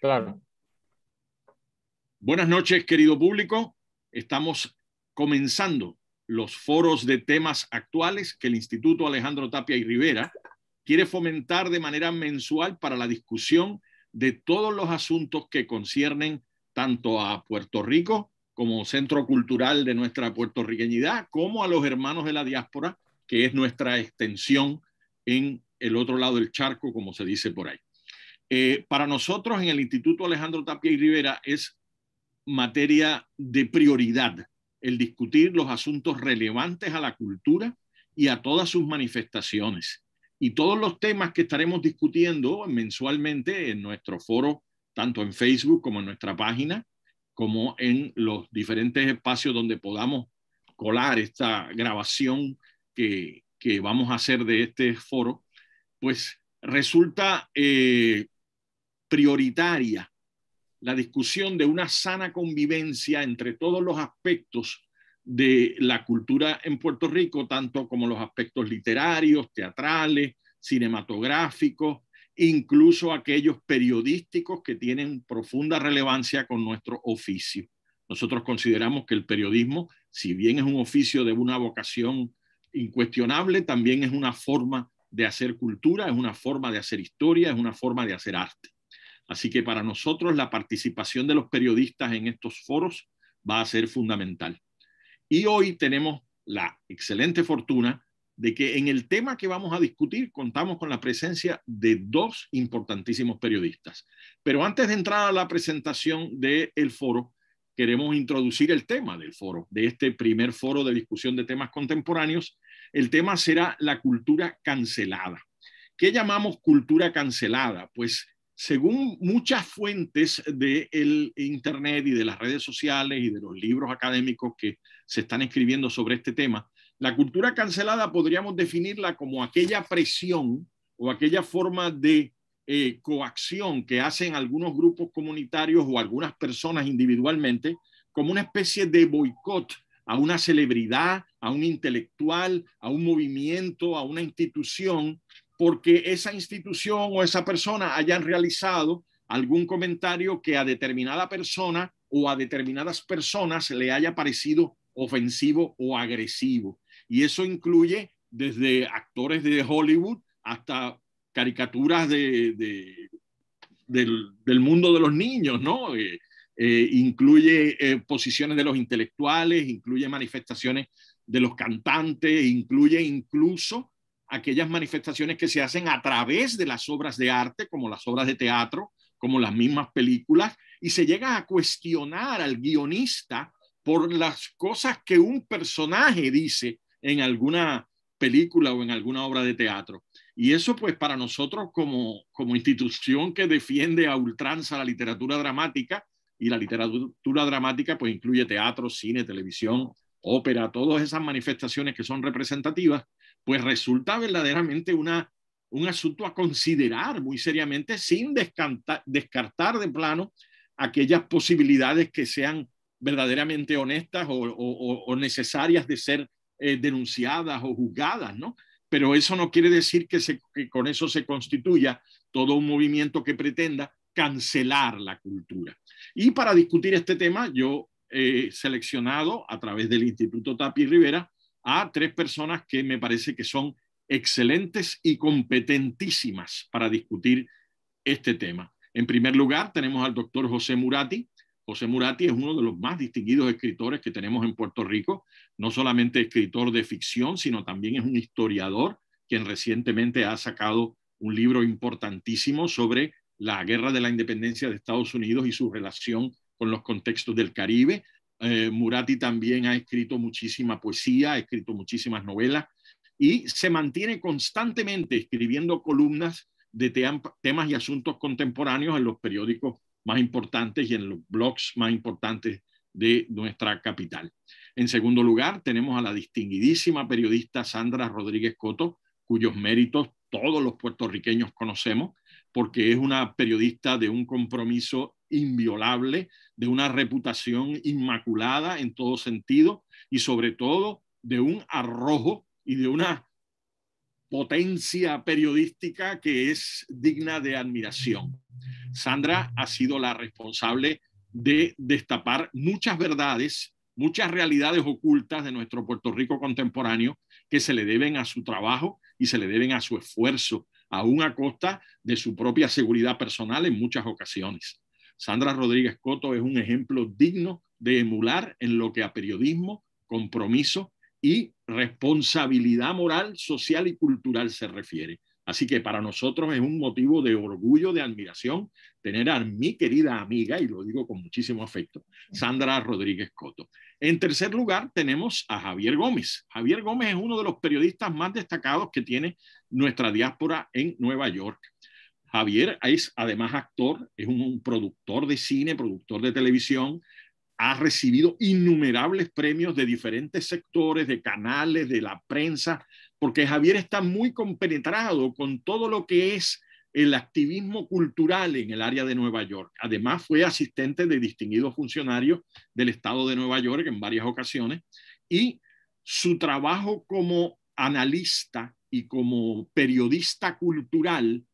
Claro. Buenas noches, querido público. Estamos comenzando los foros de temas actuales que el Instituto Alejandro Tapia y Rivera quiere fomentar de manera mensual para la discusión de todos los asuntos que conciernen tanto a Puerto Rico como centro cultural de nuestra puertorriqueñidad, como a los hermanos de la diáspora, que es nuestra extensión en el otro lado del charco, como se dice por ahí. Eh, para nosotros en el Instituto Alejandro Tapia y Rivera es materia de prioridad el discutir los asuntos relevantes a la cultura y a todas sus manifestaciones. Y todos los temas que estaremos discutiendo mensualmente en nuestro foro, tanto en Facebook como en nuestra página, como en los diferentes espacios donde podamos colar esta grabación que, que vamos a hacer de este foro, pues resulta eh, prioritaria la discusión de una sana convivencia entre todos los aspectos de la cultura en Puerto Rico, tanto como los aspectos literarios, teatrales, cinematográficos, incluso aquellos periodísticos que tienen profunda relevancia con nuestro oficio. Nosotros consideramos que el periodismo, si bien es un oficio de una vocación incuestionable, también es una forma de hacer cultura, es una forma de hacer historia, es una forma de hacer arte. Así que para nosotros la participación de los periodistas en estos foros va a ser fundamental. Y hoy tenemos la excelente fortuna de que en el tema que vamos a discutir contamos con la presencia de dos importantísimos periodistas. Pero antes de entrar a la presentación del el foro, queremos introducir el tema del foro, de este primer foro de discusión de temas contemporáneos. El tema será la cultura cancelada. ¿Qué llamamos cultura cancelada? Pues según muchas fuentes del Internet y de las redes sociales y de los libros académicos que se están escribiendo sobre este tema, la cultura cancelada podríamos definirla como aquella presión o aquella forma de eh, coacción que hacen algunos grupos comunitarios o algunas personas individualmente como una especie de boicot a una celebridad, a un intelectual, a un movimiento, a una institución porque esa institución o esa persona hayan realizado algún comentario que a determinada persona o a determinadas personas le haya parecido ofensivo o agresivo. Y eso incluye desde actores de Hollywood hasta caricaturas del, mundo de los niños, ¿no? Eh, eh, incluye eh, posiciones de los intelectuales, incluye manifestaciones de los cantantes, incluye incluso aquellas manifestaciones que se hacen a través de las obras de arte, como las obras de teatro, como las mismas películas, y se llega a cuestionar al guionista por las cosas que un personaje dice en alguna película o en alguna obra de teatro. Y eso pues para nosotros como, como institución que defiende a ultranza la literatura dramática, y la literatura dramática pues incluye teatro, cine, televisión, ópera, todas esas manifestaciones que son representativas, pues resulta verdaderamente una, un asunto a considerar muy seriamente sin descartar, de plano aquellas posibilidades que sean verdaderamente honestas o, necesarias de ser eh, denunciadas o juzgadas, ¿no? Pero eso no quiere decir que, se, con eso se constituya todo un movimiento que pretenda cancelar la cultura. Y para discutir este tema, yo he seleccionado a través del Instituto Tapi Rivera a tres personas que me parece que son excelentes y competentísimas para discutir este tema. En primer lugar, tenemos al doctor José Murati. José Murati es uno de los más distinguidos escritores que tenemos en Puerto Rico, no solamente escritor de ficción, sino también es un historiador, quien recientemente ha sacado un libro importantísimo sobre la guerra de la independencia de Estados Unidos y su relación con los contextos del Caribe. Eh, Murati también ha escrito muchísima poesía, ha escrito muchísimas novelas y se mantiene constantemente escribiendo columnas de temas y asuntos contemporáneos en los periódicos más importantes y en los blogs más importantes de nuestra capital. En segundo lugar, tenemos a la distinguidísima periodista Sandra Rodríguez Coto, cuyos méritos todos los puertorriqueños conocemos, porque es una periodista de un compromiso inviolable, de una reputación inmaculada en todo sentido y sobre todo de un arrojo y de una potencia periodística que es digna de admiración. Sandra ha sido la responsable de destapar muchas verdades, muchas realidades ocultas de nuestro Puerto Rico contemporáneo que se le deben a su trabajo y se le deben a su esfuerzo, aún a costa de su propia seguridad personal en muchas ocasiones. Sandra Rodríguez Coto es un ejemplo digno de emular en lo que a periodismo, compromiso y responsabilidad moral, social y cultural se refiere. Así que para nosotros es un motivo de orgullo, de admiración, tener a mi querida amiga, y lo digo con muchísimo afecto, Sandra Rodríguez Coto. En tercer lugar, tenemos a Javier Gómez. Javier Gómez es uno de los periodistas más destacados que tiene nuestra diáspora en Nueva York. Javier es además actor, es un productor de cine, productor de televisión, ha recibido innumerables premios de diferentes sectores, de canales, de la prensa, porque Javier está muy compenetrado con todo lo que es el activismo cultural en el área de Nueva York. Además, fue asistente de distinguidos funcionarios del Estado de Nueva York en varias ocasiones y su trabajo como analista y como periodista cultural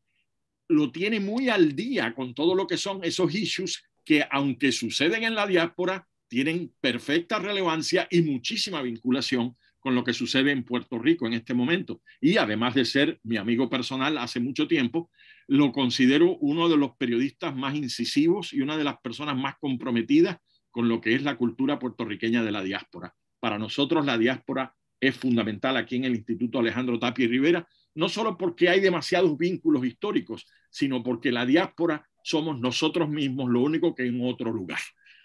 lo tiene muy al día con todo lo que son esos issues que aunque suceden en la diáspora, tienen perfecta relevancia y muchísima vinculación con lo que sucede en Puerto Rico en este momento. Y además de ser mi amigo personal hace mucho tiempo, lo considero uno de los periodistas más incisivos y una de las personas más comprometidas con lo que es la cultura puertorriqueña de la diáspora. Para nosotros la diáspora es fundamental aquí en el Instituto Alejandro Tapia Rivera no solo porque hay demasiados vínculos históricos, sino porque la diáspora somos nosotros mismos, lo único que en otro lugar.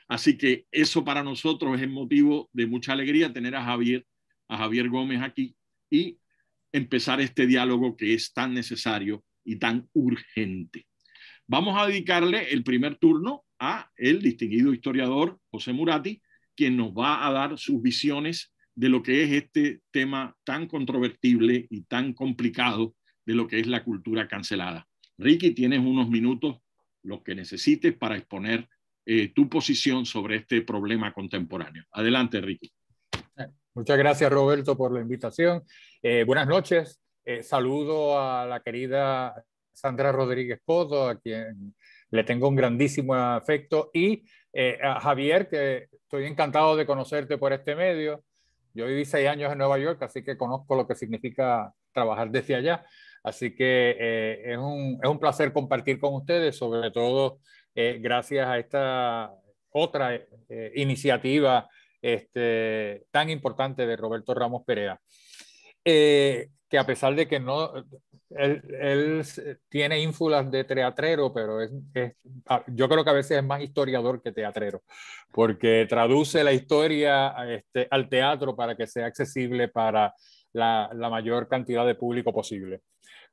Así que eso para nosotros es el motivo de mucha alegría tener a Javier, a Javier Gómez aquí y empezar este diálogo que es tan necesario y tan urgente. Vamos a dedicarle el primer turno a el distinguido historiador José Murati, quien nos va a dar sus visiones de lo que es este tema tan controvertible y tan complicado de lo que es la cultura cancelada. Ricky, tienes unos minutos, los que necesites, para exponer eh, tu posición sobre este problema contemporáneo. Adelante, Ricky. Muchas gracias, Roberto, por la invitación. Eh, buenas noches. Eh, saludo a la querida Sandra Rodríguez Codo, a quien le tengo un grandísimo afecto, y a Javier, que estoy encantado de conocerte por este medio. Yo viví seis años en Nueva York, así que conozco lo que significa trabajar desde allá. Así que eh, es, un, es, un, placer compartir con ustedes, sobre todo eh, gracias a esta otra eh, iniciativa este, tan importante de Roberto Ramos Perea, que a pesar de que no, él, tiene ínfulas de teatrero, pero es, yo creo que a veces es más historiador que teatrero, porque traduce la historia este, al teatro para que sea accesible para la, mayor cantidad de público posible.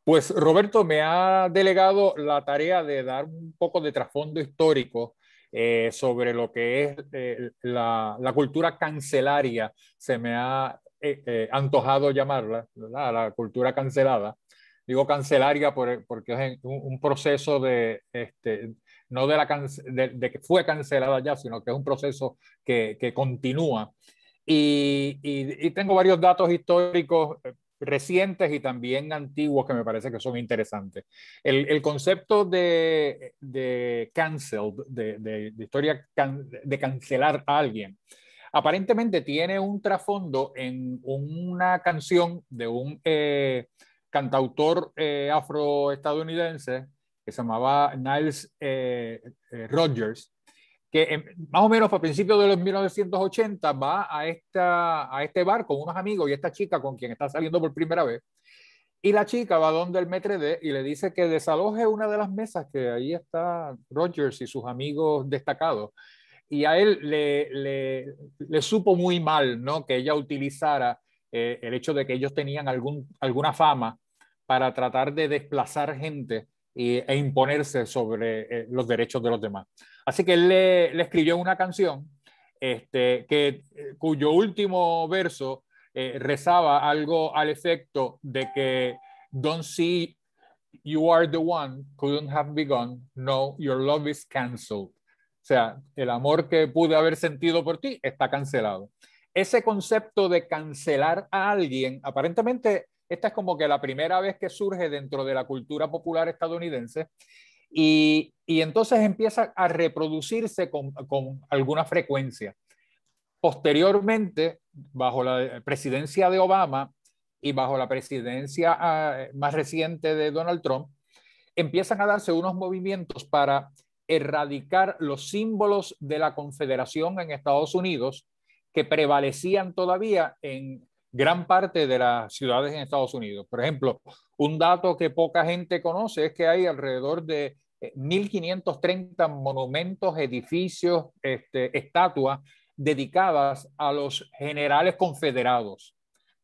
Pues Roberto me ha delegado la tarea de dar un poco de trasfondo histórico eh, sobre lo que es eh, la, cultura cancelaria, se me ha eh, antojado llamarla, la cultura cancelada, digo cancelaria porque es un, proceso de, este, no de, la de, que fue cancelada ya, sino que es un proceso que, que continúa. Y, y, tengo varios datos históricos eh, recientes y también antiguos que me parece que son interesantes. El, el concepto de, de cancel, de, de, historia de cancelar a alguien, aparentemente tiene un trasfondo en una canción de un... Eh, cantautor eh, afroestadounidense que se llamaba Niles eh, eh, Rogers, que más o menos a principios de los 1980 va a, esta, a este bar con unos amigos y esta chica con quien está saliendo por primera vez. Y la chica va donde el metre de y le dice que desaloje una de las mesas que ahí está Rogers y sus amigos destacados. Y a él le, le, le supo muy mal ¿no? que ella utilizara eh, el hecho de que ellos tenían alguna fama para tratar de desplazar gente e imponerse sobre eh, los derechos de los demás. Así que él le, escribió una canción este, eh, cuyo último verso rezaba algo al efecto de que Don't see you are the one, couldn't have begun, no, your love is cancelled. O sea, el amor que pude haber sentido por ti está cancelado ese concepto de cancelar a alguien, aparentemente esta es como que la primera vez que surge dentro de la cultura popular estadounidense y, entonces empieza a reproducirse con, con, alguna frecuencia. Posteriormente, bajo la presidencia de Obama y bajo la presidencia ah, más reciente de Donald Trump, empiezan a darse unos movimientos para erradicar los símbolos de la Confederación en Estados Unidos que prevalecían todavía en gran parte de las ciudades en Estados Unidos. Por ejemplo, un dato que poca gente conoce es que hay alrededor de 1.530 eh, monumentos, edificios, este, estatuas dedicadas a los generales confederados.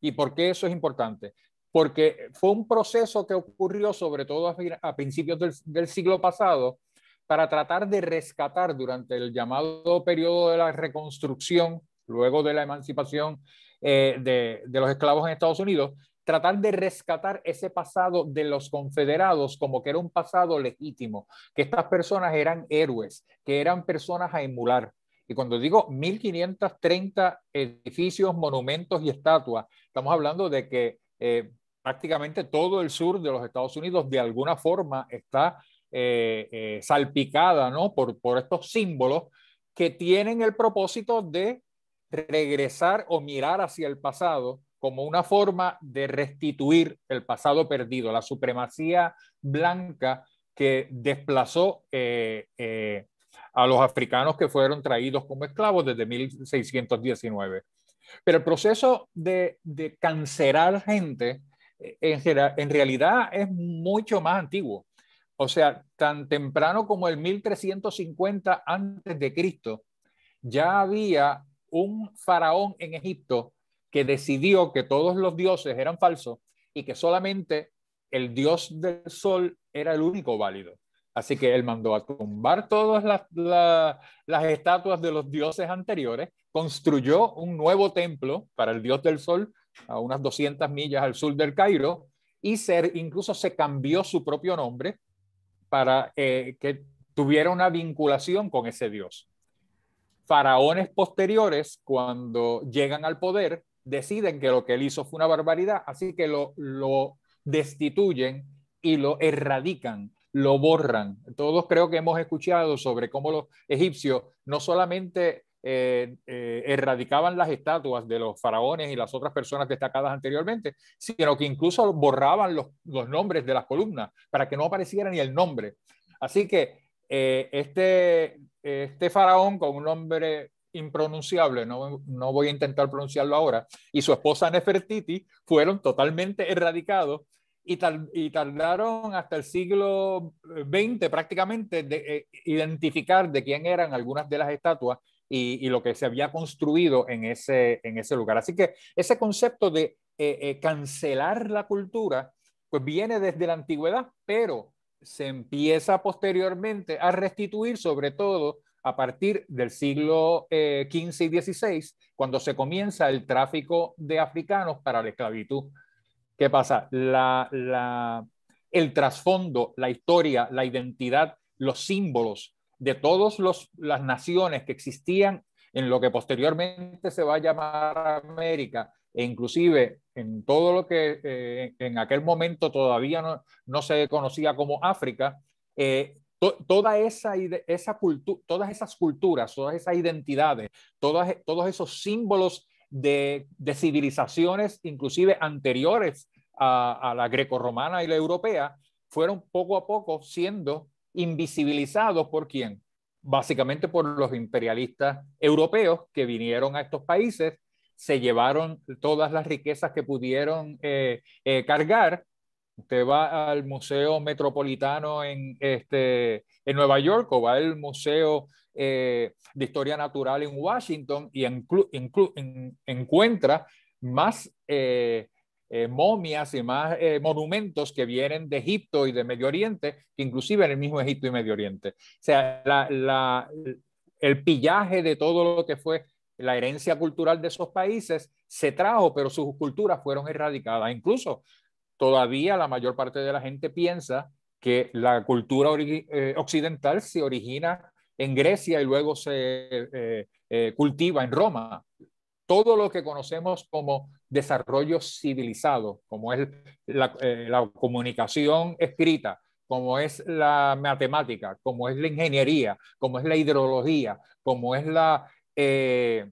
¿Y por qué eso es importante? Porque fue un proceso que ocurrió sobre todo a, principios del, del siglo pasado para tratar de rescatar durante el llamado periodo de la reconstrucción luego de la emancipación eh, de, los esclavos en Estados Unidos, tratar de rescatar ese pasado de los confederados como que era un pasado legítimo, que estas personas eran héroes, que eran personas a emular. Y cuando digo 1530 edificios, monumentos y estatuas, estamos hablando de que eh, prácticamente todo el sur de los Estados Unidos de alguna forma está eh, salpicada ¿no? por, por estos símbolos que tienen el propósito de regresar o mirar hacia el pasado como una forma de restituir el pasado perdido, la supremacía blanca que desplazó eh, eh, a los africanos que fueron traídos como esclavos desde 1619. Pero el proceso de, de cancelar gente eh, en, en realidad es mucho más antiguo. O sea, tan temprano como el 1350 antes de Cristo, ya había un faraón en Egipto que decidió que todos los dioses eran falsos y que solamente el dios del sol era el único válido. Así que él mandó a tumbar todas las, estatuas de los dioses anteriores, construyó un nuevo templo para el dios del sol a unas 200 millas al sur del Cairo y ser incluso se cambió su propio nombre para eh, que tuviera una vinculación con ese dios faraones posteriores, cuando llegan al poder, deciden que lo que él hizo fue una barbaridad, así que lo, destituyen y lo erradican, lo borran. Todos creo que hemos escuchado sobre cómo los egipcios no solamente eh, eh, erradicaban las estatuas de los faraones y las otras personas destacadas anteriormente, sino que incluso borraban los, nombres de las columnas para que no apareciera ni el nombre. Así que eh, este este faraón con un nombre impronunciable, no, voy a intentar pronunciarlo ahora, y su esposa Nefertiti fueron totalmente erradicados y, y tardaron hasta el siglo XX prácticamente de eh, identificar de quién eran algunas de las estatuas y, lo que se había construido en ese, en ese lugar. Así que ese concepto de eh, eh, cancelar la cultura, pues viene desde la antigüedad, pero se empieza posteriormente a restituir, sobre todo a partir del siglo XV eh, y XVI, cuando se comienza el tráfico de africanos para la esclavitud. ¿Qué pasa? el trasfondo, la historia, la identidad, los símbolos de todas las naciones que existían en lo que posteriormente se va a llamar América e inclusive en todo lo que eh, en aquel momento todavía no, se conocía como África, eh, toda esa, esa cultura todas esas culturas, todas esas identidades, todos esos símbolos de, civilizaciones, inclusive anteriores a, a la grecorromana y la europea, fueron poco a poco siendo invisibilizados por quién? Básicamente por los imperialistas europeos que vinieron a estos países se llevaron todas las riquezas que pudieron eh, eh, cargar. Usted va al Museo Metropolitano en, este, en Nueva York o va al Museo eh, de Historia Natural en Washington y encuentra más momias y más monumentos que vienen de Egipto y de Medio Oriente, que inclusive en el mismo Egipto y Medio Oriente. O sea, el pillaje de todo lo que fue la herencia cultural de esos países se trajo, pero sus culturas fueron erradicadas. Incluso todavía la mayor parte de la gente piensa que la cultura eh, occidental se origina en Grecia y luego se eh, eh, cultiva en Roma. Todo lo que conocemos como desarrollo civilizado, como es la comunicación escrita, como es la matemática, como es la ingeniería, como es la hidrología, como es la eh,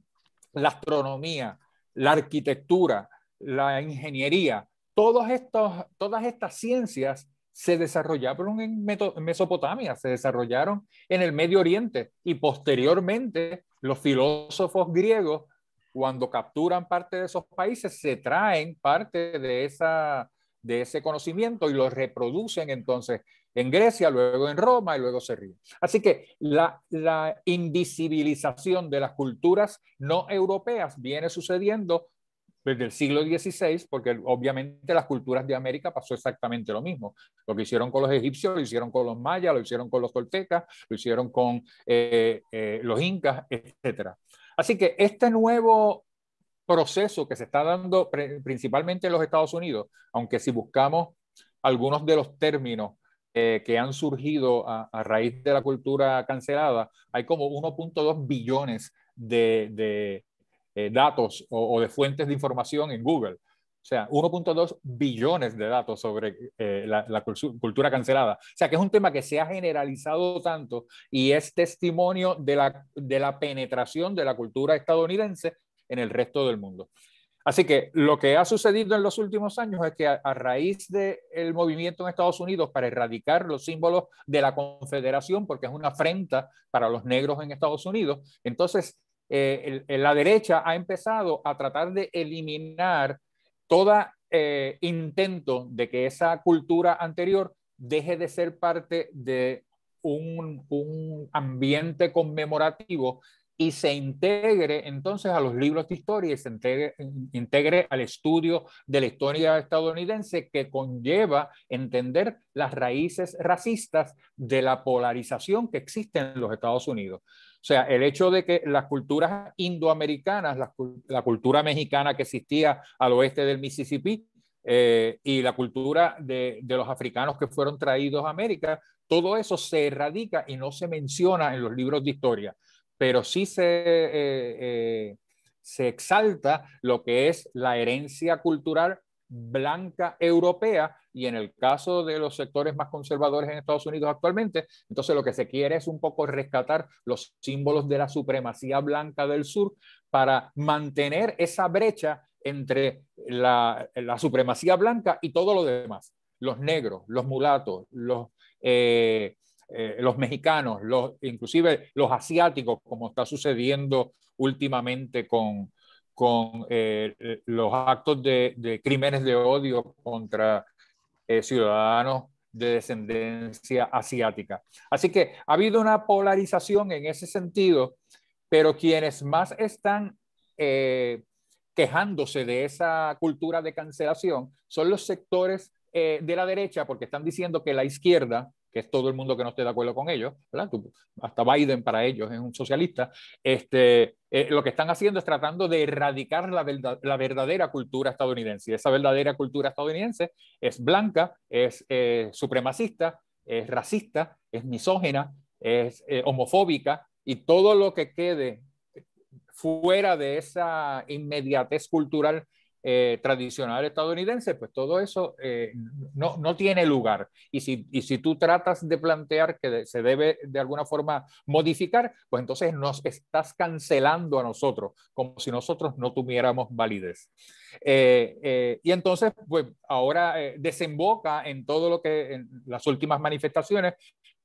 la astronomía, la arquitectura, la ingeniería, todas estas ciencias se desarrollaron en Mesopotamia, se desarrollaron en el Medio Oriente y posteriormente los filósofos griegos, cuando capturan parte de esos países, se traen parte de esa, de ese conocimiento y lo reproducen entonces en Grecia, luego en Roma y luego se ríen. Así que la, invisibilización de las culturas no europeas viene sucediendo desde el siglo XVI, porque obviamente las culturas de América pasó exactamente lo mismo. Lo que hicieron con los egipcios, lo hicieron con los mayas, lo hicieron con los toltecas, lo hicieron con eh, eh, los incas, etc. Así que este nuevo proceso que se está dando principalmente en los Estados Unidos, aunque si buscamos algunos de los términos eh, que han surgido a, raíz de la cultura cancelada, hay como 1.2 billones de, eh, datos o, de fuentes de información en Google. O sea, 1.2 billones de datos sobre eh, la, la, cultura cancelada. O sea, que es un tema que se ha generalizado tanto y es testimonio de la, de la penetración de la cultura estadounidense en el resto del mundo. Así que lo que ha sucedido en los últimos años es que a, raíz del movimiento en Estados Unidos para erradicar los símbolos de la Confederación, porque es una afrenta para los negros en Estados Unidos, entonces eh, la derecha ha empezado a tratar de eliminar todo eh, intento de que esa cultura anterior deje de ser parte de un, un ambiente conmemorativo y se integre entonces a los libros de historia y se integre, al estudio de la historia estadounidense que conlleva entender las raíces racistas de la polarización que existe en los Estados Unidos. O sea, el hecho de que las culturas indoamericanas, la, cultura mexicana que existía al oeste del Mississippi eh, y la cultura de, de los africanos que fueron traídos a América, todo eso se erradica y no se menciona en los libros de historia pero sí se, eh, eh, se exalta lo que es la herencia cultural blanca europea y en el caso de los sectores más conservadores en Estados Unidos actualmente, entonces lo que se quiere es un poco rescatar los símbolos de la supremacía blanca del sur para mantener esa brecha entre la, supremacía blanca y todo lo demás, los negros, los mulatos, los... Eh, eh, los mexicanos, los, inclusive los asiáticos, como está sucediendo últimamente con, con eh, los actos de, crímenes de odio contra eh, ciudadanos de descendencia asiática. Así que ha habido una polarización en ese sentido, pero quienes más están quejándose de esa cultura de cancelación son los sectores de la derecha, porque están diciendo que la izquierda que es todo el mundo que no esté de acuerdo con ellos, hasta Biden para ellos es un socialista, este, eh, lo que están haciendo es tratando de erradicar la, verdadera cultura estadounidense. Y esa verdadera cultura estadounidense es blanca, es eh, supremacista, es racista, es misógena, es eh, homofóbica, y todo lo que quede fuera de esa inmediatez cultural eh, tradicional estadounidense, pues todo eso eh, no, tiene lugar. Y si, si tú tratas de plantear que se debe de alguna forma modificar, pues entonces nos estás cancelando a nosotros, como si nosotros no tuviéramos validez. Eh, y entonces, pues ahora desemboca en todo lo que, en las últimas manifestaciones,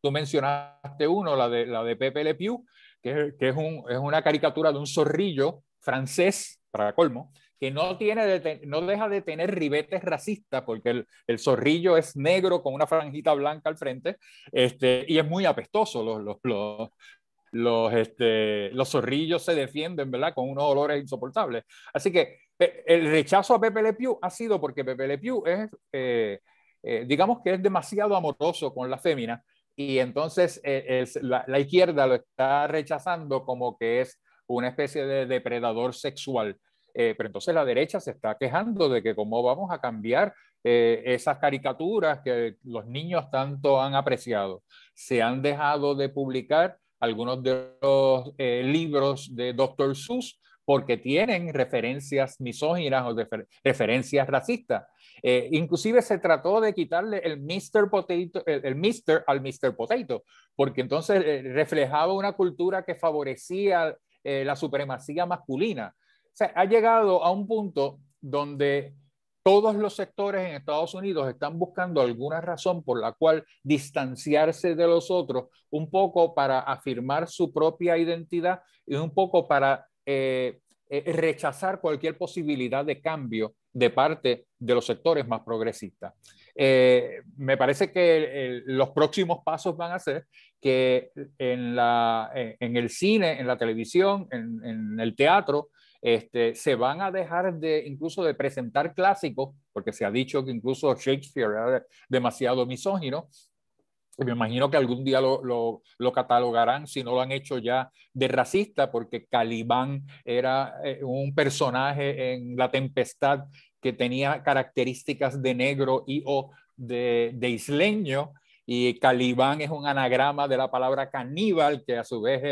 tú mencionaste uno, la de, la de Pepe Le Pew, que, es, es una caricatura de un zorrillo francés, para colmo, que no, tiene no deja de tener ribetes racistas, porque el, el, zorrillo es negro con una franjita blanca al frente, este, y es muy apestoso. Los, los, los, los, este, los zorrillos se defienden, ¿verdad? Con unos olores insoportables. Así que eh, el rechazo a Pepe Le Pew ha sido porque Pepe Le Pew es, eh, eh, digamos que es demasiado amoroso con la fémina, y entonces la, izquierda lo está rechazando como que es una especie de depredador sexual. Eh, pero entonces la derecha se está quejando de que cómo vamos a cambiar eh, esas caricaturas que los niños tanto han apreciado. Se han dejado de publicar algunos de los eh, libros de Dr. Seuss porque tienen referencias misóginas o referencias racistas. inclusive se trató de quitarle el Mr. Potato, el, al Mr. Potato, porque entonces reflejaba una cultura que favorecía la supremacía masculina ha llegado a un punto donde todos los sectores en Estados Unidos están buscando alguna razón por la cual distanciarse de los otros, un poco para afirmar su propia identidad y un poco para eh, eh, rechazar cualquier posibilidad de cambio de parte de los sectores más progresistas. Eh, me parece que los próximos pasos van a ser que en, el cine, en la televisión, en el teatro, este, se van a dejar de incluso de presentar clásicos, porque se ha dicho que incluso Shakespeare era demasiado misógino. Me imagino que algún día lo, catalogarán, si no lo han hecho ya, de racista, porque Calibán era eh, un personaje en La Tempestad que tenía características de negro y o de isleño y Calibán es un anagrama de la palabra caníbal, que a su vez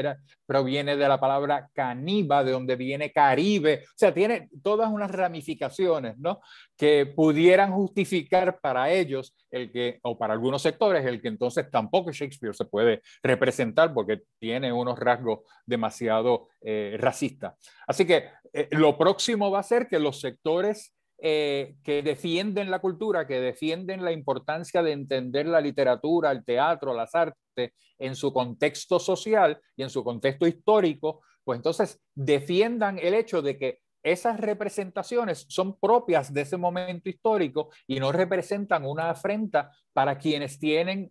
proviene de la palabra caníba, de donde viene Caribe. O sea, tiene todas unas ramificaciones, ¿no? Que pudieran justificar para ellos el que, o para algunos sectores, el que entonces tampoco Shakespeare se puede representar porque tiene unos rasgos demasiado eh, racistas. Así que eh, lo próximo va a ser que los sectores eh, que defienden la cultura, que defienden la importancia de entender la literatura, el teatro, las artes en su contexto social y en su contexto histórico, pues entonces defiendan el hecho de que esas representaciones son propias de ese momento histórico y no representan una afrenta para quienes tienen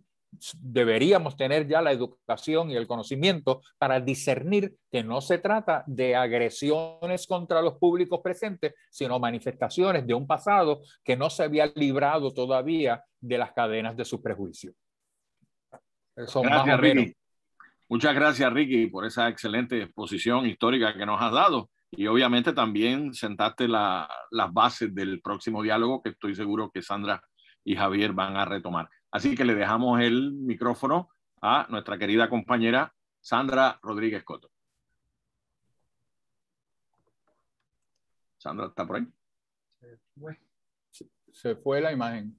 deberíamos tener ya la educación y el conocimiento para discernir que no se trata de agresiones contra los públicos presentes, sino manifestaciones de un pasado que no se había librado todavía de las cadenas de su prejuicio. Muchas gracias, Ricky, por esa excelente exposición histórica que nos has dado. Y obviamente también sentaste las bases del próximo diálogo que estoy seguro que Sandra y Javier van a retomar. Así que le dejamos el micrófono a nuestra querida compañera Sandra Rodríguez Coto. Sandra, ¿está por ahí? Se fue, se fue la imagen.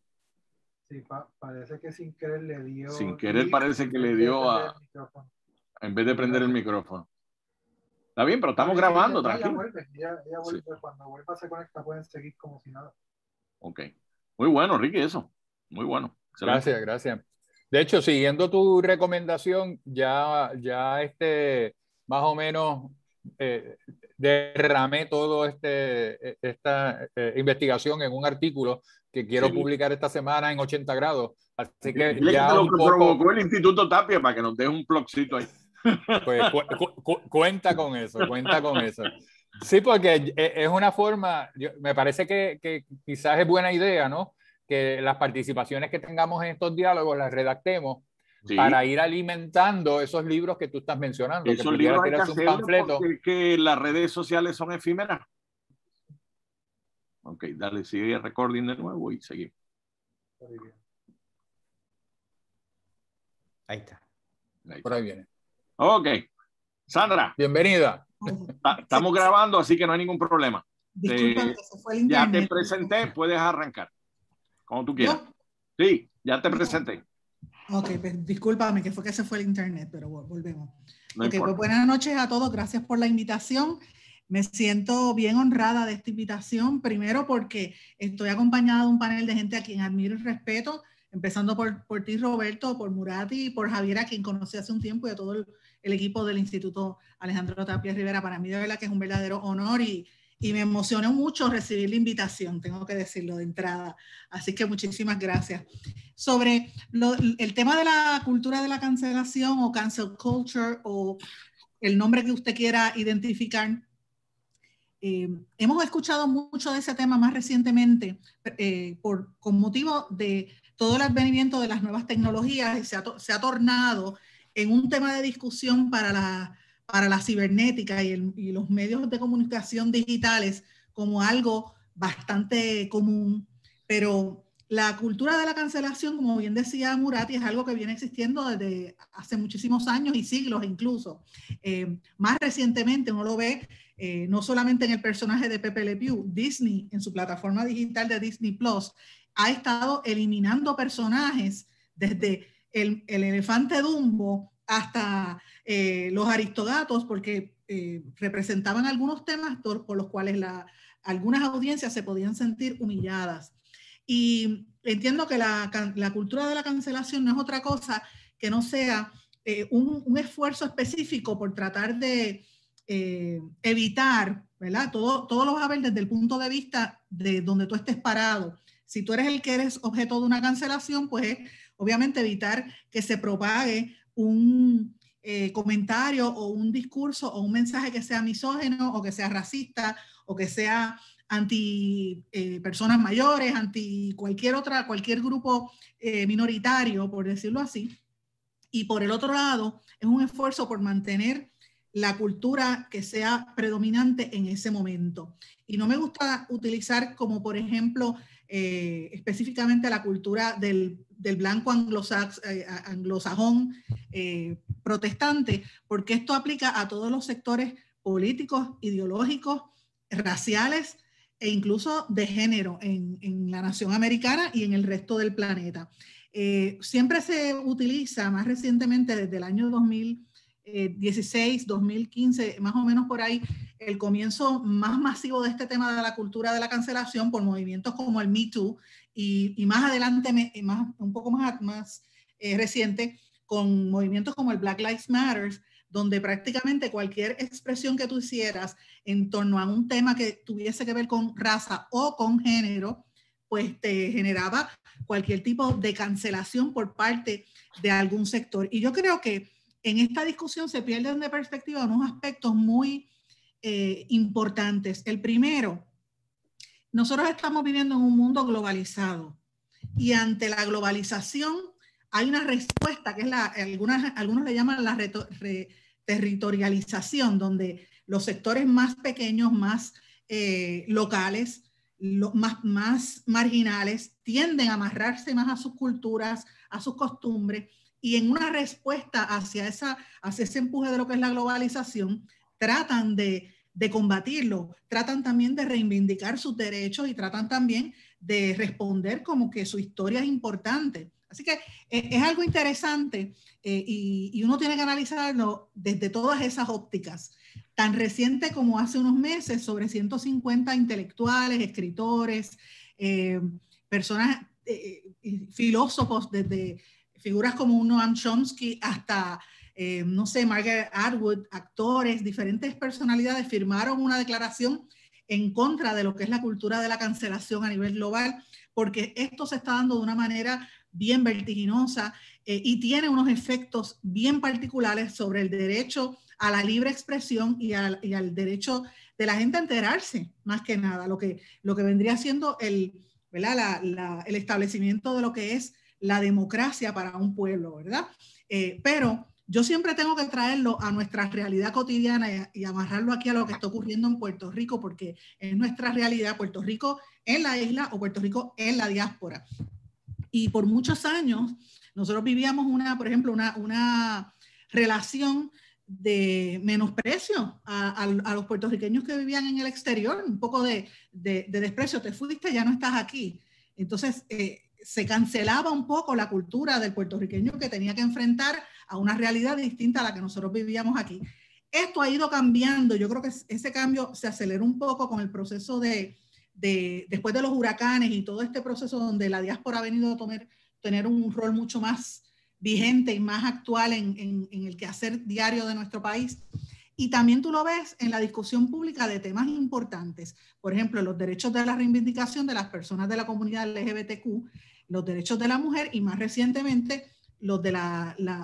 Sí, parece que sin querer le dio. Sin querer parece que le dio a. En vez de prender el micrófono. Está bien, pero estamos grabando, tranquilo. vuelve, ella, Cuando vuelva se conecta pueden seguir como si nada. Ok. Muy bueno, Ricky, eso. Muy bueno. Gracias, gracias. De hecho, siguiendo tu recomendación, ya, ya este, más o menos eh, derramé toda este, e, esta e, investigación en un artículo que quiero publicar esta semana en 80 grados. Así que ya lo provocó el Instituto Tapia para que nos dé un blogcito ahí. Pues cuenta con eso, cuenta con eso. Sí, porque eh, es una forma, me parece que quizás es buena idea, ¿no? que las participaciones que tengamos en estos diálogos las redactemos para ir alimentando esos libros que tú estás mencionando. Esos que libros hay que panfleto. Porque que las redes sociales son efímeras. Ok, dale, sigue recording de nuevo y seguimos. Ahí está. Por ahí viene. Ok. Sandra. Bienvenida. Estamos grabando, así que no hay ningún problema. Eh, ya te presenté, puedes arrancar como tú quieras. Sí, ya te presenté. Ok, pues discúlpame, que fue que se fue el internet, pero volvemos. No pues buenas noches a todos, gracias por la invitación. Me siento bien honrada de esta invitación, primero porque estoy acompañada de un panel de gente a quien admiro y respeto, empezando por, por ti, Roberto, por Murati y por Javiera, a quien conocí hace un tiempo, y a todo el, el equipo del Instituto Alejandro Tapia Rivera. Para mí, de verdad que es un verdadero honor y, y me emocionó mucho recibir la invitación, tengo que decirlo de entrada. Así que muchísimas gracias. Sobre el tema de la cultura de la cancelación o cancel culture o el nombre que usted quiera identificar, eh, hemos escuchado mucho de ese tema más recientemente eh, por, con motivo de todo el advenimiento de las nuevas tecnologías y se ha, se ha tornado en un tema de discusión para la para la cibernética y, los medios de comunicación digitales como algo bastante común, pero la cultura de la cancelación, como bien decía Murati, es algo que viene existiendo desde hace muchísimos años y siglos incluso. Eh, más recientemente uno lo ve eh, no solamente en el personaje de Pepe Le Disney en su plataforma digital de Disney Plus ha estado eliminando personajes desde el elefante Dumbo hasta eh, los aristodatos, porque eh, representaban algunos temas por, los cuales algunas audiencias se podían sentir humilladas. Y entiendo que la, la cultura de la cancelación no es otra cosa que no sea eh, un, un, esfuerzo específico por tratar de evitar ¿verdad? Todo, todo lo vas a ver desde el punto de vista de donde tú estés parado. Si tú eres el que eres objeto de una cancelación, pues obviamente evitar que se propague un, eh, comentario o un discurso o un mensaje que sea misógeno o que sea racista o que sea anti eh, personas mayores, anti cualquier otra, cualquier grupo eh, minoritario, por decirlo así. Y por el otro lado, es un esfuerzo por mantener la cultura que sea predominante en ese momento. Y no me gusta utilizar como, por ejemplo, eh, específicamente a la cultura del, blanco eh, anglosajón eh, protestante, porque esto aplica a todos los sectores políticos, ideológicos, raciales e incluso de género en la nación americana y en el resto del planeta. siempre se utiliza, más recientemente desde el año 2000, 16, eh, 2015, más o menos por ahí, el comienzo más masivo de este tema de la cultura de la cancelación por movimientos como el Me Too y, más adelante, más, un poco más, más eh, reciente, con movimientos como el Black Lives Matter, donde prácticamente cualquier expresión que tú hicieras en torno a un tema que tuviese que ver con raza o con género, pues te generaba cualquier tipo de cancelación por parte de algún sector. Y yo creo que en esta discusión se pierden de perspectiva unos aspectos muy eh, importantes. El primero, nosotros estamos viviendo en un mundo globalizado y ante la globalización hay una respuesta que es la, algunas, algunos le llaman la reterritorialización territorialización, donde los sectores más pequeños, más eh, locales, los más, más marginales, tienden a amarrarse más a sus culturas, a sus costumbres y en una respuesta hacia, esa, hacia ese empuje de lo que es la globalización, tratan de, de combatirlo, tratan también de reivindicar sus derechos y tratan también de responder como que su historia es importante. Así que eh, es algo interesante eh, y, uno tiene que analizarlo desde todas esas ópticas, tan reciente como hace unos meses, sobre 150 intelectuales, escritores, eh, personas, filósofos desde figuras como Noam Chomsky hasta, eh, no sé, Margaret Atwood, actores, diferentes personalidades firmaron una declaración en contra de lo que es la cultura de la cancelación a nivel global, porque esto se está dando de una manera bien vertiginosa eh, y tiene unos efectos bien particulares sobre el derecho a la libre expresión y al, derecho de la gente a enterarse, más que nada, lo que, lo que vendría siendo el, el establecimiento de lo que es la democracia para un pueblo, ¿verdad? Eh, pero yo siempre tengo que traerlo a nuestra realidad cotidiana y, amarrarlo aquí a lo que está ocurriendo en Puerto Rico, porque es nuestra realidad, Puerto Rico en la isla o Puerto Rico en la diáspora. Y por muchos años nosotros vivíamos una, por ejemplo, una, relación de menosprecio a, los puertorriqueños que vivían en el exterior, un poco de, desprecio, te fuiste, ya no estás aquí. Entonces, eh, se cancelaba un poco la cultura del puertorriqueño que tenía que enfrentar a una realidad distinta a la que nosotros vivíamos aquí. Esto ha ido cambiando, yo creo que ese cambio se aceleró un poco con el proceso de, después de los huracanes y todo este proceso donde la diáspora ha venido a tomar, tener un rol mucho más vigente y más actual en, en, en el quehacer diario de nuestro país. Y también tú lo ves en la discusión pública de temas importantes, por ejemplo, los derechos de la reivindicación de las personas de la comunidad LGBTQ, los derechos de la mujer y más recientemente los de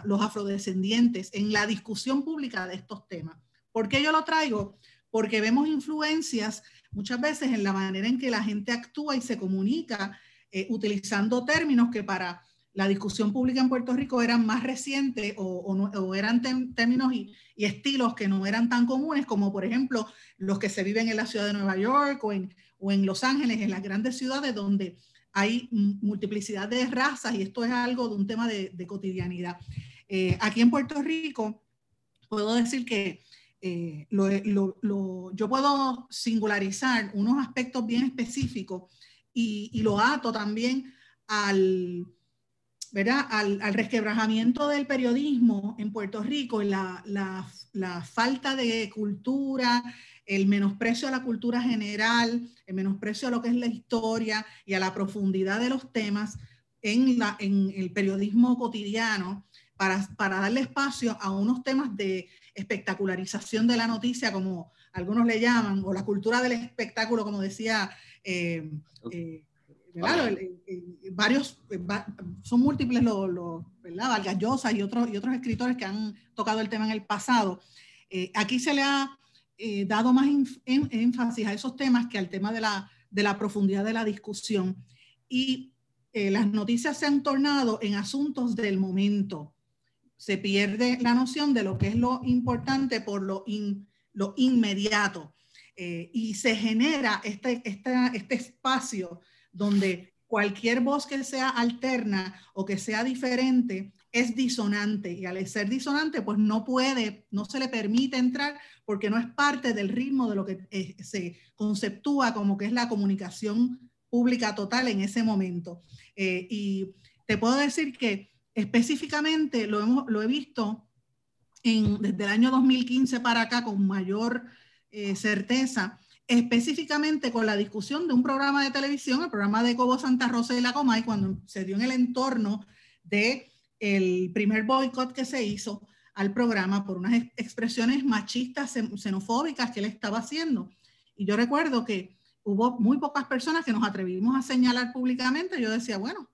los afrodescendientes en la discusión pública de estos temas. ¿Por qué yo lo traigo? Porque vemos influencias muchas veces en la manera en que la gente actúa y se comunica eh, utilizando términos que para la discusión pública en Puerto Rico era más reciente o, eran términos y, estilos que no eran tan comunes como, por ejemplo, los que se viven en la ciudad de Nueva York o en, Los Ángeles, en las grandes ciudades donde hay multiplicidad de razas y esto es algo de un tema de, cotidianidad. Eh, aquí en Puerto Rico puedo decir que eh, yo puedo singularizar unos aspectos bien específicos y, y lo ato también al ¿verdad? Al, resquebrajamiento del periodismo en Puerto Rico, la, la, falta de cultura, el menosprecio a la cultura general, el menosprecio a lo que es la historia y a la profundidad de los temas en, en el periodismo cotidiano, para, para darle espacio a unos temas de espectacularización de la noticia, como algunos le llaman, o la cultura del espectáculo, como decía... Eh, eh, Claro, varios, eh, son múltiples los, ¿verdad? Vargas y otros, y otros escritores que han tocado el tema en el pasado. Eh, aquí se le ha eh, dado más énfasis a esos temas que al tema de la, profundidad de la discusión. Y las noticias se han tornado en asuntos del momento. Se pierde la noción de lo que es lo importante por lo, lo inmediato. y se genera este, este, este espacio donde cualquier voz que sea alterna o que sea diferente es disonante y al ser disonante pues no puede, no se le permite entrar porque no es parte del ritmo de lo que eh, se conceptúa como que es la comunicación pública total en ese momento. Eh, y te puedo decir que específicamente lo, he visto desde el año 2015 para acá con mayor eh, certeza específicamente con la discusión de un programa de televisión, el programa de Cobo Santa Rosa y la Comay, cuando se dio en el entorno del el primer boicot que se hizo al programa por unas expresiones machistas, xenofóbicas que él estaba haciendo. Y yo recuerdo que hubo muy pocas personas que nos atrevimos a señalar públicamente. Yo decía, bueno,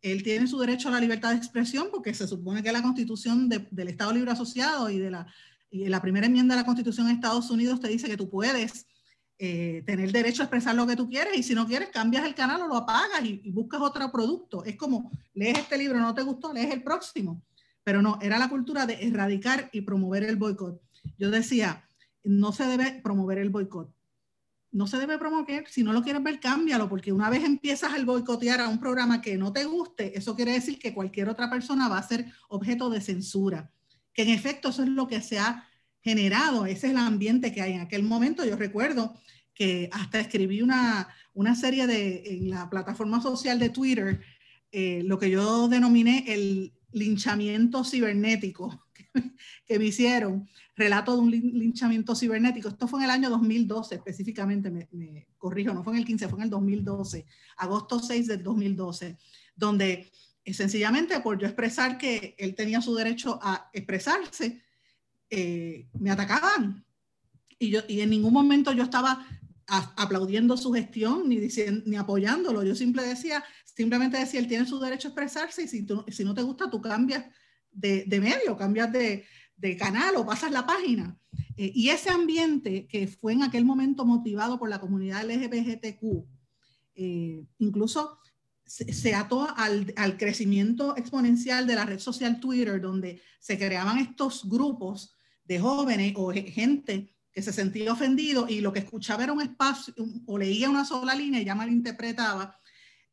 él tiene su derecho a la libertad de expresión porque se supone que la constitución del Estado Libre Asociado y de la, la primera enmienda de la constitución de Estados Unidos te dice que tú puedes eh, tener derecho a expresar lo que tú quieres y si no quieres cambias el canal o lo apagas y, y, buscas otro producto. Es como lees este libro, no te gustó, lees el próximo. Pero no, era la cultura de erradicar y promover el boicot. Yo decía, no se debe promover el boicot. No se debe promover, si no lo quieres ver, cámbialo, porque una vez empiezas el boicotear a un programa que no te guste, eso quiere decir que cualquier otra persona va a ser objeto de censura. Que en efecto eso es lo que se ha generado, ese es el ambiente que hay en aquel momento. Yo recuerdo que hasta escribí una, serie de, en la plataforma social de Twitter, eh, lo que yo denominé el linchamiento cibernético que, me hicieron, relato de un linchamiento cibernético. Esto fue en el año 2012 específicamente, me, corrijo, no fue en el 15, fue en el 2012, agosto 6 del 2012, donde eh, sencillamente por yo expresar que él tenía su derecho a expresarse, eh, me atacaban. Y, yo, y en ningún momento yo estaba aplaudiendo su gestión ni, ni apoyándolo. Yo simple decía, simplemente decía, él tiene su derecho a expresarse y si, si no te gusta, tú cambias de, de medio, cambias de, de, canal o pasas la página. Eh, y ese ambiente que fue en aquel momento motivado por la comunidad LGBTQ, eh, incluso se, ató al, al, crecimiento exponencial de la red social Twitter, donde se creaban estos grupos de jóvenes o gente que se sentía ofendido y lo que escuchaba era un espacio o leía una sola línea y ya malinterpretaba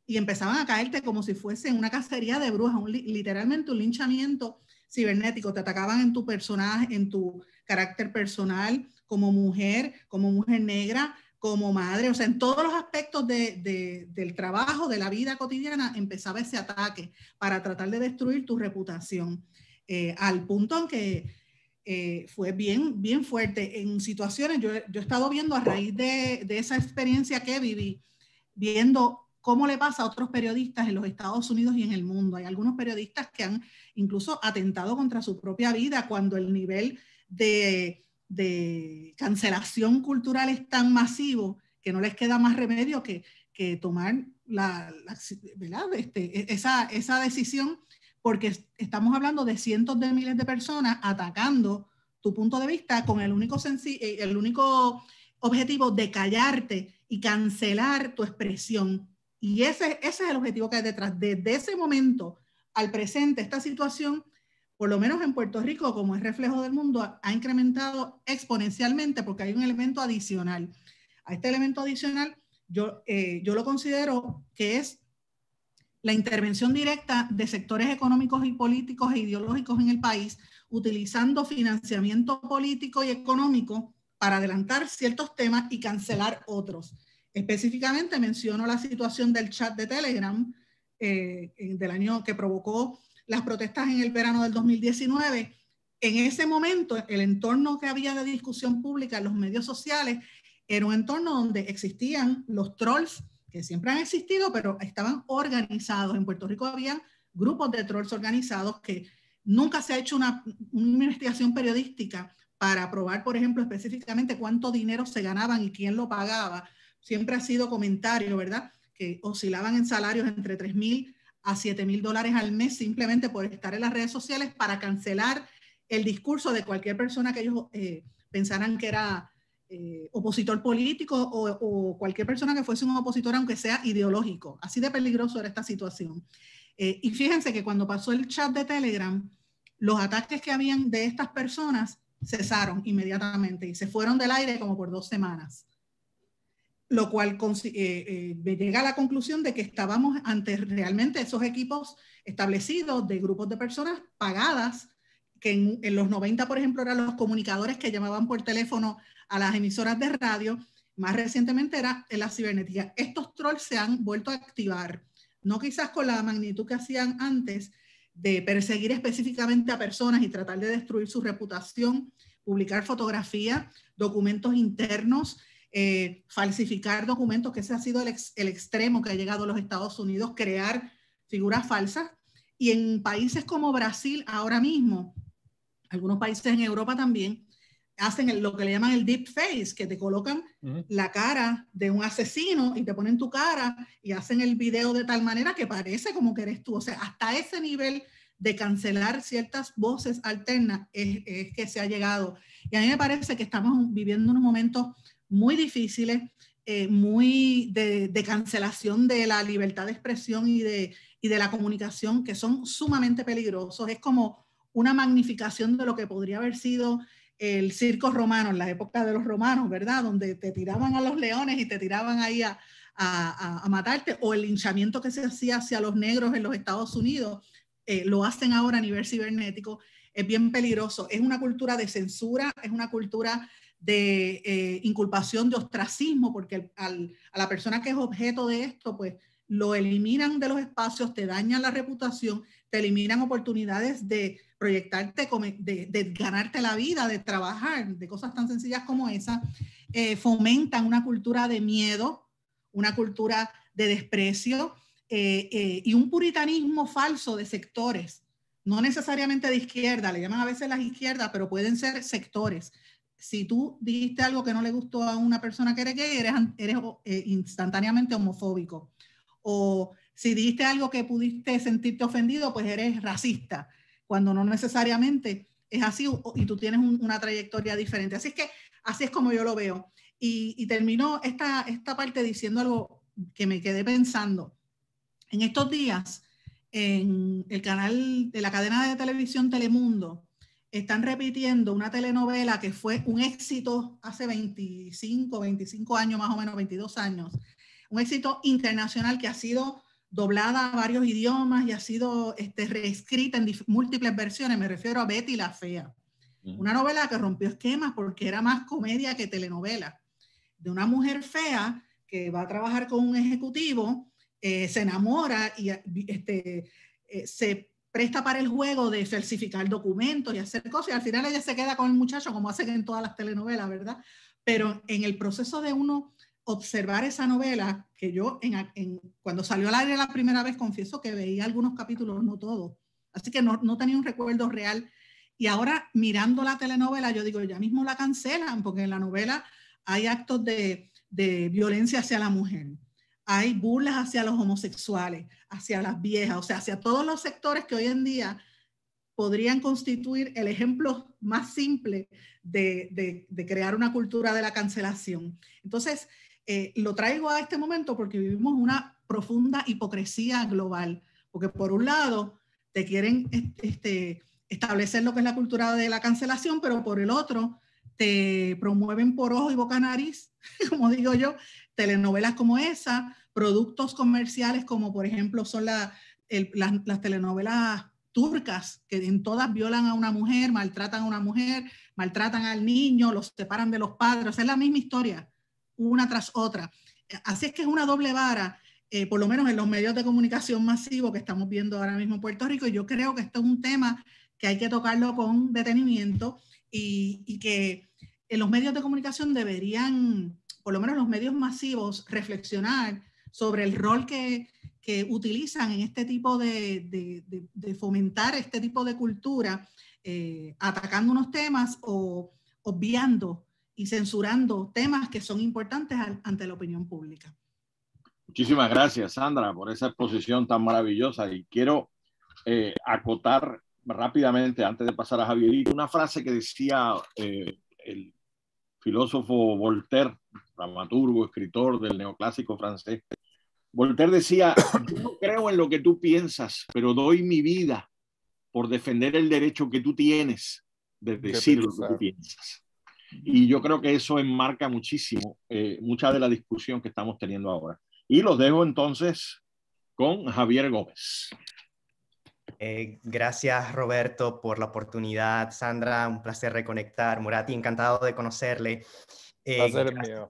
y empezaban a caerte como si fuese una cacería de brujas, literalmente un linchamiento cibernético, te atacaban en tu personaje, en tu carácter personal, como mujer, como mujer negra, como madre, o sea, en todos los aspectos del trabajo, de la vida cotidiana, empezaba ese ataque para tratar de destruir tu reputación, eh, al punto en que eh, fue bien, bien fuerte. En situaciones, yo, yo he estado viendo a raíz de, esa experiencia que viví, viendo cómo le pasa a otros periodistas en los Estados Unidos y en el mundo. Hay algunos periodistas que han incluso atentado contra su propia vida cuando el nivel de, cancelación cultural es tan masivo que no les queda más remedio que, tomar la, este, e, esa, esa decisión porque estamos hablando de cientos de miles de personas atacando tu punto de vista con el único, eh, el único objetivo de callarte y cancelar tu expresión. Y ese, ese es el objetivo que hay detrás. Desde ese momento al presente, esta situación, por lo menos en Puerto Rico, como es reflejo del mundo, ha incrementado exponencialmente porque hay un elemento adicional. A este elemento adicional yo, eh, yo lo considero que es la intervención directa de sectores económicos y políticos e ideológicos en el país, utilizando financiamiento político y económico para adelantar ciertos temas y cancelar otros. Específicamente menciono la situación del chat de Telegram eh, del año que provocó las protestas en el verano del 2019. En ese momento, el entorno que había de discusión pública en los medios sociales era un entorno donde existían los trolls, que siempre han existido, pero estaban organizados. En Puerto Rico había grupos de trolls organizados que nunca se ha hecho una, investigación periodística para probar, por ejemplo, específicamente cuánto dinero se ganaban y quién lo pagaba. Siempre ha sido comentario, ¿verdad? Que oscilaban en salarios entre 3.000 a 7.000 dólares al mes simplemente por estar en las redes sociales para cancelar el discurso de cualquier persona que ellos eh, pensaran que era eh, opositor político o, cualquier persona que fuese un opositor, aunque sea ideológico. Así de peligroso era esta situación. Eh, y fíjense que cuando pasó el chat de Telegram, los ataques que habían de estas personas cesaron inmediatamente y se fueron del aire como por dos semanas. Lo cual eh, me llega a la conclusión de que estábamos ante realmente esos equipos establecidos de grupos de personas pagadas que en, los 90, por ejemplo, eran los comunicadores que llamaban por teléfono a las emisoras de radio, más recientemente era en la cibernética. Estos trolls se han vuelto a activar, no quizás con la magnitud que hacían antes de perseguir específicamente a personas y tratar de destruir su reputación, publicar fotografías, documentos internos, eh, falsificar documentos, que ese ha sido el, el extremo que ha llegado a los Estados Unidos, crear figuras falsas. Y en países como Brasil ahora mismo, algunos países en Europa también, hacen lo que le llaman el deep face, que te colocan la cara de un asesino y te ponen tu cara y hacen el video de tal manera que parece como que eres tú. O sea, hasta ese nivel de cancelar ciertas voces alternas es, es que se ha llegado. Y a mí me parece que estamos viviendo unos momentos muy difíciles, eh, muy de, de, cancelación de la libertad de expresión y de, y de la comunicación, que son sumamente peligrosos. Es como una magnificación de lo que podría haber sido el circo romano, en las épocas de los romanos, ¿verdad? Donde te tiraban a los leones y te tiraban ahí a, a, matarte, o el linchamiento que se hacía hacia los negros en los Estados Unidos, eh, lo hacen ahora a nivel cibernético, es bien peligroso. Es una cultura de censura, es una cultura de eh, inculpación, de ostracismo, porque a la persona que es objeto de esto, pues lo eliminan de los espacios, te dañan la reputación te eliminan oportunidades de proyectarte, de, ganarte la vida, de trabajar, de cosas tan sencillas como esa, eh, fomentan una cultura de miedo, una cultura de desprecio eh, eh, y un puritanismo falso de sectores, no necesariamente de izquierda, le llaman a veces las izquierdas, pero pueden ser sectores. Si tú dijiste algo que no le gustó a una persona que eres gay, eres, eres instantáneamente homofóbico. O si dijiste algo que pudiste sentirte ofendido, pues eres racista, cuando no necesariamente es así y tú tienes una trayectoria diferente. Así es que así es como yo lo veo. Y, y terminó esta, esta parte diciendo algo que me quedé pensando. En estos días, en el canal de la cadena de televisión Telemundo, están repitiendo una telenovela que fue un éxito hace 25, 25 años, más o menos 22 años, un éxito internacional que ha sido doblada a varios idiomas y ha sido este, reescrita en múltiples versiones. Me refiero a Betty la Fea. Una novela que rompió esquemas porque era más comedia que telenovela. De una mujer fea que va a trabajar con un ejecutivo, eh, se enamora y eh, este, eh, se presta para el juego de falsificar documentos y hacer cosas. Y al final ella se queda con el muchacho, como hacen en todas las telenovelas, ¿verdad? Pero en el proceso de uno observar esa novela, que yo cuando salió al aire la primera vez confieso que veía algunos capítulos, no todos, así que no, tenía un recuerdo real. Y ahora mirando la telenovela, yo digo, ya mismo la cancelan, porque en la novela hay actos de, violencia hacia la mujer, hay burlas hacia los homosexuales, hacia las viejas, o sea, hacia todos los sectores que hoy en día podrían constituir el ejemplo más simple de, crear una cultura de la cancelación. Entonces, eh, lo traigo a este momento porque vivimos una profunda hipocresía global, porque por un lado te quieren este, establecer lo que es la cultura de la cancelación, pero por el otro te promueven por ojo y boca nariz, como digo yo, telenovelas como esa, productos comerciales como por ejemplo son las, telenovelas turcas, que en todas violan a una mujer, maltratan a una mujer, maltratan al niño, los separan de los padres, es la misma historia una tras otra. Así es que es una doble vara, eh, por lo menos en los medios de comunicación masivo que estamos viendo ahora mismo en Puerto Rico. Y yo creo que esto es un tema que hay que tocarlo con detenimiento y, que en los medios de comunicación deberían, por lo menos los medios masivos, reflexionar sobre el rol que, que utilizan en este tipo de, de, fomentar este tipo de cultura, eh, atacando unos temas o obviando y censurando temas que son importantes ante la opinión pública. Muchísimas gracias, Sandra, por esa exposición tan maravillosa. Y quiero eh, acotar rápidamente, antes de pasar a Javier una frase que decía eh, el filósofo Voltaire, dramaturgo, escritor del neoclásico francés. Voltaire decía, yo no creo en lo que tú piensas, pero doy mi vida por defender el derecho que tú tienes de decir lo que tú piensas. Y yo creo que eso enmarca muchísimo eh, mucha de la discusión que estamos teniendo ahora. Y los dejo entonces con Javier Gómez. Eh, gracias Roberto por la oportunidad. Sandra, un placer reconectar. Murati, encantado de conocerle. Eh,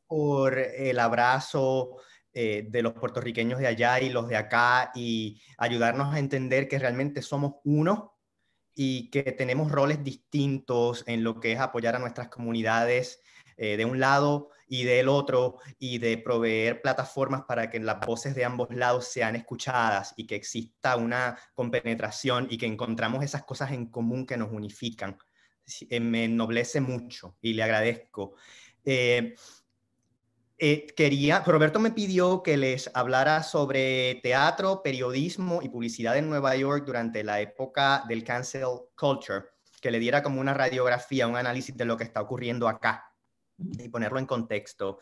Por el abrazo eh, de los puertorriqueños de allá y los de acá y ayudarnos a entender que realmente somos uno y que tenemos roles distintos en lo que es apoyar a nuestras comunidades eh, de un lado y del otro y de proveer plataformas para que las voces de ambos lados sean escuchadas y que exista una compenetración y que encontramos esas cosas en común que nos unifican. Eh, me ennoblece mucho y le agradezco. Eh, eh, quería, Roberto me pidió que les hablara sobre teatro, periodismo y publicidad en Nueva York durante la época del cancel culture, que le diera como una radiografía, un análisis de lo que está ocurriendo acá y ponerlo en contexto.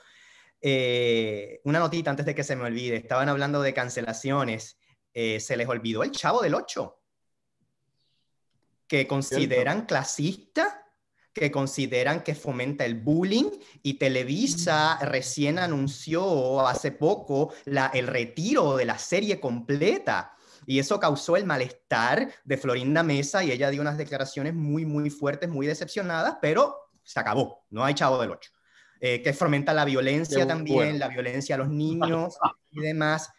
Eh, una notita antes de que se me olvide, estaban hablando de cancelaciones, eh, se les olvidó el chavo del 8, que consideran clasista que consideran que fomenta el bullying y Televisa mm. recién anunció hace poco el retiro de la serie completa. Y eso causó el malestar de Florinda Mesa y ella dio unas declaraciones muy, muy fuertes, muy decepcionadas, pero se acabó, no hay chavo del 8. Eh, que fomenta la violencia también, la violencia a los niños y demás.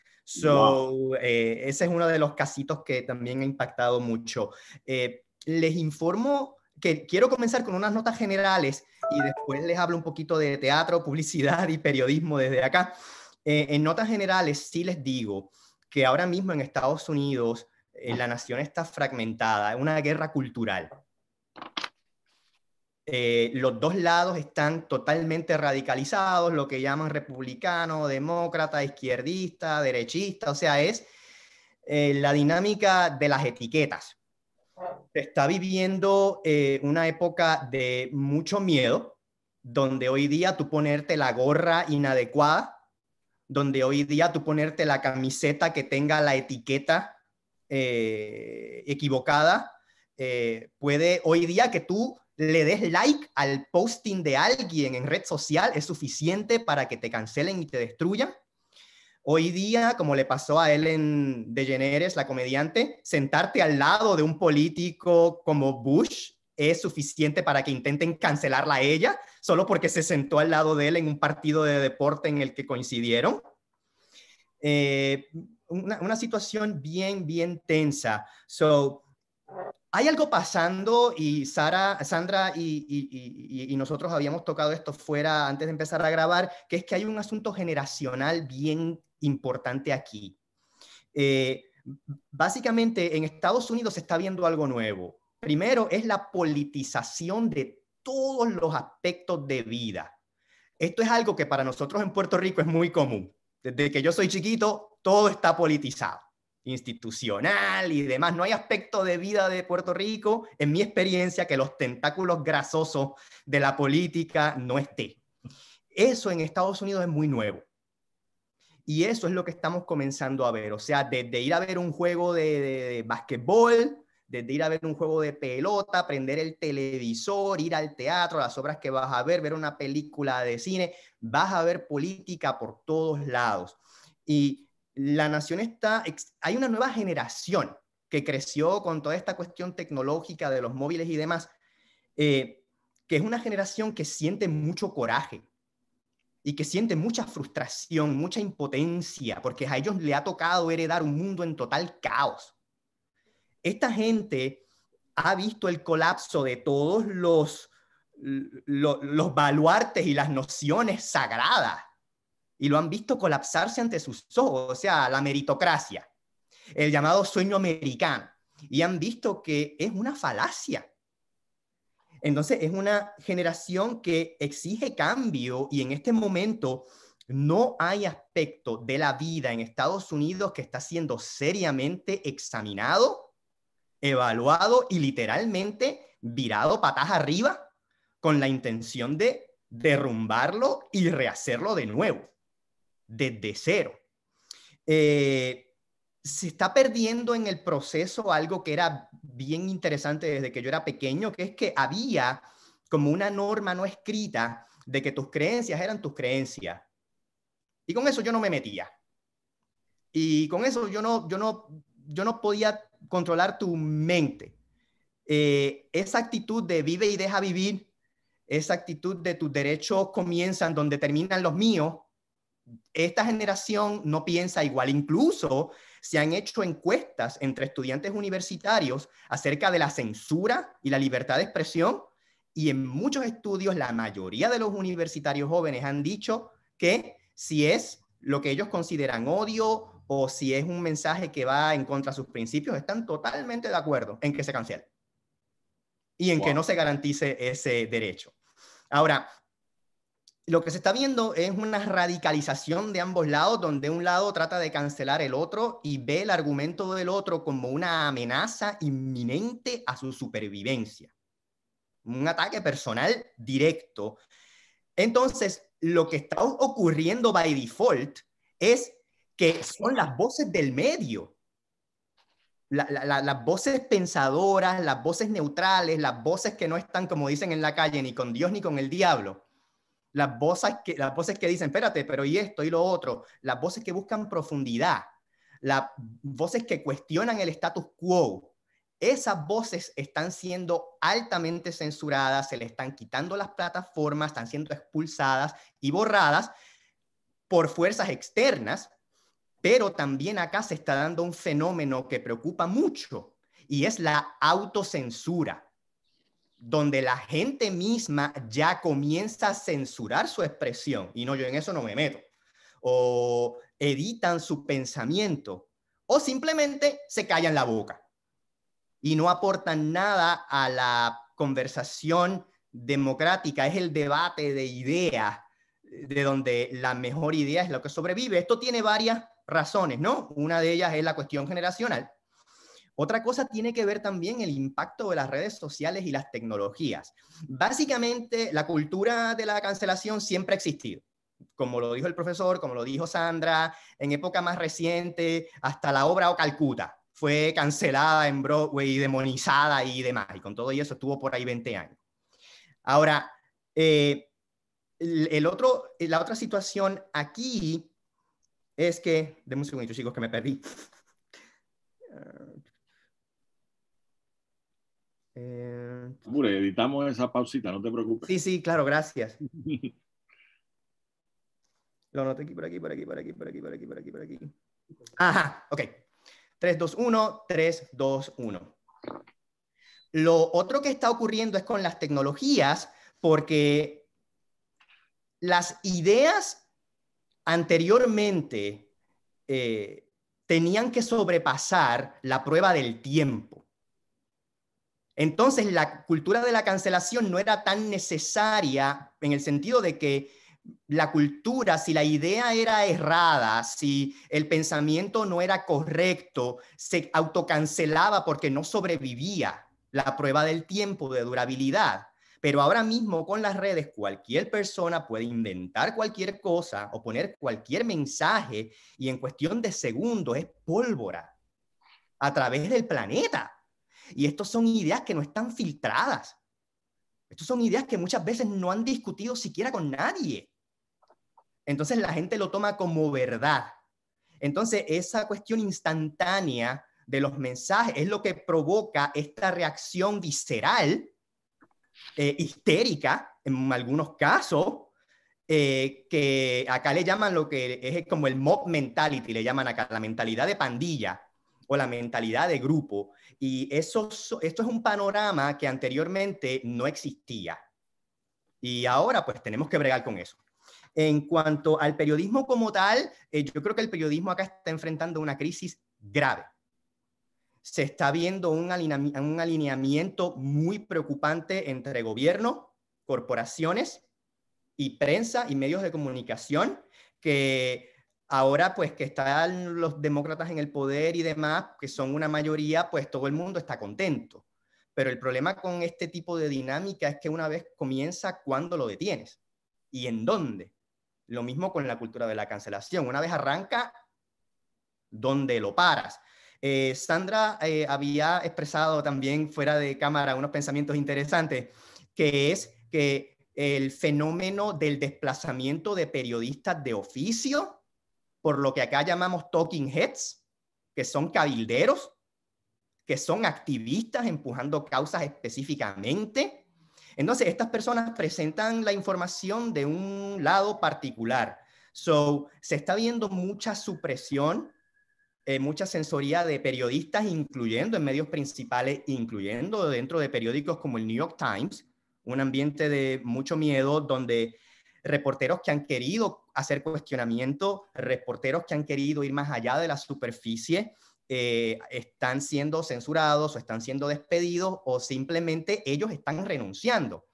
Eh, ese es uno de los casitos que también ha impactado mucho. Eh, les informo que quiero comenzar con unas notas generales y después les hablo un poquito de teatro, publicidad y periodismo desde acá. Eh, en notas generales sí les digo que ahora mismo en Estados Unidos eh, la nación está fragmentada, es una guerra cultural. Eh, los dos lados están totalmente radicalizados, lo que llaman republicano, demócrata, izquierdista, derechista, o sea, es la dinámica de las etiquetas está viviendo eh, una época de mucho miedo, donde hoy día tú ponerte la gorra inadecuada, donde hoy día tú ponerte la camiseta que tenga la etiqueta eh, equivocada, eh, puede hoy día que tú le des like al posting de alguien en red social es suficiente para que te cancelen y te destruyan. Hoy día, como le pasó a Ellen DeGeneres, la comediante, sentarte al lado de un político como Bush es suficiente para que intenten cancelarla a ella, solo porque se sentó al lado de él en un partido de deporte en el que coincidieron. Eh, una, situación bien, bien tensa. hay algo pasando y Sara, Sandra y, y, nosotros habíamos tocado esto fuera antes de empezar a grabar, que es que hay un asunto generacional bien importante aquí. Eh, básicamente en Estados Unidos se está viendo algo nuevo. Primero es la politización de todos los aspectos de vida. Esto es algo que para nosotros en Puerto Rico es muy común. Desde que yo soy chiquito, todo está politizado, institucional y demás. No hay aspecto de vida de Puerto Rico, en mi experiencia, que los tentáculos grasosos de la política no esté. Eso en Estados Unidos es muy nuevo. Y eso es lo que estamos comenzando a ver. O sea, desde ir a ver un juego de, de, desde ir a ver un juego de pelota, prender el televisor, ir al teatro, las obras que vas a ver, ver una película de cine, vas a ver política por todos lados. Y la nación está, hay una nueva generación que creció con toda esta cuestión tecnológica de los móviles y demás, eh, que es una generación que siente mucho coraje, y que sienten mucha frustración, mucha impotencia, porque a ellos le ha tocado heredar un mundo en total caos. Esta gente ha visto el colapso de todos los, los, los baluartes y las nociones sagradas y lo han visto colapsarse ante sus ojos, o sea, la meritocracia, el llamado sueño americano, y han visto que es una falacia entonces es una generación que exige cambio y en este momento no hay aspecto de la vida en Estados Unidos que está siendo seriamente examinado, evaluado y literalmente virado patas arriba con la intención de derrumbarlo y rehacerlo de nuevo, desde cero. Eh, se está perdiendo en el proceso algo que era bien interesante desde que yo era pequeño, que es que había como una norma no escrita de que tus creencias eran tus creencias. Y con eso yo no me metía. Y con eso yo no, yo no, yo no podía controlar tu mente. Eh, esa actitud de vive y deja vivir, esa actitud de tus derechos comienzan donde terminan los míos, esta generación no piensa igual. Incluso se han hecho encuestas entre estudiantes universitarios acerca de la censura y la libertad de expresión y en muchos estudios la mayoría de los universitarios jóvenes han dicho que si es lo que ellos consideran odio o si es un mensaje que va en contra de sus principios, están totalmente de acuerdo en que se cancele y en que no se garantice ese derecho. Ahora, lo que se está viendo es una radicalización de ambos lados, donde un lado trata de cancelar el otro y ve el argumento del otro como una amenaza inminente a su supervivencia. Un ataque personal directo. Entonces, lo que está ocurriendo by default es que son las voces del medio, las voces pensadoras, las voces neutrales, las voces que no están, como dicen en la calle, ni con Dios ni con el diablo las voces que, dicen, espérate, pero y esto y lo otro, las voces que buscan profundidad, las voces que cuestionan el status quo, esas voces están siendo altamente censuradas, se le están quitando las plataformas, están siendo expulsadas y borradas por fuerzas externas, pero también acá se está dando un fenómeno que preocupa mucho y es la autocensura donde la gente misma ya comienza a censurar su expresión y no, yo en eso no me meto, o editan su pensamiento, o simplemente se callan la boca y no aportan nada a la conversación democrática, es el debate de ideas, de donde la mejor idea es lo que sobrevive. Esto tiene varias razones, ¿no? Una de ellas es la cuestión generacional, otra cosa tiene que ver también el impacto de las redes sociales y las tecnologías. Básicamente, la cultura de la cancelación siempre ha existido. Como lo dijo el profesor, como lo dijo Sandra, en época más reciente, hasta la obra O Calcuta fue cancelada en Broadway y demonizada y demás. Y con todo eso estuvo por ahí 20 años. Ahora, eh, el otro, la otra situación aquí es que, denme un segundito, chicos, que me perdí. Eh, editamos esa pausita, no te preocupes. Sí, sí, claro, gracias. Lo noté aquí, por aquí, por aquí, por aquí, por aquí, por aquí, por aquí, por aquí. Ajá, ok. 3, 2, 1, 3, 2, 1. Lo otro que está ocurriendo es con las tecnologías, porque las ideas anteriormente eh, tenían que sobrepasar la prueba del tiempo. Entonces, la cultura de la cancelación no era tan necesaria en el sentido de que la cultura, si la idea era errada, si el pensamiento no era correcto, se autocancelaba porque no sobrevivía la prueba del tiempo de durabilidad. Pero ahora mismo con las redes cualquier persona puede inventar cualquier cosa o poner cualquier mensaje y en cuestión de segundos es pólvora a través del planeta. Y estas son ideas que no están filtradas. Estas son ideas que muchas veces no han discutido siquiera con nadie. Entonces la gente lo toma como verdad. Entonces esa cuestión instantánea de los mensajes es lo que provoca esta reacción visceral, eh, histérica en algunos casos, eh, que acá le llaman lo que es como el mob mentality, le llaman acá la mentalidad de pandilla, o la mentalidad de grupo. Y eso, esto es un panorama que anteriormente no existía. Y ahora pues tenemos que bregar con eso. En cuanto al periodismo como tal, eh, yo creo que el periodismo acá está enfrentando una crisis grave. Se está viendo un alineamiento muy preocupante entre gobierno, corporaciones y prensa y medios de comunicación que Ahora, pues que están los demócratas en el poder y demás, que son una mayoría, pues todo el mundo está contento. Pero el problema con este tipo de dinámica es que una vez comienza, ¿cuándo lo detienes? ¿Y en dónde? Lo mismo con la cultura de la cancelación. Una vez arranca, ¿dónde lo paras? Eh, Sandra eh, había expresado también fuera de cámara unos pensamientos interesantes, que es que el fenómeno del desplazamiento de periodistas de oficio por lo que acá llamamos talking heads, que son cabilderos, que son activistas empujando causas específicamente. Entonces, estas personas presentan la información de un lado particular. So, se está viendo mucha supresión, eh, mucha censuría de periodistas, incluyendo en medios principales, incluyendo dentro de periódicos como el New York Times, un ambiente de mucho miedo donde reporteros que han querido hacer cuestionamiento, reporteros que han querido ir más allá de la superficie, eh, están siendo censurados o están siendo despedidos o simplemente ellos están renunciando.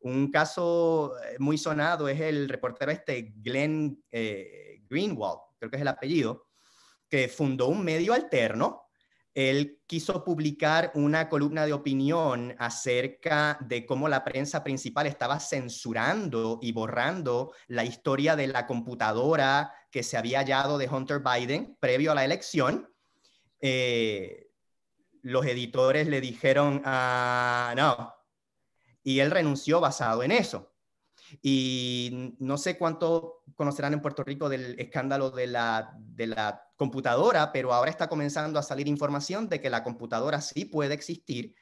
Un caso eh, muy sonado es el reportero este Glenn eh, Greenwald, creo que es el apellido, que fundó un medio alterno él quiso publicar una columna de opinión acerca de cómo la prensa principal estaba censurando y borrando la historia de la computadora que se había hallado de Hunter Biden previo a la elección. Eh, los editores le dijeron, ah, no, y él renunció basado en eso. Y no sé cuánto conocerán en Puerto Rico del escándalo de la, computadora, pero ahora está comenzando a salir información de que la computadora sí puede existir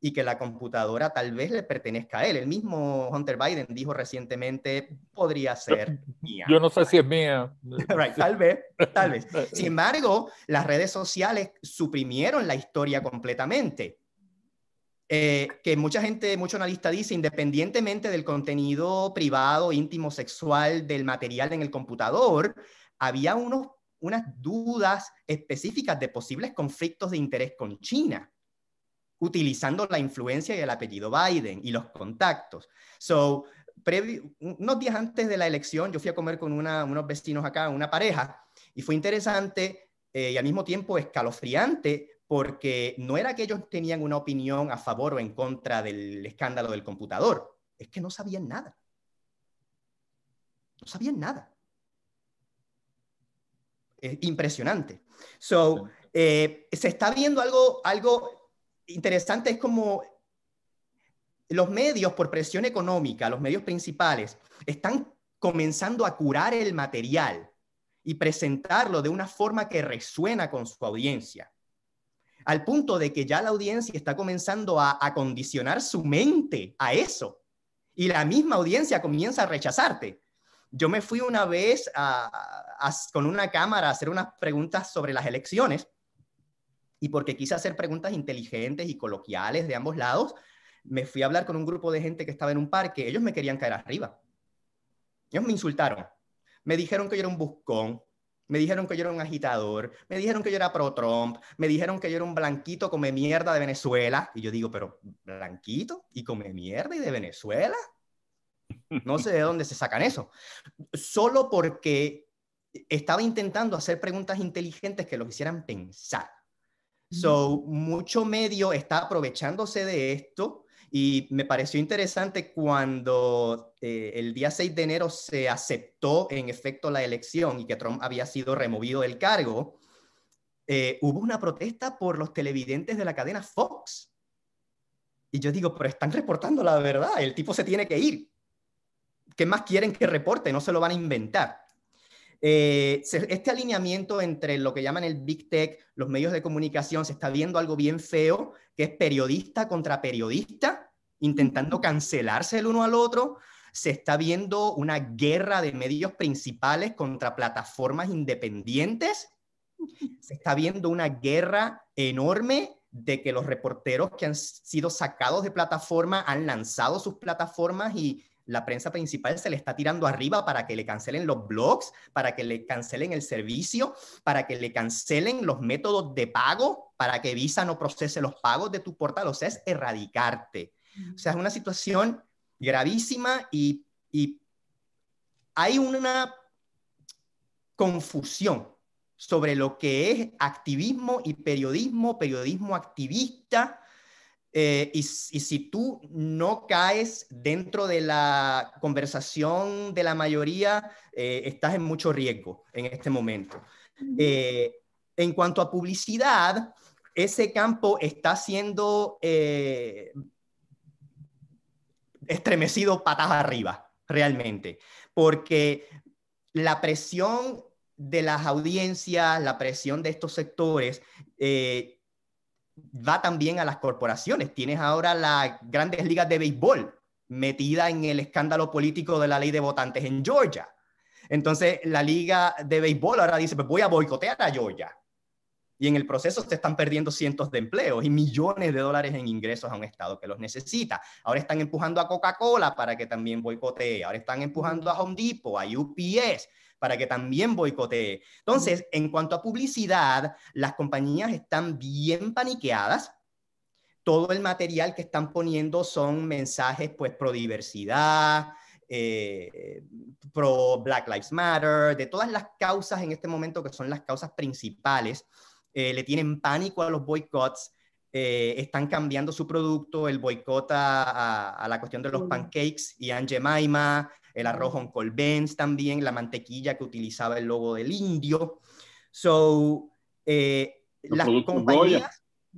y que la computadora tal vez le pertenezca a él. El mismo Hunter Biden dijo recientemente, podría ser mía. Yo no sé si es mía. tal vez, tal vez. Sin embargo, las redes sociales suprimieron la historia completamente. Eh, que mucha gente, mucho analista dice, independientemente del contenido privado, íntimo, sexual del material en el computador, había unos, unas dudas específicas de posibles conflictos de interés con China, utilizando la influencia y el apellido Biden y los contactos. So, previo, unos días antes de la elección, yo fui a comer con unos vecinos acá, una pareja, y fue interesante eh, y al mismo tiempo escalofriante porque no era que ellos tenían una opinión a favor o en contra del escándalo del computador, es que no sabían nada. No sabían nada. impresionante. So, eh, se está viendo algo, algo interesante, es como los medios, por presión económica, los medios principales, están comenzando a curar el material y presentarlo de una forma que resuena con su audiencia al punto de que ya la audiencia está comenzando a, acondicionar su mente a eso. Y la misma audiencia comienza a rechazarte. Yo me fui una vez a, con una cámara a hacer unas preguntas sobre las elecciones y porque quise hacer preguntas inteligentes y coloquiales de ambos lados, me fui a hablar con un grupo de gente que estaba en un parque. Ellos me querían caer arriba. Ellos me insultaron. Me dijeron que yo era un buscón, me dijeron que yo era un agitador, me dijeron que yo era pro-Trump, me dijeron que yo era un blanquito come mierda de Venezuela. Y yo digo, pero blanquito y come mierda y de Venezuela. No sé de dónde se sacan eso. Solo porque estaba intentando hacer preguntas inteligentes que los hicieran pensar. So, mucho medio está aprovechándose de esto y me pareció interesante cuando eh, el día 6 de enero se aceptó en efecto la elección y que Trump había sido removido del cargo, eh, hubo una protesta por los televidentes de la cadena Fox. Y yo digo, pero están reportando la verdad, el tipo se tiene que ir. ¿Qué más quieren que reporte? No se lo van a inventar. Eh, este alineamiento entre lo que llaman el Big Tech, los medios de comunicación, se está viendo algo bien feo, que es periodista contra periodista, intentando cancelarse el uno al otro, se está viendo una guerra de medios principales contra plataformas independientes, se está viendo una guerra enorme de que los reporteros que han sido sacados de plataforma han lanzado sus plataformas y la prensa principal se le está tirando arriba para que le cancelen los blogs, para que le cancelen el servicio, para que le cancelen los métodos de pago, para que Visa no procese los pagos de tu portal. O sea, es erradicarte. O sea, es una situación gravísima y, hay una confusión sobre lo que es activismo y periodismo, periodismo activista, eh, y, si tú no caes dentro de la conversación de la mayoría, eh, estás en mucho riesgo en este momento. Eh, en cuanto a publicidad, ese campo está siendo estremecido patas arriba, realmente, porque la presión de las audiencias, la presión de estos sectores, eh, va también a las corporaciones. Tienes ahora las grandes ligas de béisbol metida en el escándalo político de la ley de votantes en Georgia. Entonces, la liga de béisbol ahora dice, pues voy a boicotear a Georgia y en el proceso se están perdiendo cientos de empleos y millones de dólares en ingresos a un Estado que los necesita. Ahora están empujando a Coca-Cola para que también boicotee, ahora están empujando a Home Depot, a UPS para que también boicotee. Entonces, en cuanto a publicidad, las compañías están bien paniqueadas. Todo el material que están poniendo son mensajes, pues, pro diversidad, eh, pro Black Lives Matter, de todas las causas en este momento que son las causas principales eh, le tienen pánico a los boicots, eh, están cambiando su producto, el boicota a, la cuestión de los pancakes y a el arroz en colbens también, la mantequilla que utilizaba el logo del indio. So, eh, los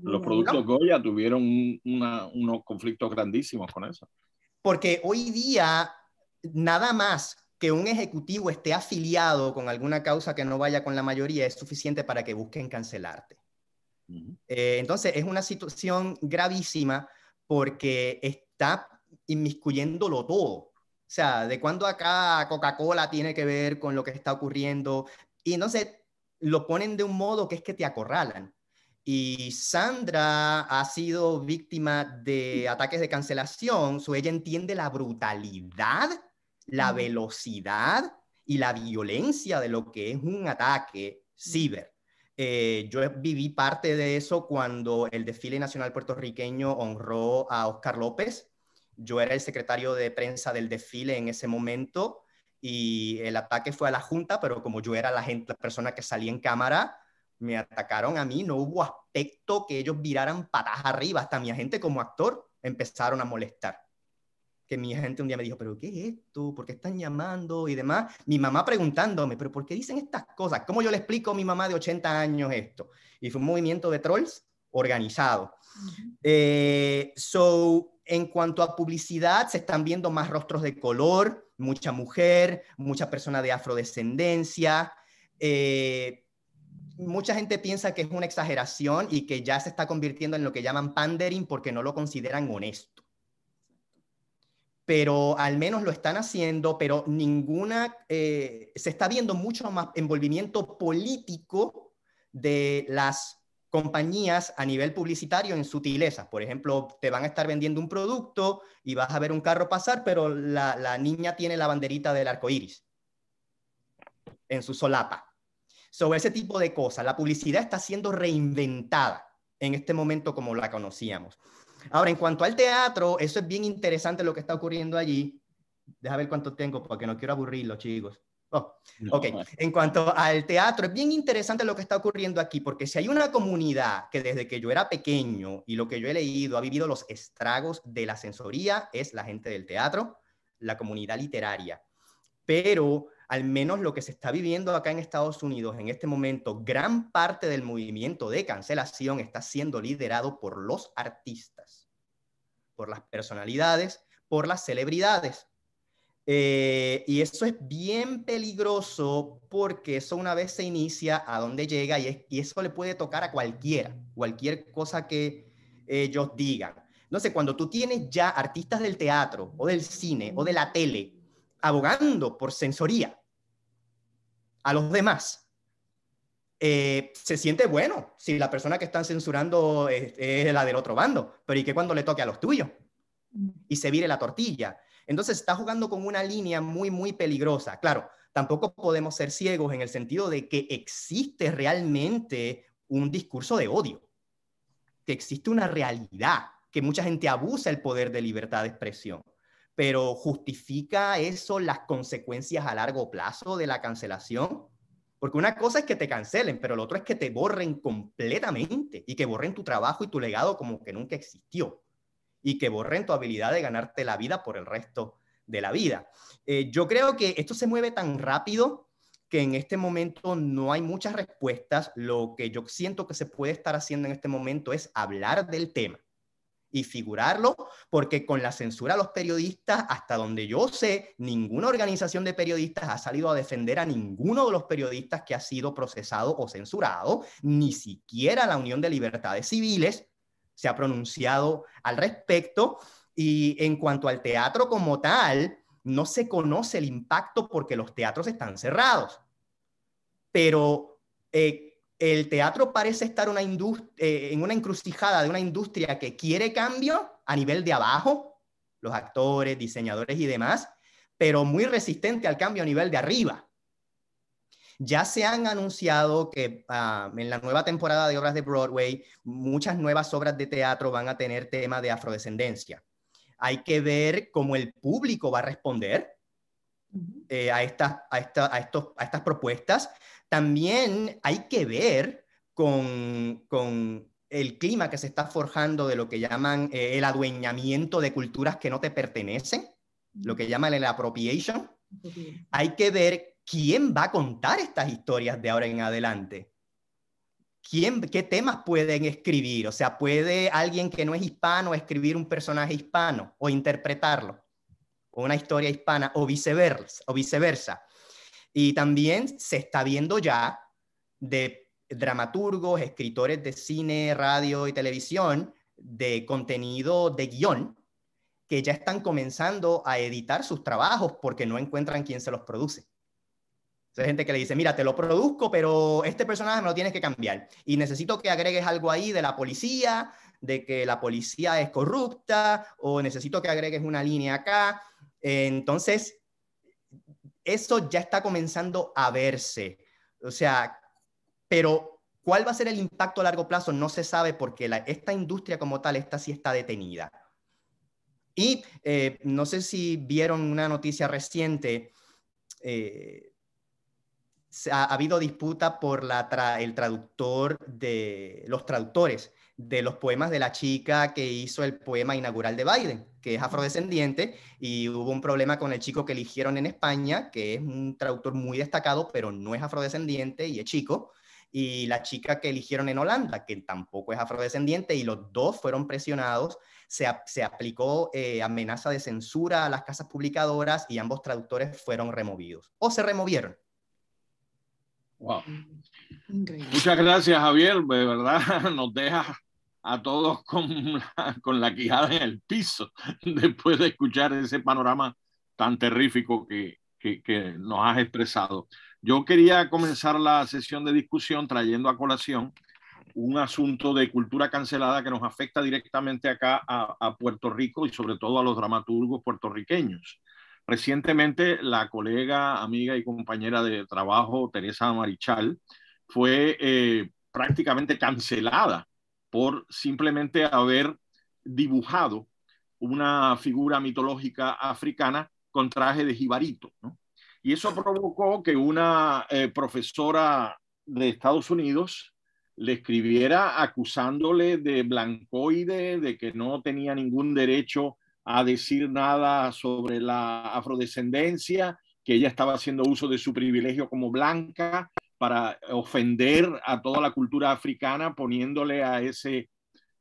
Los productos Goya tuvieron unos conflictos grandísimos con eso. Porque hoy día, nada más que un ejecutivo esté afiliado con alguna causa que no vaya con la mayoría es suficiente para que busquen cancelarte. Eh, entonces, es una situación gravísima porque está inmiscuyéndolo todo. O sea, ¿de cuándo acá Coca-Cola tiene que ver con lo que está ocurriendo? Y no entonces lo ponen de un modo que es que te acorralan. Y Sandra ha sido víctima de ataques de cancelación, su ella entiende la brutalidad la velocidad y la violencia de lo que es un ataque ciber. Eh, yo viví parte de eso cuando el desfile nacional puertorriqueño honró a Oscar López. Yo era el secretario de prensa del desfile en ese momento y el ataque fue a la junta, pero como yo era la, persona que salía en cámara, me atacaron a mí, no hubo aspecto que ellos viraran patas arriba, hasta mi agente como actor empezaron a molestar que mi gente un día me dijo, pero ¿qué es esto? ¿Por qué están llamando? Y demás. Mi mamá preguntándome, pero ¿por qué dicen estas cosas? ¿Cómo yo le explico a mi mamá de 80 años esto? Y fue un movimiento de trolls organizado. Eh, so, en cuanto a publicidad, se están viendo más rostros de color, mucha mujer, mucha persona de afrodescendencia. Eh, mucha gente piensa que es una exageración y que ya se está convirtiendo en lo que llaman pandering porque no lo consideran honesto pero al menos lo están haciendo, pero ninguna, eh, se está viendo mucho más envolvimiento político de las compañías a nivel publicitario en sutilezas. Por ejemplo, te van a estar vendiendo un producto y vas a ver un carro pasar, pero la, la niña tiene la banderita del arco iris en su solapa. Sobre ese tipo de cosas, la publicidad está siendo reinventada en este momento como la conocíamos. Ahora, en cuanto al teatro, eso es bien interesante lo que está ocurriendo allí. Deja ver cuánto tengo porque no quiero aburrirlos, chicos. Oh, ok, en cuanto al teatro, es bien interesante lo que está ocurriendo aquí, porque si hay una comunidad que desde que yo era pequeño y lo que yo he leído ha vivido los estragos de la censuría, es la gente del teatro, la comunidad literaria. Pero al menos lo que se está viviendo acá en Estados Unidos en este momento, gran parte del movimiento de cancelación está siendo liderado por los artistas, por las personalidades, por las celebridades. Eh, y eso es bien peligroso porque eso una vez se inicia a dónde llega y, y, eso le puede tocar a cualquiera, cualquier cosa que ellos digan. No sé, cuando tú tienes ya artistas del teatro o del cine o de la tele abogando por censoría a los demás, eh, se siente bueno si la persona que están censurando es, la del otro bando, pero ¿y qué cuando le toque a los tuyos? Y se vire la tortilla. Entonces está jugando con una línea muy, muy peligrosa. Claro, tampoco podemos ser ciegos en el sentido de que existe realmente un discurso de odio, que existe una realidad, que mucha gente abusa el poder de libertad de expresión pero ¿justifica eso las consecuencias a largo plazo de la cancelación? Porque una cosa es que te cancelen, pero lo otro es que te borren completamente y que borren tu trabajo y tu legado como que nunca existió y que borren tu habilidad de ganarte la vida por el resto de la vida. Eh, yo creo que esto se mueve tan rápido que en este momento no hay muchas respuestas. Lo que yo siento que se puede estar haciendo en este momento es hablar del tema y figurarlo, porque con la censura a los periodistas, hasta donde yo sé, ninguna organización de periodistas ha salido a defender a ninguno de los periodistas que ha sido procesado o censurado, ni siquiera la Unión de Libertades Civiles se ha pronunciado al respecto. Y en cuanto al teatro como tal, no se conoce el impacto porque los teatros están cerrados. Pero eh, el teatro parece estar eh, en una encrucijada de una industria que quiere cambio a nivel de abajo, los actores, diseñadores y demás, pero muy resistente al cambio a nivel de arriba. Ya se han anunciado que ah, en la nueva temporada de obras de Broadway, muchas nuevas obras de teatro van a tener tema de afrodescendencia. Hay que ver cómo el público va a responder eh, a estas propuestas también hay que ver con, el clima que se está forjando de lo que llaman eh, el adueñamiento de culturas que no te pertenecen, lo que llaman el appropriation. Hay que ver quién va a contar estas historias de ahora en adelante. ¿Quién, ¿Qué temas pueden escribir? O sea, ¿puede alguien que no es hispano escribir un personaje hispano o interpretarlo? O una historia hispana o viceversa. O viceversa. Y también se está viendo ya de dramaturgos, escritores de cine, radio y televisión, de contenido de guión, que ya están comenzando a editar sus trabajos porque no encuentran quién se los produce. hay gente que le dice, mira, te lo produzco, pero este personaje me lo tienes que cambiar. Y necesito que agregues algo ahí de la policía, de que la policía es corrupta, o necesito que agregues una línea acá. Entonces, eso ya está comenzando a verse. O sea, pero cuál va a ser el impacto a largo plazo no se sabe porque esta industria como tal, esta sí está detenida. Y eh, no sé si vieron una noticia reciente, eh, ha, habido disputa por el traductor de los traductores de los poemas de la chica que hizo el poema inaugural de Biden, que es afrodescendiente, y hubo un problema con el chico que eligieron en España, que es un traductor muy destacado, pero no es afrodescendiente y es chico, y la chica que eligieron en Holanda, que tampoco es afrodescendiente, y los dos fueron presionados, se, aplicó eh, amenaza de censura a las casas publicadoras y ambos traductores fueron removidos o se removieron. Wow. Muchas gracias, Javier. De verdad, nos deja a todos con la, con la quijada en el piso después de escuchar ese panorama tan terrífico que, nos has expresado. Yo quería comenzar la sesión de discusión trayendo a colación un asunto de cultura cancelada que nos afecta directamente acá a Puerto Rico y sobre todo a los dramaturgos puertorriqueños. Recientemente la colega, amiga y compañera de trabajo Teresa Marichal fue eh, prácticamente cancelada por simplemente haber dibujado una figura mitológica africana con traje de jibarito. Y eso provocó que una eh, profesora de Estados Unidos le escribiera acusándole de blancoide, de que no tenía ningún derecho a decir nada sobre la afrodescendencia, que ella estaba haciendo uso de su privilegio como blanca para ofender a toda la cultura africana poniéndole a, ese,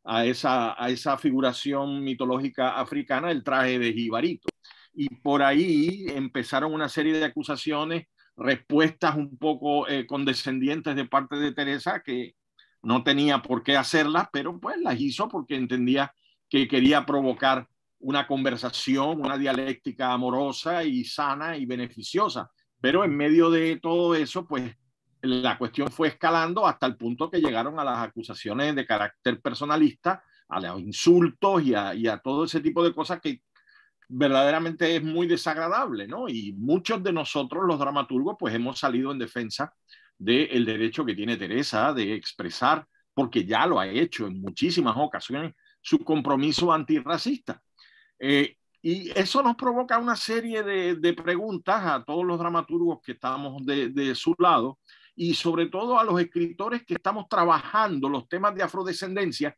a, esa, a esa figuración mitológica africana el traje de jibarito. Y por ahí empezaron una serie de acusaciones, respuestas un poco eh, condescendientes de parte de Teresa, que no tenía por qué hacerlas, pero pues las hizo porque entendía que quería provocar una conversación, una dialéctica amorosa y sana y beneficiosa. Pero en medio de todo eso, pues la cuestión fue escalando hasta el punto que llegaron a las acusaciones de carácter personalista, a los insultos y a, todo ese tipo de cosas que verdaderamente es muy desagradable, ¿no? Y muchos de nosotros, los dramaturgos, pues hemos salido en defensa del derecho que tiene Teresa de expresar, porque ya lo ha hecho en muchísimas ocasiones, su compromiso antirracista. Eh, y eso nos provoca una serie de, preguntas a todos los dramaturgos que estamos de, de su lado y sobre todo a los escritores que estamos trabajando los temas de afrodescendencia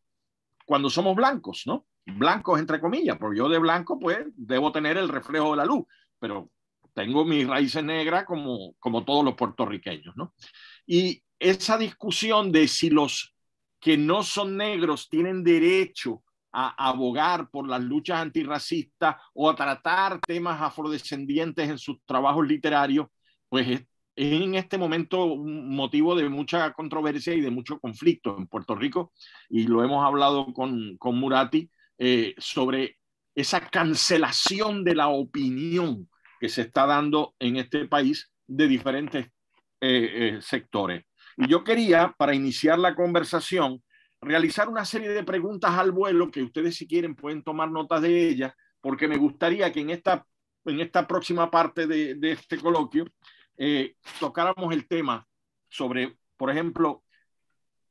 cuando somos blancos, ¿no? Blancos entre comillas, porque yo de blanco pues debo tener el reflejo de la luz, pero tengo mis raíces negras como, como todos los puertorriqueños, ¿no? Y esa discusión de si los que no son negros tienen derecho a abogar por las luchas antirracistas o a tratar temas afrodescendientes en sus trabajos literarios, pues es en este momento un motivo de mucha controversia y de mucho conflicto en Puerto Rico, y lo hemos hablado con, con Murati, eh, sobre esa cancelación de la opinión que se está dando en este país de diferentes eh, eh, sectores. Y yo quería, para iniciar la conversación, realizar una serie de preguntas al vuelo que ustedes si quieren pueden tomar notas de ellas, porque me gustaría que en esta, en esta próxima parte de este coloquio eh, tocáramos el tema sobre, por ejemplo,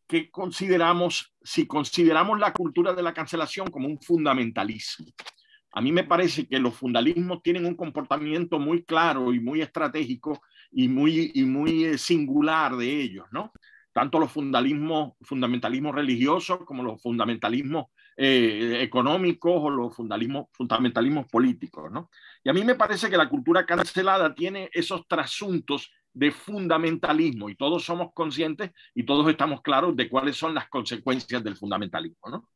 qué consideramos, si consideramos la cultura de la cancelación como un fundamentalismo. A mí me parece que los fundamentalismos tienen un comportamiento muy claro y muy estratégico y muy, y muy eh, singular de ellos, ¿no? Tanto los fundalismos, fundamentalismos religiosos como los fundamentalismos eh, económicos o los fundamentalismos políticos, ¿no? Y a mí me parece que la cultura cancelada tiene esos trasuntos de fundamentalismo y todos somos conscientes y todos estamos claros de cuáles son las consecuencias del fundamentalismo. ¿no?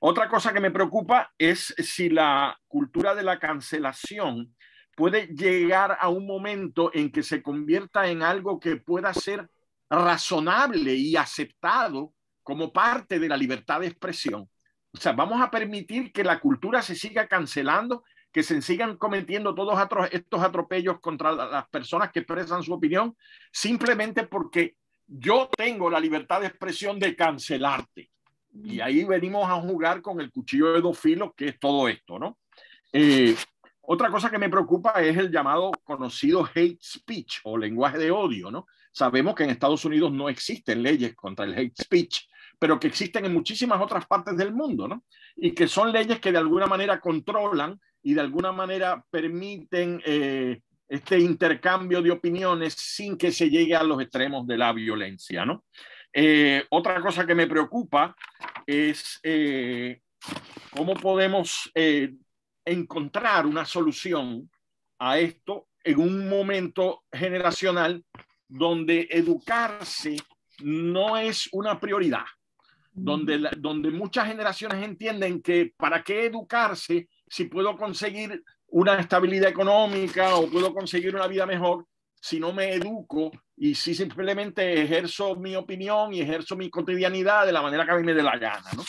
Otra cosa que me preocupa es si la cultura de la cancelación puede llegar a un momento en que se convierta en algo que pueda ser razonable y aceptado como parte de la libertad de expresión. O sea, vamos a permitir que la cultura se siga cancelando que se sigan cometiendo todos estos atropellos contra las personas que expresan su opinión, simplemente porque yo tengo la libertad de expresión de cancelarte. Y ahí venimos a jugar con el cuchillo de dos filos, que es todo esto, ¿no? Eh, otra cosa que me preocupa es el llamado conocido hate speech o lenguaje de odio, ¿no? Sabemos que en Estados Unidos no existen leyes contra el hate speech, pero que existen en muchísimas otras partes del mundo, ¿no? Y que son leyes que de alguna manera controlan y de alguna manera permiten eh, este intercambio de opiniones sin que se llegue a los extremos de la violencia. Eh, otra cosa que me preocupa es eh, cómo podemos encontrar una solución a esto en un momento generacional donde educarse no es una prioridad, donde, donde muchas generaciones entienden que para qué educarse si puedo conseguir una estabilidad económica o puedo conseguir una vida mejor si no me educo y si simplemente ejerzo mi opinión y ejerzo mi cotidianidad de la manera que a mí me dé la gana, ¿no?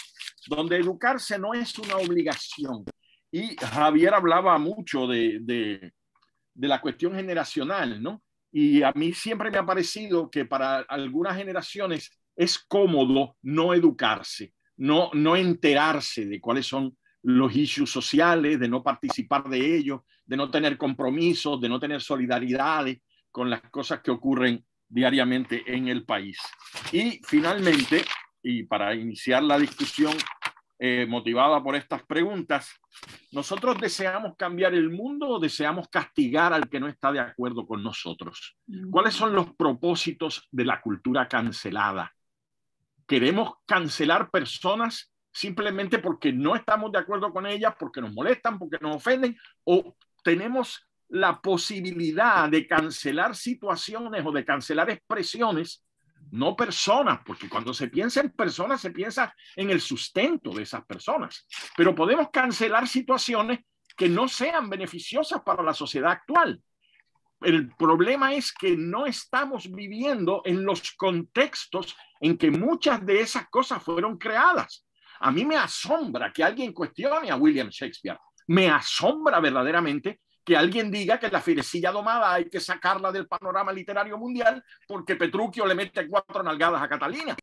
Donde educarse no es una obligación. Y Javier hablaba mucho de, de la cuestión generacional, ¿no? Y a mí siempre me ha parecido que para algunas generaciones es cómodo no educarse, no, no enterarse de cuáles son los issues sociales, de no participar de ellos, de no tener compromisos, de no tener solidaridades con las cosas que ocurren diariamente en el país. Y finalmente, y para iniciar la discusión eh, motivada por estas preguntas, ¿nosotros deseamos cambiar el mundo o deseamos castigar al que no está de acuerdo con nosotros? Mm. ¿Cuáles son los propósitos de la cultura cancelada? ¿Queremos cancelar personas simplemente porque no estamos de acuerdo con ellas, porque nos molestan, porque nos ofenden, o tenemos la posibilidad de cancelar situaciones o de cancelar expresiones, no personas, porque cuando se piensa en personas se piensa en el sustento de esas personas, pero podemos cancelar situaciones que no sean beneficiosas para la sociedad actual. El problema es que no estamos viviendo en los contextos en que muchas de esas cosas fueron creadas. A mí me asombra que alguien cuestione a William Shakespeare. Me asombra verdaderamente que alguien diga que la firecilla domada hay que sacarla del panorama literario mundial porque Petruchio le mete cuatro nalgadas a Catalina.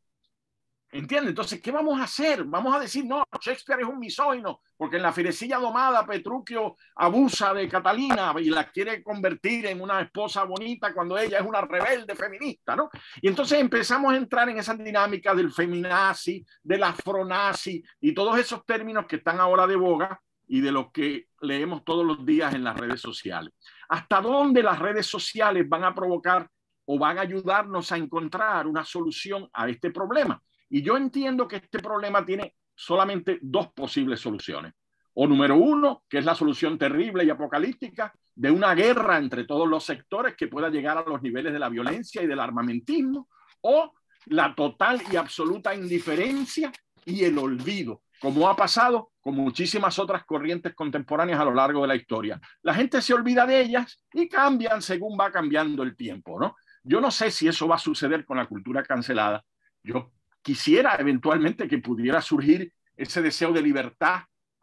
¿Entiendes? Entonces, ¿qué vamos a hacer? Vamos a decir, no, Shakespeare es un misógino, porque en la firecilla domada Petruchio abusa de Catalina y la quiere convertir en una esposa bonita cuando ella es una rebelde feminista, ¿no? Y entonces empezamos a entrar en esa dinámica del feminazi, del afronazi y todos esos términos que están ahora de boga y de los que leemos todos los días en las redes sociales. ¿Hasta dónde las redes sociales van a provocar o van a ayudarnos a encontrar una solución a este problema. Y yo entiendo que este problema tiene solamente dos posibles soluciones. O número uno, que es la solución terrible y apocalíptica de una guerra entre todos los sectores que pueda llegar a los niveles de la violencia y del armamentismo, o la total y absoluta indiferencia y el olvido, como ha pasado con muchísimas otras corrientes contemporáneas a lo largo de la historia. La gente se olvida de ellas y cambian según va cambiando el tiempo, ¿no? Yo no sé si eso va a suceder con la cultura cancelada. Yo quisiera eventualmente que pudiera surgir ese deseo de libertad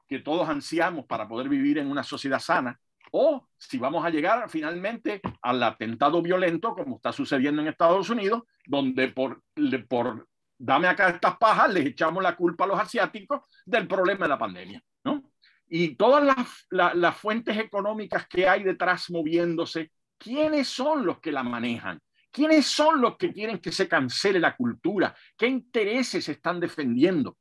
que todos ansiamos para poder vivir en una sociedad sana, o si vamos a llegar finalmente al atentado violento como está sucediendo en Estados Unidos, donde por, por dame acá estas pajas, les echamos la culpa a los asiáticos del problema de la pandemia, Y todas las, las fuentes económicas que hay detrás moviéndose, ¿quiénes son los que la manejan? ¿Quiénes son los que quieren que se cancele la cultura? ¿Qué intereses están defendiendo?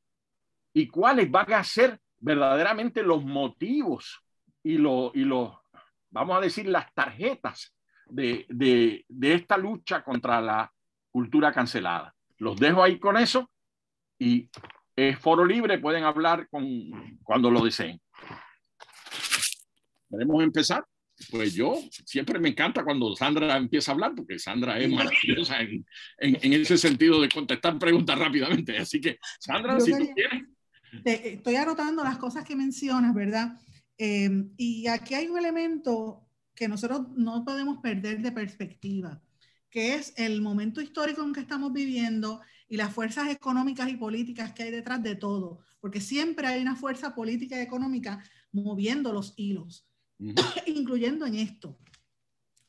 ¿Y cuáles van a ser verdaderamente los motivos y, y los, vamos a decir, las tarjetas de, de, esta lucha contra la cultura cancelada? Los dejo ahí con eso y es foro libre, pueden hablar con, cuando lo deseen. ¿Podemos empezar? pues yo siempre me encanta cuando Sandra empieza a hablar, porque Sandra es maravillosa en, ese sentido de contestar preguntas rápidamente. Así que, Sandra, si tú quieres. Eh, estoy anotando las cosas que mencionas, ¿verdad? Em, y aquí hay un elemento que nosotros no podemos perder de perspectiva, que es el momento histórico en que estamos viviendo y las fuerzas económicas y políticas que hay detrás de todo, porque siempre hay una fuerza política y económica moviendo los hilos. incluyendo en esto.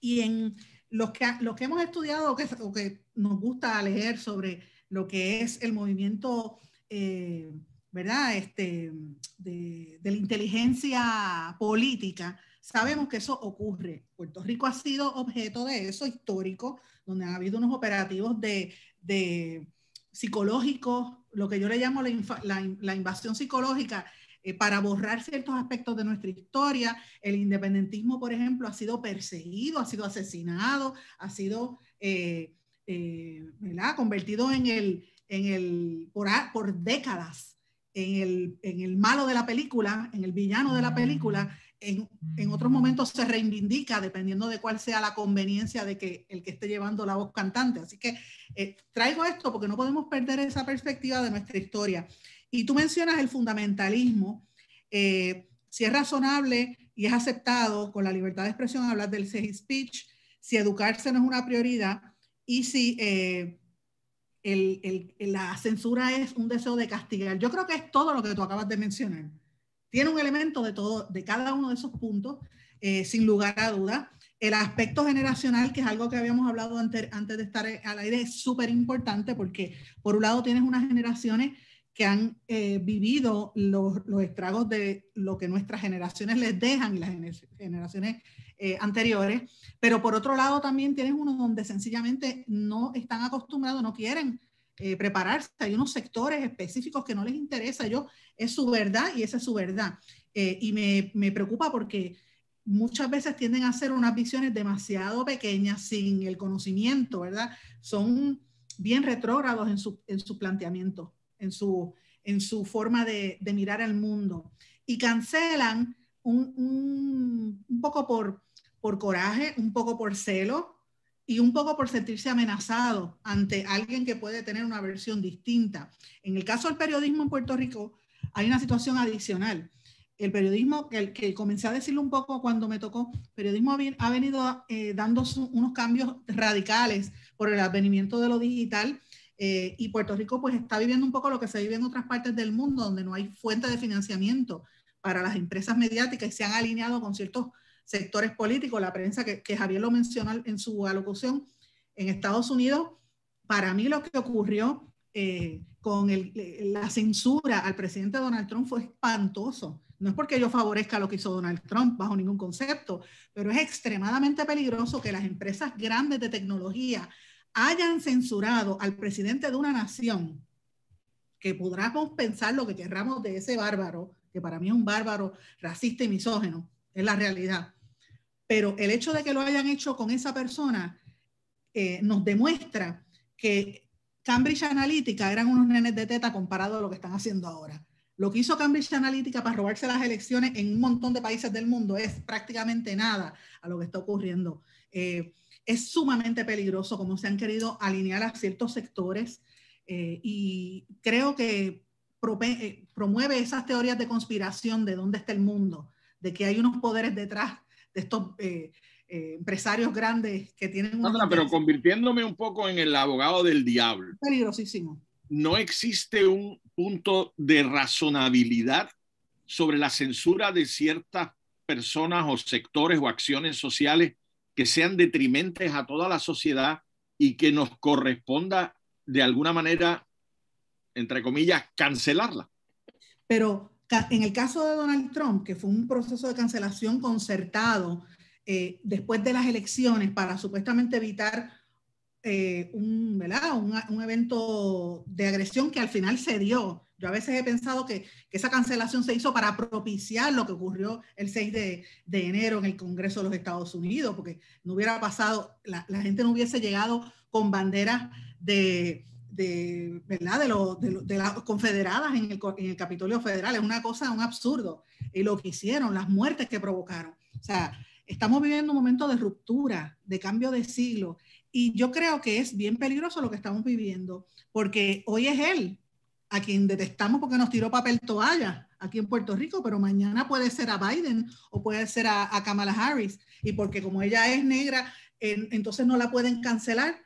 Y en los que, los que hemos estudiado o que, o que nos gusta leer sobre lo que es el movimiento, eh, ¿verdad? Este, de, la inteligencia política, sabemos que eso ocurre. Puerto Rico ha sido objeto de eso histórico, donde ha habido unos operativos de, de psicológicos, lo que yo le llamo la, la, la invasión psicológica, eh, para borrar ciertos aspectos de nuestra historia. El independentismo, por ejemplo, ha sido perseguido, ha sido asesinado, ha sido eh, eh, convertido en el, en el por, por décadas en el, en el, malo de la película, en el villano de la mm. película. En, otros momentos se reivindica dependiendo de cuál sea la conveniencia de que el que esté llevando la voz cantante. Así que traigo esto porque no podemos perder esa perspectiva de nuestra historia. Y tú mencionas el fundamentalismo. Eh, si es razonable y es aceptado con la libertad de expresión hablar del sex speech, si educarse no es una prioridad y si eh, el, la censura es un deseo de castigar. Yo creo que es todo lo que tú acabas de mencionar. Tiene un elemento de todo, de cada uno de esos puntos, eh, sin lugar a duda. El aspecto generacional, que es algo que habíamos hablado antes, antes de estar al aire, es súper importante porque, por un lado, tienes unas generaciones que han eh, vivido los, estragos de lo que nuestras generaciones les dejan y las generaciones eh, anteriores, pero por otro lado también tienes uno donde sencillamente no están acostumbrados, no quieren eh, prepararse, hay unos sectores específicos que no les interesa, yo es su verdad y esa es su verdad. y me, me preocupa porque muchas veces tienden a hacer unas visiones demasiado pequeñas sin el conocimiento, ¿verdad? Son bien retrógrados en su, en su planteamiento en su, forma de, mirar al mundo. Y cancelan un, poco por, coraje, un poco por celo y un poco por sentirse amenazado ante alguien que puede tener una versión distinta. En el caso del periodismo en Puerto Rico hay una situación adicional. El periodismo, el que comencé a decirlo un poco cuando me tocó, periodismo ha venido eh, dando unos cambios radicales por el advenimiento de lo digital eh, y Puerto Rico pues está viviendo un poco lo que se vive en otras partes del mundo, donde no hay fuente de financiamiento para las empresas mediáticas y se han alineado con ciertos sectores políticos, la prensa que, Javier lo menciona en su alocución en Estados Unidos. Para mí lo que ocurrió eh, con eh, la censura al presidente Donald Trump fue espantoso. No es porque yo favorezca lo que hizo Donald Trump bajo ningún concepto, pero es extremadamente peligroso que las empresas grandes de tecnología hayan censurado al presidente de una nación, que podamos pensar lo que querramos de ese bárbaro, que para mí es un bárbaro racista y misógeno, es la realidad. Pero el hecho de que lo hayan hecho con esa persona eh, nos demuestra que Cambridge Analytica eran unos nenes de teta comparado a lo que están haciendo ahora. Lo que hizo Cambridge Analytica para robarse las elecciones en un montón de países del mundo es prácticamente nada a lo que está ocurriendo. Eh, es sumamente peligroso como se han querido alinear a ciertos sectores eh, y creo que eh, promueve esas teorías de conspiración de dónde está el mundo, de que hay unos poderes detrás de estos eh, empresarios grandes que tienen... Sandra, pero convirtiéndome un poco en el abogado del diablo. Peligrosísimo. No existe un punto de razonabilidad sobre la censura de ciertas personas o sectores o acciones sociales que sean detrimentes a toda la sociedad y que nos corresponda de alguna manera, entre comillas, cancelarla. Pero en el caso de Donald Trump, que fue un proceso de cancelación concertado eh, después de las elecciones para supuestamente evitar eh, un, un, evento de agresión que al final se dio, yo a veces he pensado que, esa cancelación se hizo para propiciar lo que ocurrió el 6 de, enero en el Congreso de los Estados Unidos, porque no hubiera pasado, la, gente no hubiese llegado con banderas de, ¿verdad? De, las confederadas en el, en el, Capitolio Federal. Es una cosa, un absurdo. Y lo que hicieron, las muertes que provocaron. O sea, estamos viviendo un momento de ruptura, de cambio de siglo. Y yo creo que es bien peligroso lo que estamos viviendo, porque hoy es él, a quien detestamos porque nos tiró papel toalla aquí en Puerto Rico, pero mañana puede ser a Biden o puede ser a, Kamala Harris. Y porque como ella es negra, entonces no la pueden cancelar.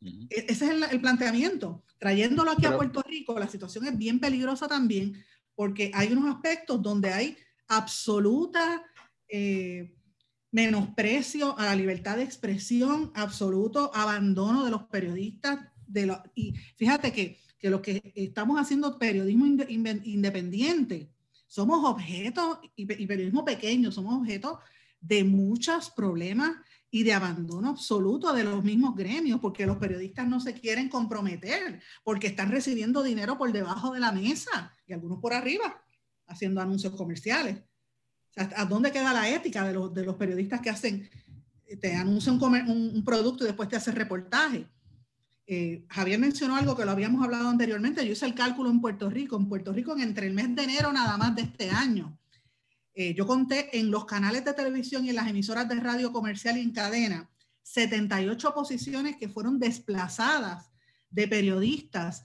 E-, ese es el, planteamiento. Trayéndolo aquí a Puerto Rico, la situación es bien peligrosa también, porque hay unos aspectos donde hay absoluta eh, menosprecio a la libertad de expresión, absoluto abandono de los periodistas. De lo, y fíjate que que los que estamos haciendo periodismo independiente somos objetos, y, periodismo pequeño, somos objetos de muchos problemas y de abandono absoluto de los mismos gremios, porque los periodistas no se quieren comprometer, porque están recibiendo dinero por debajo de la mesa y algunos por arriba, haciendo anuncios comerciales. O ¿A dónde queda la ética de los, periodistas que hacen, te anuncian un, un, producto y después te hacen reportaje? Eh, Javier mencionó algo que lo habíamos hablado anteriormente. Yo hice el cálculo en Puerto Rico. En Puerto Rico, entre el mes de enero nada más de este año, eh, yo conté en los canales de televisión y en las emisoras de radio comercial y en cadena 78 posiciones que fueron desplazadas de periodistas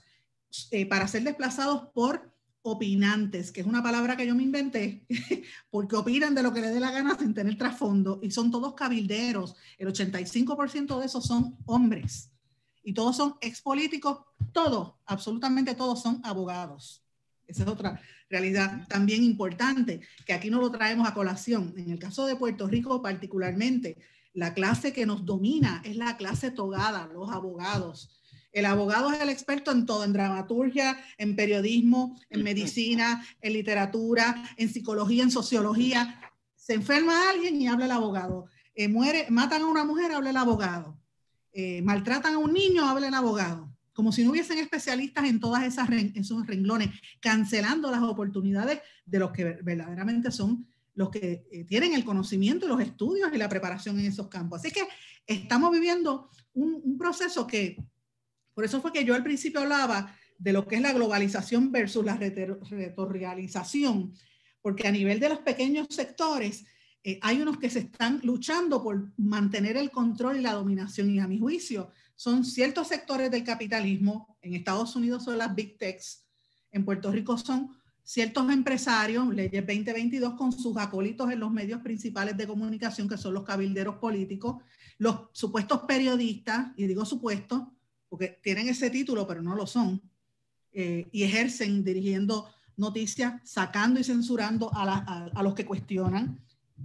eh, para ser desplazados por opinantes, que es una palabra que yo me inventé, porque opinan de lo que les dé la gana sin tener trasfondo y son todos cabilderos. El 85% de esos son hombres y todos son expolíticos, todos, absolutamente todos son abogados. Esa es otra realidad también importante, que aquí no lo traemos a colación. En el caso de Puerto Rico particularmente, la clase que nos domina es la clase togada, los abogados. El abogado es el experto en todo, en dramaturgia, en periodismo, en medicina, en literatura, en psicología, en sociología. Se enferma alguien y habla el abogado. Eh, muere, matan a una mujer, habla el abogado. Eh, maltratan a un niño, habla el abogado. Como si no hubiesen especialistas en todas esas esos renglones, cancelando las oportunidades de los que verdaderamente son los que eh, tienen el conocimiento, los estudios y la preparación en esos campos. Así que estamos viviendo un, proceso que, por eso fue que yo al principio hablaba de lo que es la globalización versus la retorrealización, porque a nivel de los pequeños sectores, eh, hay unos que se están luchando por mantener el control y la dominación y a mi juicio son ciertos sectores del capitalismo, en Estados Unidos son las big techs, en Puerto Rico son ciertos empresarios, leyes 2022, con sus acólitos en los medios principales de comunicación, que son los cabilderos políticos, los supuestos periodistas, y digo supuestos, porque tienen ese título, pero no lo son, eh, y ejercen dirigiendo noticias, sacando y censurando a, a los que cuestionan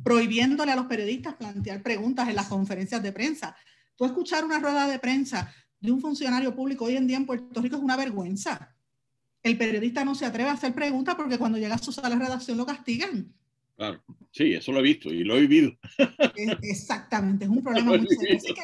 prohibiéndole a los periodistas plantear preguntas en las conferencias de prensa. Tú escuchar una rueda de prensa de un funcionario público hoy en día en Puerto Rico es una vergüenza. El periodista no se atreve a hacer preguntas porque cuando llega a su sala de redacción lo castigan. Claro, sí, eso lo he visto y lo he vivido. Exactamente, es un problema muy serio.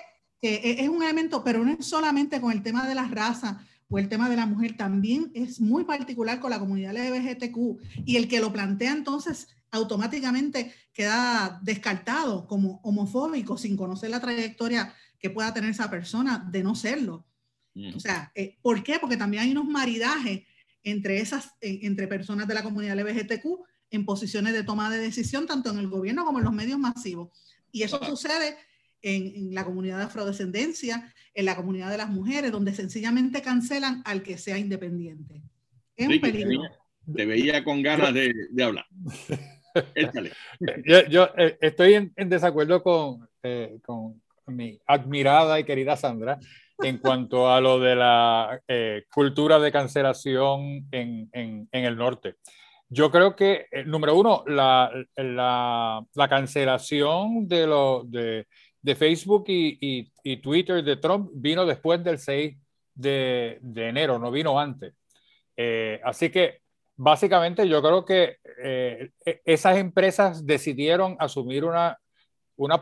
que, e-, es un elemento, pero no es solamente con el tema de la raza o el tema de la mujer, también es muy particular con la comunidad LGBTQ y el que lo plantea entonces automáticamente queda descartado como homofóbico sin conocer la trayectoria que pueda tener esa persona de no serlo. Mm. O sea, eh, ¿por qué? Porque también hay unos maridajes entre, esas, eh, entre personas de la comunidad LGBTQ en posiciones de toma de decisión, tanto en el gobierno como en los medios masivos. Y eso sucede en, la comunidad de afrodescendencia, en la comunidad de las mujeres, donde sencillamente cancelan al que sea independiente. Es un peligro. Te veía, con ganas de, de hablar. yo, eh, estoy en, desacuerdo eh, con, mi admirada y querida Sandra en cuanto a lo de la eh, cultura de cancelación en, el norte. Yo creo que, número uno, la, cancelación de, de, Facebook y, Twitter de Trump vino después del 6 de, enero, no vino antes. así que básicamente yo creo que eh, e, esas empresas decidieron asumir una,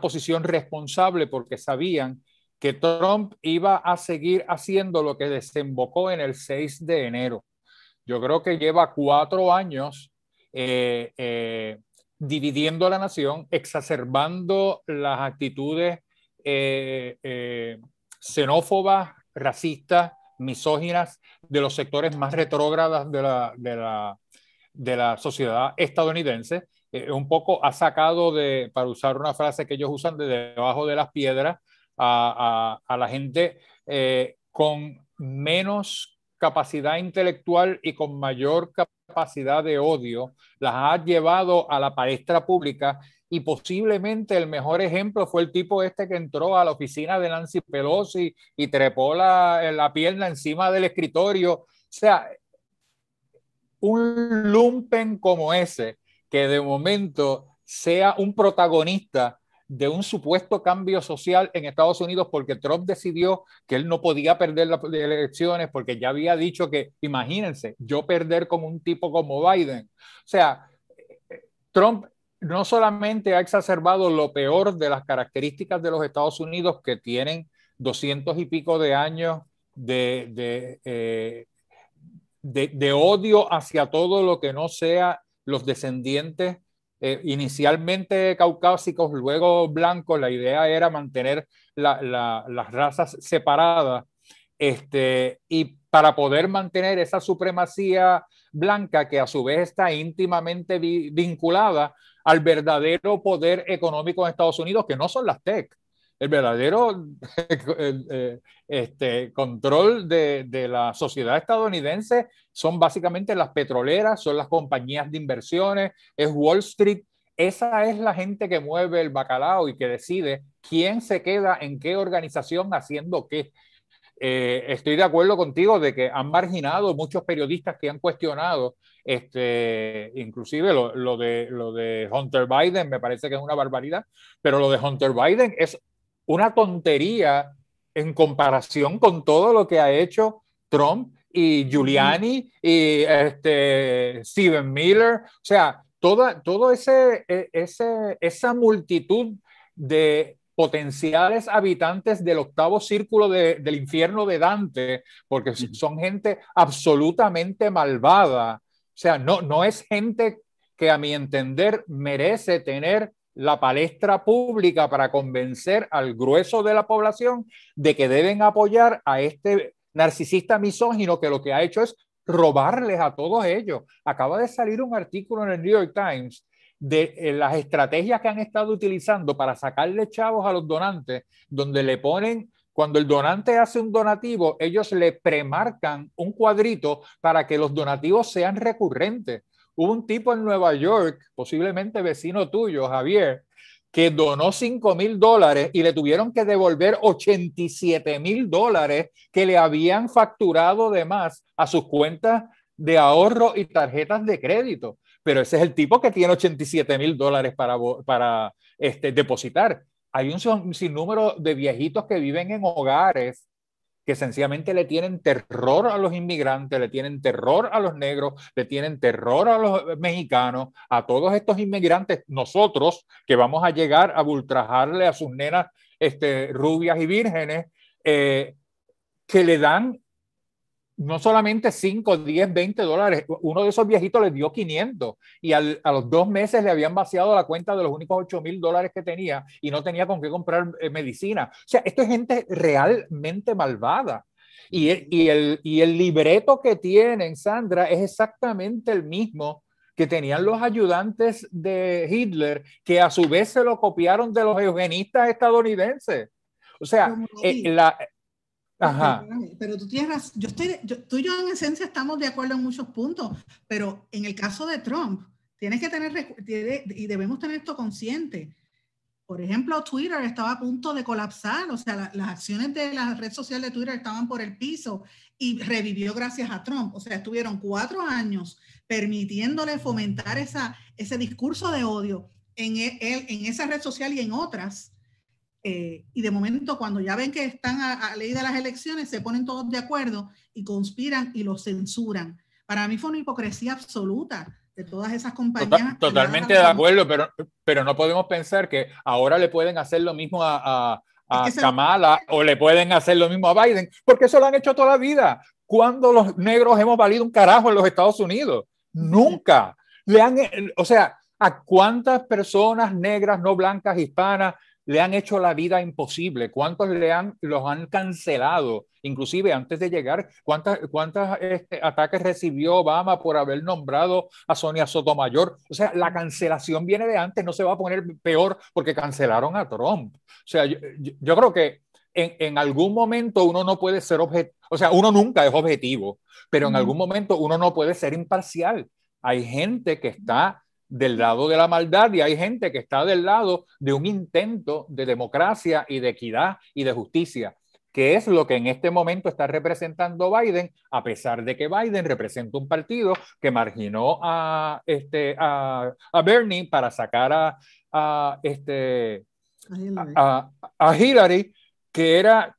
posición responsable porque sabían que Trump iba a seguir haciendo lo que desembocó en el 6 de enero. Yo creo que lleva cuatro años eh, eh, dividiendo a la nación, exacerbando las actitudes xenófobas, racistas, misóginas, de los sectores más retrógradas de la, de la, sociedad estadounidense. Eh, un poco ha sacado de, para usar una frase que ellos usan, de debajo de las piedras a, la gente eh, con menos capacidad intelectual y con mayor capacidad de odio, las ha llevado a la palestra pública y posiblemente el mejor ejemplo fue el tipo este que entró a la oficina de Nancy Pelosi y trepó la, eh, la pierna encima del escritorio. O sea, un lumpen como ese, que de momento sea un protagonista de un supuesto cambio social en Estados Unidos porque Trump decidió que él no podía perder las elecciones porque ya había dicho que, imagínense, yo perder como un tipo como Biden. O sea, eh, Trump no solamente ha exacerbado lo peor de las características de los Estados Unidos que tienen doscientos y pico de años de, de, eh, odio hacia todo lo que no sea los descendientes eh, inicialmente caucásicos, luego blancos, la idea era mantener las razas separadas este, y para poder mantener esa supremacía blanca que a su vez está íntimamente vinculada al verdadero poder económico en Estados Unidos, que no son las tech. El verdadero eh, este, control de, de la sociedad estadounidense son básicamente las petroleras, son las compañías de inversiones, es Wall Street. Esa es la gente que mueve el bacalao y que decide quién se queda en qué organización haciendo qué. Eh, estoy de acuerdo contigo de que han marginado muchos periodistas que han cuestionado, este, inclusive lo, de, lo de Hunter Biden, me parece que es una barbaridad, pero lo de Hunter Biden es una tontería en comparación con todo lo que ha hecho Trump y Giuliani y este, Steven Miller, o sea, toda todo ese, e, esa multitud de potenciales habitantes del octavo círculo del infierno de Dante, porque son gente absolutamente malvada. O sea, no, no es gente que a mi entender merece tener la palestra pública para convencer al grueso de la población de que deben apoyar a este narcisista misógino que lo que ha hecho es robarles a todos ellos. Acaba de salir un artículo en el New York Times de eh, las estrategias que han estado utilizando para sacarle chavos a los donantes, donde le ponen, cuando el donante hace un donativo, ellos le premarcan un cuadrito para que los donativos sean recurrentes. Hubo un tipo en Nueva York, posiblemente vecino tuyo, Javier, que donó 5 mil dólares y le tuvieron que devolver 87 mil dólares que le habían facturado de más a sus cuentas de ahorro y tarjetas de crédito pero ese es el tipo que tiene 87 mil dólares para, este, depositar. Hay un sinnúmero de viejitos que viven en hogares que sencillamente le tienen terror a los inmigrantes, le tienen terror a los negros, le tienen terror a los mexicanos, a todos estos inmigrantes, nosotros que vamos a llegar a ultrajarle a sus nenas este, rubias y vírgenes, eh, que le dan no solamente 5, 10, 20 dólares, uno de esos viejitos les dio 500 y a los dos meses le habían vaciado la cuenta de los únicos 8 mil dólares que tenía y no tenía con qué comprar eh, medicina. O sea, esto es gente realmente malvada. Y el, y, el, y el libreto que tienen, Sandra, es exactamente el mismo que tenían los ayudantes de Hitler, que a su vez se lo copiaron de los eugenistas estadounidenses. O sea, eh, la, Ajá. Pero tú tienes razón. Yo estoy, tú y yo en esencia estamos de acuerdo en muchos puntos, pero en el caso de Trump, tienes que tener, y debemos tener esto consciente. Por ejemplo, Twitter estaba a punto de colapsar, o sea, las acciones de la red social de Twitter estaban por el piso y revivió gracias a Trump. O sea, estuvieron cuatro años permitiéndole fomentar esa, ese discurso de odio en, e, en esa red social y en otras eh, y de momento, cuando ya ven que están a, a, ley de las elecciones, se ponen todos de acuerdo y conspiran y los censuran. Para mí fue una hipocresía absoluta de todas esas compañías. totalmente de acuerdo, pero, pero no podemos pensar que ahora le pueden hacer lo mismo a, Kamala o le pueden hacer lo mismo a Biden, porque eso lo han hecho toda la vida. Cuando los negros hemos valido un carajo en los Estados Unidos? Nunca. Le han, o sea, ¿a cuántas personas negras, no blancas, hispanas, le han hecho la vida imposible, cuántos le han, los han cancelado, inclusive antes de llegar, cuántos cuántas, este, ataques recibió Obama por haber nombrado a Sonia Sotomayor. O sea, la cancelación viene de antes, no se va a poner peor porque cancelaron a Trump. O sea, yo, creo que en, en, algún momento uno no puede ser objetivo, o sea, uno nunca es objetivo, pero en algún momento uno no puede ser imparcial. Hay gente que está del lado de la maldad y hay gente que está del lado de un intento de democracia y de equidad y de justicia, que es lo que en este momento está representando Biden, a pesar de que Biden representa un partido que marginó a, este, Bernie para sacar a, este, a, Hillary, que era...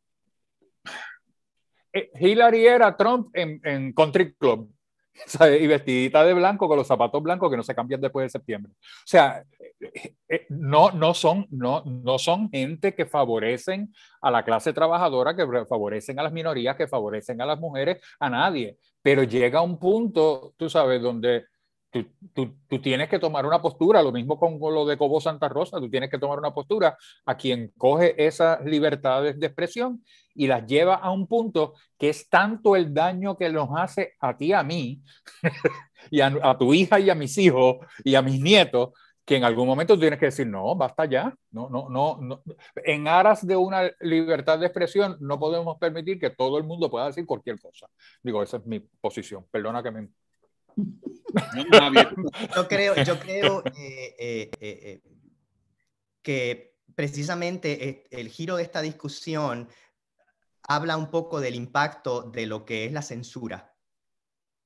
Eh, Hillary era Trump en, en Country Club y vestidita de blanco con los zapatos blancos que no se cambian después de septiembre. O sea, eh, eh, no, no, son, no, no son gente que favorecen a la clase trabajadora, que favorecen a las minorías, que favorecen a las mujeres, a nadie. Pero llega un punto, tú sabes, donde tú, tú, tú, tienes que tomar una postura, lo mismo con lo de Cobo Santa Rosa, tú tienes que tomar una postura a quien coge esas libertades de expresión y las lleva a un punto que es tanto el daño que nos hace a ti, a mí, y a, tu hija y a mis hijos y a mis nietos, que en algún momento tienes que decir, no, basta ya, no, no, no, En aras de una libertad de expresión no podemos permitir que todo el mundo pueda decir cualquier cosa. Digo, esa es mi posición. Perdona que me yo creo, yo creo eh, eh, eh, que precisamente el giro de esta discusión habla un poco del impacto de lo que es la censura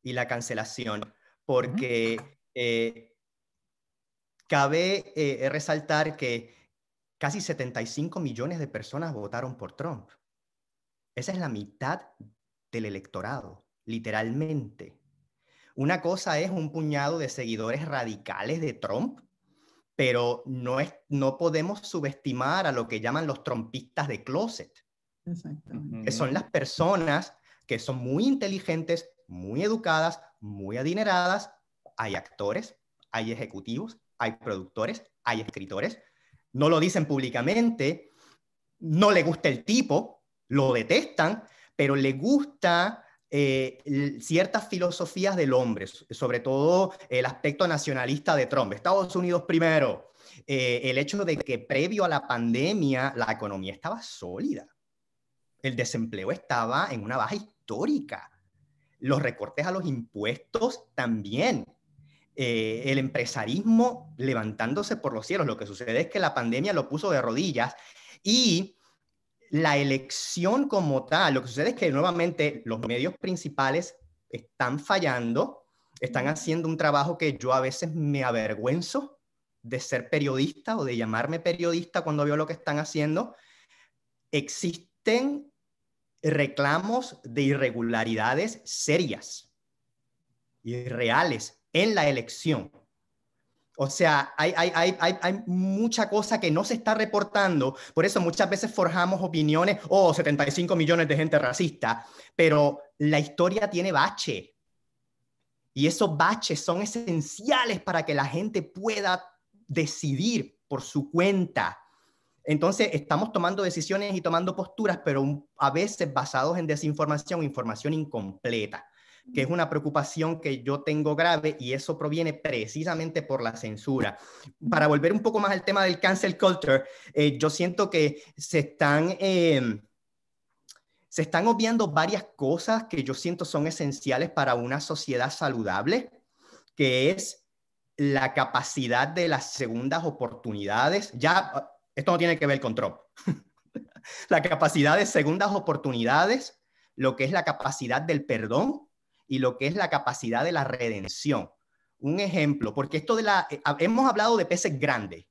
y la cancelación, porque cabe resaltar que casi 75 millones de personas votaron por Trump. Esa es la mitad del electorado, literalmente. Una cosa es un puñado de seguidores radicales de Trump, pero no, no podemos subestimar a lo que llaman los trompistas de closet, que son las personas que son muy inteligentes, muy educadas, muy adineradas. Hay actores, hay ejecutivos, hay productores, hay escritores. No lo dicen públicamente, no le gusta el tipo, lo detestan, pero le gusta eh, ciertas filosofías del hombre, sobre todo el aspecto nacionalista de Trump. Estados Unidos primero, eh, el hecho de que previo a la pandemia la economía estaba sólida, el desempleo estaba en una baja histórica, los recortes a los impuestos también. Eh, el empresarismo levantándose por los cielos. Lo que sucede es que la pandemia lo puso de rodillas y la elección como tal, lo que sucede es que nuevamente los medios principales están fallando, están haciendo un trabajo que yo a veces me avergüenzo de ser periodista o de llamarme periodista cuando veo lo que están haciendo. Existen reclamos de irregularidades serias y reales en la elección o sea, hay, hay, mucha cosa que no se está reportando. Por eso muchas veces forjamos opiniones, oh, 75 millones de gente racista, pero la historia tiene bache. Y esos baches son esenciales para que la gente pueda decidir por su cuenta. Entonces, estamos tomando decisiones y tomando posturas, pero a veces basados en desinformación, información incompleta que es una preocupación que yo tengo grave y eso proviene precisamente por la censura. Para volver un poco más al tema del cancel culture, eh, yo siento que se están... Eh, se están obviando varias cosas que yo siento son esenciales para una sociedad saludable, que es la capacidad de las segundas oportunidades. Ya, ah, esto no tiene que ver con Trump. la capacidad de segundas oportunidades, lo que es la capacidad del perdón, y lo que es la capacidad de la redención. Un ejemplo, porque esto de la, eh, hemos hablado de peces grandes,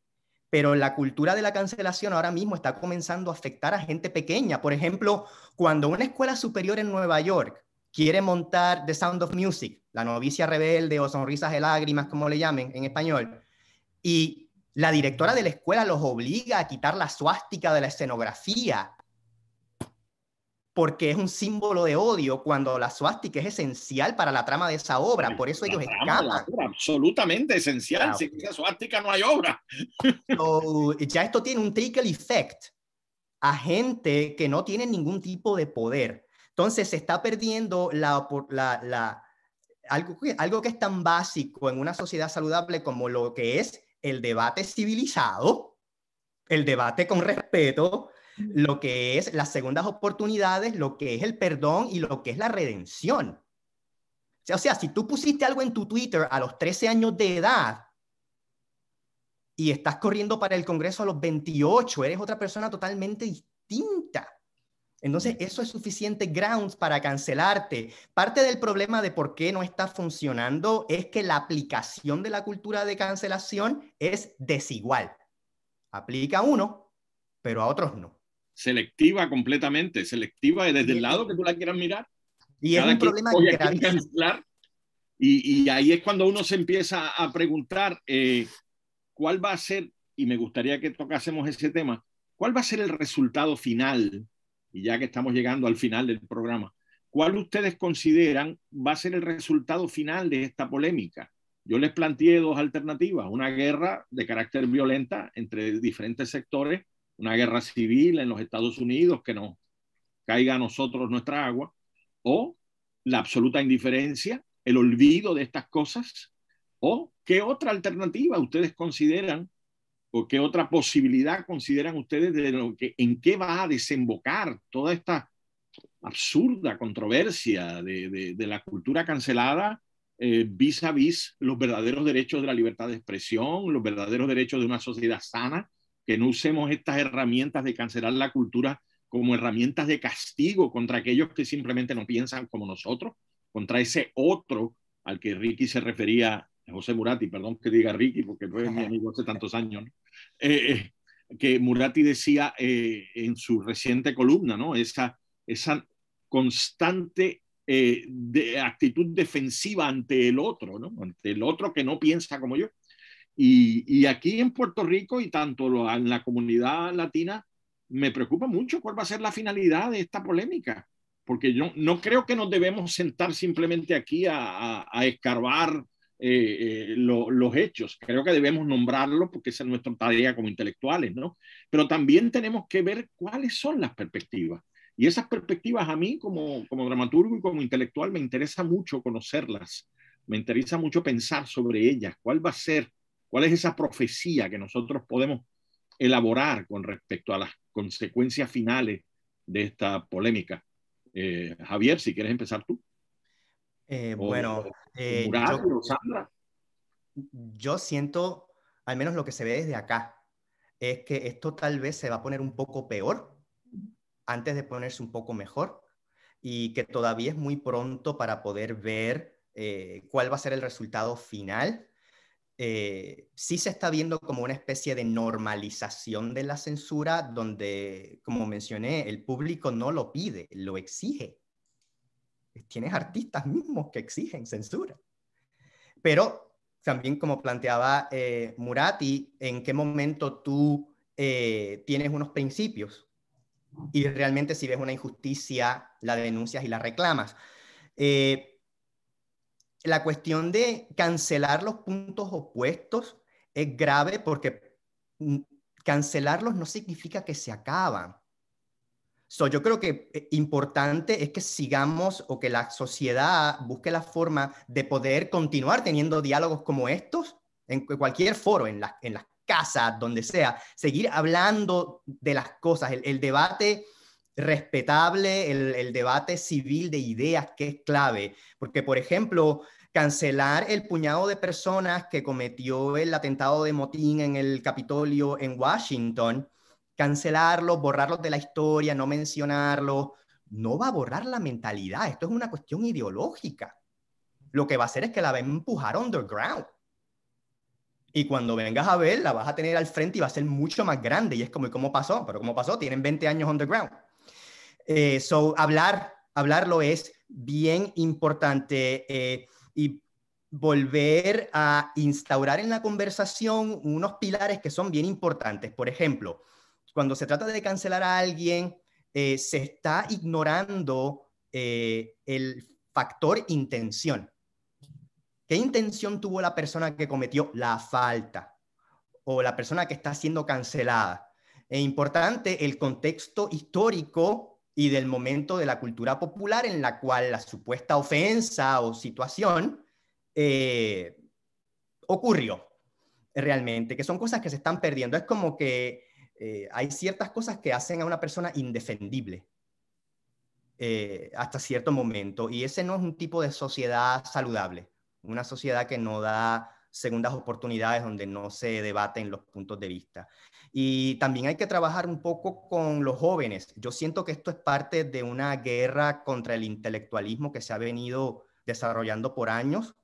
pero la cultura de la cancelación ahora mismo está comenzando a afectar a gente pequeña. Por ejemplo, cuando una escuela superior en Nueva York quiere montar The Sound of Music, La novicia rebelde o Sonrisas de lágrimas, como le llamen en español, y la directora de la escuela los obliga a quitar la suástica de la escenografía porque es un símbolo de odio cuando la suástica es esencial para la trama de esa obra, por eso ellos escapan. absolutamente esencial, si sin la suástica no hay obra. ya esto tiene un trickle effect a gente que no tiene ningún tipo de poder. Entonces se está perdiendo la, la, algo, algo que es tan básico en una sociedad saludable como lo que es el debate civilizado, el debate con respeto, lo que es las segundas oportunidades, lo que es el perdón y lo que es la redención. O sea, si tú pusiste algo en tu Twitter a los 13 años de edad y estás corriendo para el Congreso a los 28, eres otra persona totalmente distinta. Entonces, eso es suficiente grounds para cancelarte. Parte del problema de por qué no está funcionando es que la aplicación de la cultura de cancelación es desigual. Aplica a uno, pero a otros no selectiva completamente, selectiva desde el lado que tú la quieras mirar. Y es un problema Y, y, ahí es cuando uno se empieza a preguntar eh, cuál va a ser, y me gustaría que tocásemos ese tema, cuál va a ser el resultado final, y ya que estamos llegando al final del programa, cuál ustedes consideran va a ser el resultado final de esta polémica. Yo les planteé dos alternativas, una guerra de carácter violenta entre diferentes sectores una guerra civil en los Estados Unidos que nos caiga a nosotros nuestra agua, o la absoluta indiferencia, el olvido de estas cosas, o qué otra alternativa ustedes consideran o qué otra posibilidad consideran ustedes de lo que, en qué va a desembocar toda esta absurda controversia de, la cultura cancelada eh, vis a vis los verdaderos derechos de la libertad de expresión, los verdaderos derechos de una sociedad sana, que no usemos estas herramientas de cancelar la cultura como herramientas de castigo contra aquellos que simplemente no piensan como nosotros, contra ese otro al que Ricky se refería, José Murati, perdón que diga Ricky, porque no es mi amigo hace tantos años, eh, eh, que Murati decía eh, en su reciente columna, ¿no? esa, esa constante de actitud defensiva ante el otro, ¿no? ante el otro que no piensa como yo. Y, aquí en Puerto Rico y tanto en la comunidad latina, me preocupa mucho cuál va a ser la finalidad de esta polémica, porque yo no creo que nos debemos sentar simplemente aquí a, escarbar eh, eh, los hechos. Creo que debemos nombrarlos porque esa es nuestra tarea como intelectuales, ¿no? Pero también tenemos que ver cuáles son las perspectivas. Y esas perspectivas a mí como, como dramaturgo y como intelectual me interesa mucho conocerlas, me interesa mucho pensar sobre ellas, cuál va a ser ¿Cuál es esa profecía que nosotros podemos elaborar con respecto a las consecuencias finales de esta polémica? Eh, Javier, si quieres empezar tú. Eh, bueno, eh, yo, siento, al menos lo que se ve desde acá, es que esto tal vez se va a poner un poco peor antes de ponerse un poco mejor y que todavía es muy pronto para poder ver cuál va a ser el resultado final eh, sí se está viendo como una especie de normalización de la censura donde, como mencioné, el público no lo pide, lo exige. Tienes artistas mismos que exigen censura. Pero también como planteaba eh, Murati, ¿en qué momento tú eh, tienes unos principios? Y realmente si ves una injusticia, la denuncias y la reclamas la cuestión de cancelar los puntos opuestos es grave porque mm, cancelarlos no significa que se acaban. yo creo que eh, importante es que sigamos o que la sociedad busque la forma de poder continuar teniendo diálogos como estos en cualquier foro, en, en las casas, donde sea, seguir hablando de las cosas. el debate respetable el, debate civil de ideas que es clave, porque por ejemplo, cancelar el puñado de personas que cometió el atentado de motín en el Capitolio en Washington, cancelarlos, borrarlos de la historia, no mencionarlos, no va a borrar la mentalidad, esto es una cuestión ideológica. Lo que va a hacer es que la va a empujar underground. Y cuando vengas a ver, la vas a tener al frente y va a ser mucho más grande. Y es como, ¿y cómo pasó? Pero ¿cómo pasó? Tienen 20 años underground. Eh, so, hablar, hablarlo es bien importante eh, y volver a instaurar en la conversación unos pilares que son bien importantes. Por ejemplo, cuando se trata de cancelar a alguien, eh, se está ignorando el factor intención. ¿Qué intención tuvo la persona que cometió la falta o la persona que está siendo cancelada? Es importante el contexto histórico y del momento de la cultura popular en la cual la supuesta ofensa o situación eh, ocurrió realmente, que son cosas que se están perdiendo. Es como que eh, hay ciertas cosas que hacen a una persona indefendible eh, hasta cierto momento y ese no es un tipo de sociedad saludable, una sociedad que no da segundas oportunidades donde no se debaten los puntos de vista. Y también hay que trabajar un poco con los jóvenes. Yo siento que esto es parte de una guerra contra el intelectualismo que se ha venido desarrollando por años,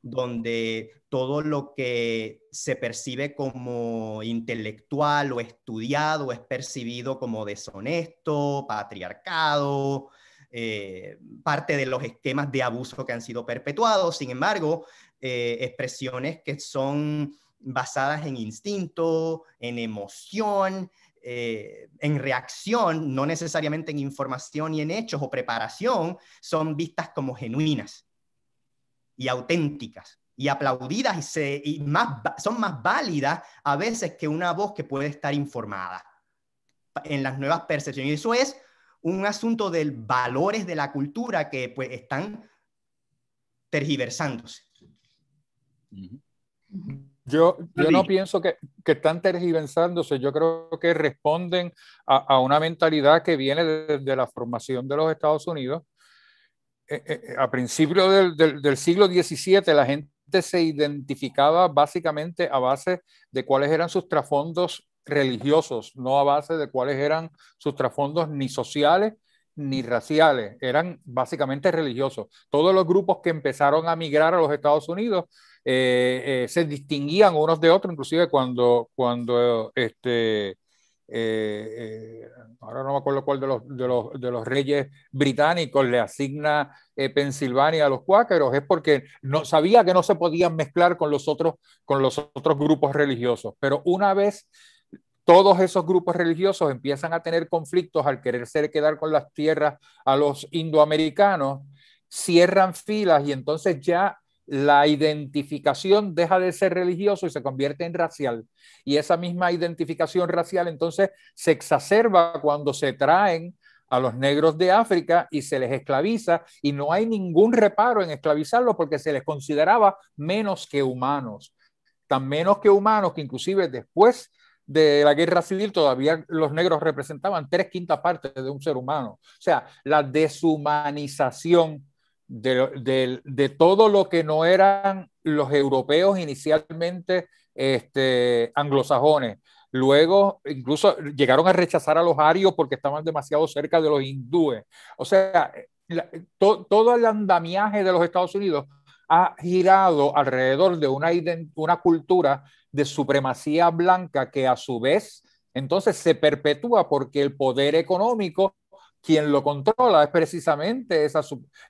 donde todo lo que se percibe como intelectual o estudiado es percibido como deshonesto, patriarcado, eh, parte de los esquemas de abuso que han sido perpetuados. Sin embargo, eh, expresiones que son basadas en instinto, en emoción, eh, en reacción, no necesariamente en información y en hechos o preparación, son vistas como genuinas y auténticas y aplaudidas y, son más válidas a veces que una voz que puede estar informada en las nuevas percepciones. Y eso es un asunto de valores de la cultura que pues, están tergiversándose. Yo, no pienso que, que, están tergiversándose, yo creo que responden a, una mentalidad que viene de la formación de los Estados Unidos. Eh, eh, eh, a principios del, del siglo XVII la gente se identificaba básicamente a base de cuáles eran sus trasfondos religiosos, no a base de cuáles eran sus trasfondos ni sociales ni raciales, eran básicamente religiosos. Todos los grupos que empezaron a migrar a los Estados Unidos eh, eh, se distinguían unos de otros, inclusive cuando, cuando este, eh, ahora no me acuerdo cuál de los, reyes británicos le asigna Pensilvania a los cuáqueros, es porque no, sabía que no se podían mezclar con los, otros, con los otros grupos religiosos. Pero una vez todos esos grupos religiosos empiezan a tener conflictos al querer ser quedar con las tierras a los indoamericanos, cierran filas y entonces ya la identificación deja de ser religioso y se convierte en racial. Y esa misma identificación racial entonces se exacerba cuando se traen a los negros de África y se les esclaviza y no hay ningún reparo en esclavizarlos porque se les consideraba menos que humanos, tan menos que humanos que inclusive después de la guerra civil, todavía los negros representaban tres quintas partes de un ser humano. O sea, la deshumanización de, todo lo que no eran los europeos inicialmente este, anglosajones. Luego, incluso llegaron a rechazar a los arios porque estaban demasiado cerca de los hindúes. O sea, todo el andamiaje de los Estados Unidos ha girado alrededor de una, una cultura de supremacía blanca que a su vez entonces se perpetúa porque el poder económico, quien lo controla es precisamente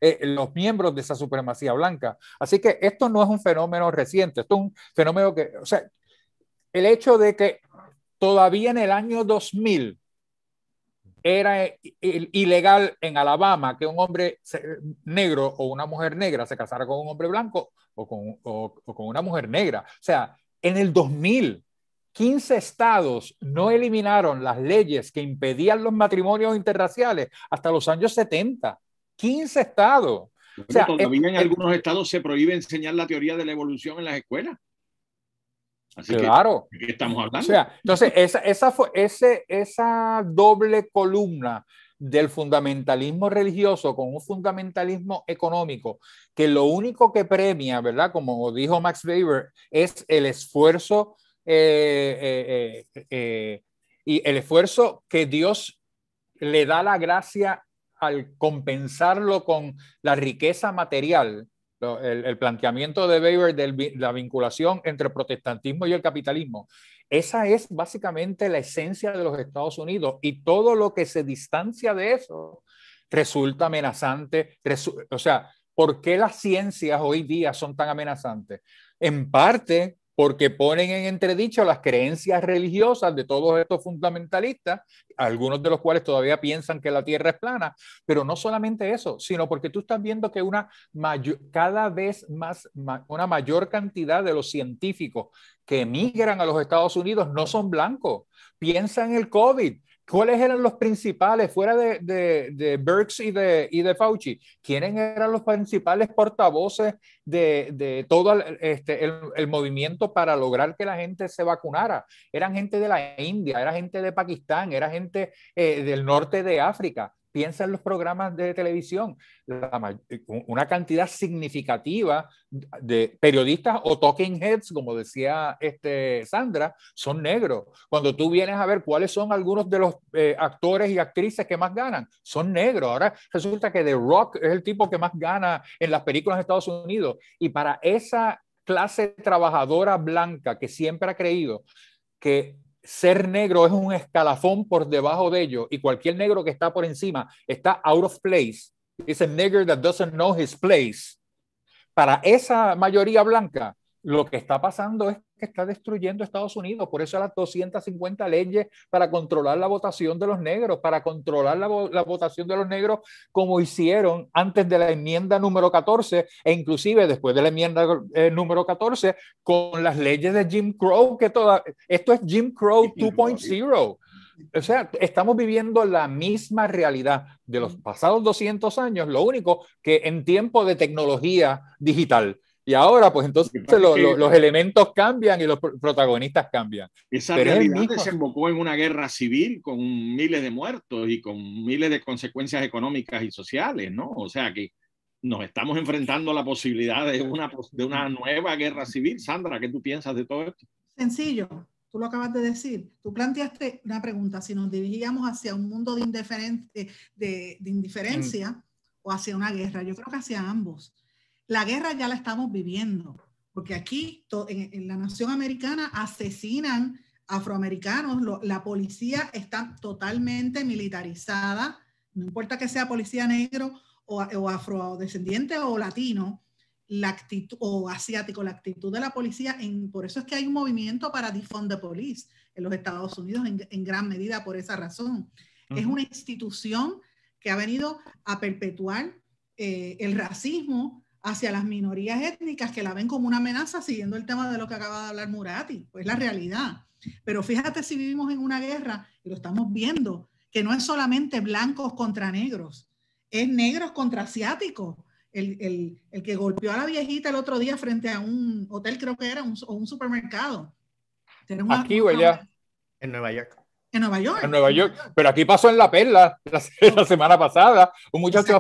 eh, los miembros de esa supremacía blanca. Así que esto no es un fenómeno reciente, esto es un fenómeno que, o sea, el hecho de que todavía en el año 2000 era ilegal en Alabama que un hombre negro o una mujer negra se casara con un hombre blanco o con una mujer negra. O sea, en el 2000, 15 estados no eliminaron las leyes que impedían los matrimonios interraciales hasta los años 70. 15 estados. o sea, todavía en algunos estados se prohíbe enseñar la teoría de la evolución en las escuelas. Así claro. Que, estamos hablando? O sea, entonces, esa, esa, fue, ese, esa doble columna del fundamentalismo religioso con un fundamentalismo económico que lo único que premia, ¿verdad? Como dijo Max Weber, es el esfuerzo eh, eh, eh, y el esfuerzo que Dios le da la gracia al compensarlo con la riqueza material. El, el planteamiento de Weber de la vinculación entre el protestantismo y el capitalismo esa es básicamente la esencia de los Estados Unidos y todo lo que se distancia de eso resulta amenazante. o sea, ¿por qué las ciencias hoy día son tan amenazantes? En parte porque ponen en entredicho las creencias religiosas de todos estos fundamentalistas, algunos de los cuales todavía piensan que la Tierra es plana, pero no solamente eso, sino porque tú estás viendo que una cada vez más, una mayor cantidad de los científicos que emigran a los Estados Unidos no son blancos, piensan el COVID, ¿Cuáles eran los principales, fuera de, de, de y de, y de Fauci? ¿Quiénes eran los principales portavoces de, de todo el, este, movimiento para lograr que la gente se vacunara? Eran gente de la India, era gente de Pakistán, era gente eh, del norte de África piensa en los programas de televisión, eh, una cantidad significativa de periodistas o talking heads, como decía este Sandra, son negros. Cuando tú vienes a ver cuáles son algunos de los eh, actores y actrices que más ganan, son negros. Ahora resulta que The Rock es el tipo que más gana en las películas de Estados Unidos. Y para esa clase trabajadora blanca que siempre ha creído que ser negro es un escalafón por debajo de ello y cualquier negro que está por encima está out of place. Es a nigger that doesn't know his place. Para esa mayoría blanca, lo que está pasando es que está destruyendo Estados Unidos. Por eso las 250 leyes para controlar la votación de los negros, para controlar la, votación de los negros, como hicieron antes de la enmienda número 14 e inclusive después de la enmienda eh, número 14 con las leyes de Jim Crow, que toda, esto es Jim Crow 2.0. O sea, estamos viviendo la misma realidad de los pasados 200 años, lo único que en tiempo de tecnología digital. Y ahora, pues entonces los elementos cambian y los protagonistas cambian. Esa Pero se desembocó en una guerra civil con miles de muertos y con miles de consecuencias económicas y sociales, ¿no? O sea que nos estamos enfrentando a la posibilidad de una, de una nueva guerra civil. Sandra, ¿qué tú piensas de todo esto? Sencillo, tú lo acabas de decir, tú planteaste una pregunta, si nos dirigíamos hacia un mundo de, eh, de, de indiferencia mm. o hacia una guerra, yo creo que hacia ambos, la guerra ya la estamos viviendo, porque aquí en, la nación americana asesinan afroamericanos, la policía está totalmente militarizada, no importa que sea policía negro o, afrodescendiente o latino, la o asiático, la actitud de la policía, en, por eso es que hay un movimiento para defund the police en los Estados Unidos en, gran medida por esa razón. Es una institución que ha venido a perpetuar eh, el racismo hacia las minorías étnicas que la ven como una amenaza, siguiendo el tema de lo que acaba de hablar Murati, pues la realidad. Pero fíjate si vivimos en una guerra, y lo estamos viendo, que no es solamente blancos contra negros, es negros contra asiáticos. El, que golpeó a la viejita el otro día frente a un hotel, creo que era, un, o un supermercado. Aquí Aquí, ya En Nueva York. En Nueva York. En Nueva York. Pero aquí pasó en La Perla la, semana pasada. Un muchacho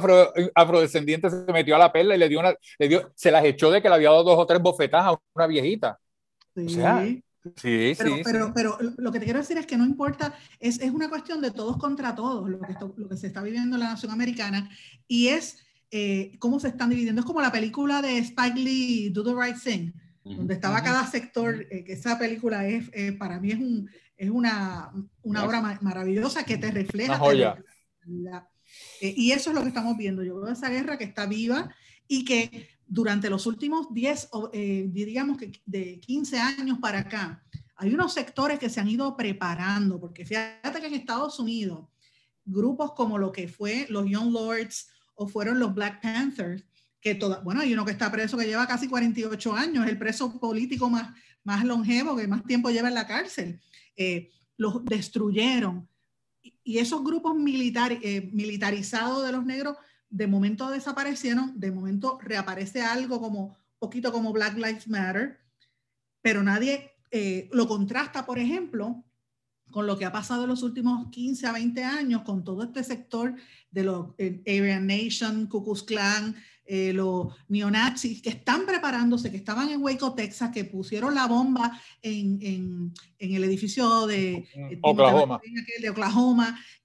afrodescendiente se metió a La Perla y le dio una, le dio, se las echó de que le había dado dos o tres bofetadas a una viejita. Sí. Sí, pero, pero, pero, lo que te quiero decir es que no importa, es, es una cuestión de todos contra todos lo que, lo que se está viviendo en la nación americana y es eh, cómo se están dividiendo. Es como la película de Spike Lee, Do the Right Thing, donde estaba cada sector, eh, que esa película es, eh, para mí es un, es una, obra maravillosa que te refleja. Eh, y eso es lo que estamos viendo. Yo veo esa guerra que está viva y que durante los últimos 10, eh, diríamos que de 15 años para acá, hay unos sectores que se han ido preparando, porque fíjate que en Estados Unidos, grupos como lo que fue los Young Lords o fueron los Black Panthers, que toda, bueno, hay uno que está preso que lleva casi 48 años, el preso político más, más longevo, que más tiempo lleva en la cárcel. Eh, los destruyeron. Y esos grupos militares eh, militarizados de los negros de momento desaparecieron, de momento reaparece algo como poquito como Black Lives Matter, pero nadie eh, lo contrasta, por ejemplo, con lo que ha pasado en los últimos 15 a 20 años con todo este sector de los eh, Aryan Nation, Ku Klux Klan, eh, los neonazis que están preparándose, que estaban en Waco, Texas, que pusieron la bomba en, el edificio de Oklahoma.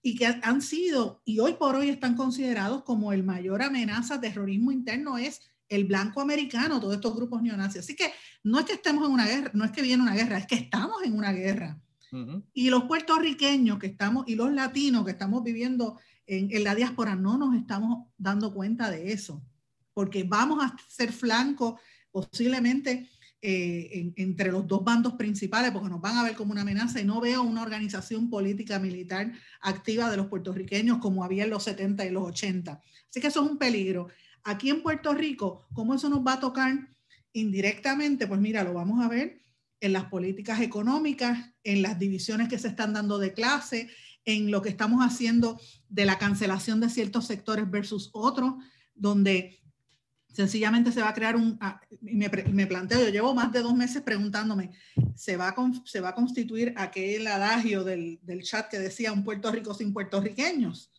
y que han sido, y hoy por hoy están considerados como el mayor amenaza de terrorismo interno es el blanco americano, todos estos grupos neonazis. Así que no es que estemos en una guerra, no es que viene una guerra, es que estamos en una guerra. Y los puertorriqueños que estamos, y los latinos que estamos viviendo en, la diáspora, no nos estamos dando cuenta de eso porque vamos a ser flanco posiblemente eh, entre los dos bandos principales, porque nos van a ver como una amenaza y no veo una organización política militar activa de los puertorriqueños como había en los 70 y los 80. Así que eso es un peligro. Aquí en Puerto Rico, ¿cómo eso nos va a tocar indirectamente? Pues mira, lo vamos a ver en las políticas económicas, en las divisiones que se están dando de clase, en lo que estamos haciendo de la cancelación de ciertos sectores versus otros, donde Sencillamente se va a crear un, ah, y me, me, planteo, yo llevo más de dos meses preguntándome, ¿se va a, se va a constituir aquel adagio del, chat que decía un Puerto Rico sin puertorriqueños?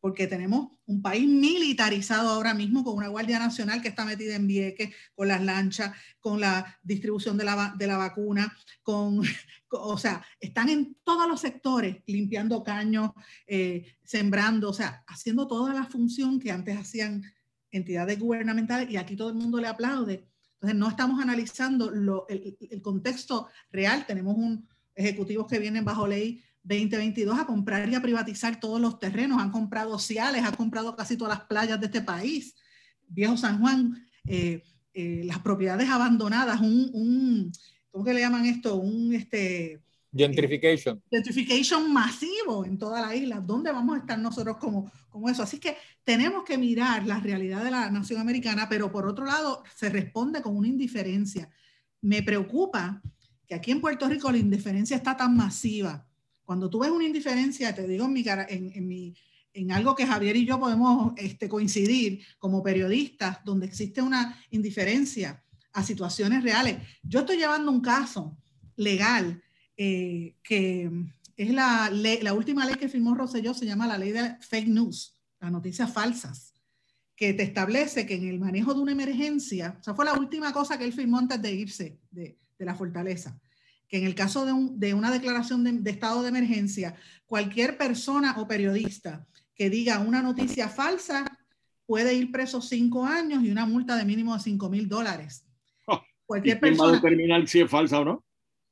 porque tenemos un país militarizado ahora mismo con una Guardia Nacional que está metida en Vieques, con las lanchas, con la distribución de la, vacuna, con, o sea, están en todos los sectores limpiando caños, eh, sembrando, o sea, haciendo toda la función que antes hacían entidades gubernamentales y aquí todo el mundo le aplaude. Entonces, no estamos analizando el, contexto real. Tenemos un, ejecutivo que vienen bajo ley 2022 a comprar y a privatizar todos los terrenos. Han comprado Ciales, han comprado casi todas las playas de este país. Viejo San Juan, eh, eh, las propiedades abandonadas, un, un, ¿cómo que le llaman esto? Un, este, Gentrification. Gentrification masivo en toda la isla. ¿Dónde vamos a estar nosotros como, como eso? Así que tenemos que mirar la realidad de la nación americana, pero por otro lado se responde con una indiferencia. Me preocupa que aquí en Puerto Rico la indiferencia está tan masiva. Cuando tú ves una indiferencia, te digo en mi cara, en, en mi en algo que Javier y yo podemos este, coincidir como periodistas, donde existe una indiferencia a situaciones reales. Yo estoy llevando un caso legal eh, que mm, es la, última ley que firmó Rosselló, se llama la ley de fake news, las noticias falsas, que te establece que en el manejo de una emergencia, o esa fue la última cosa que él firmó antes de irse de, la fortaleza, que en el caso de, una declaración de, estado de emergencia, cualquier persona o periodista que diga una noticia falsa puede ir preso cinco años y una multa de mínimo de cinco mil dólares. Oh, cualquier persona, si es falsa o no?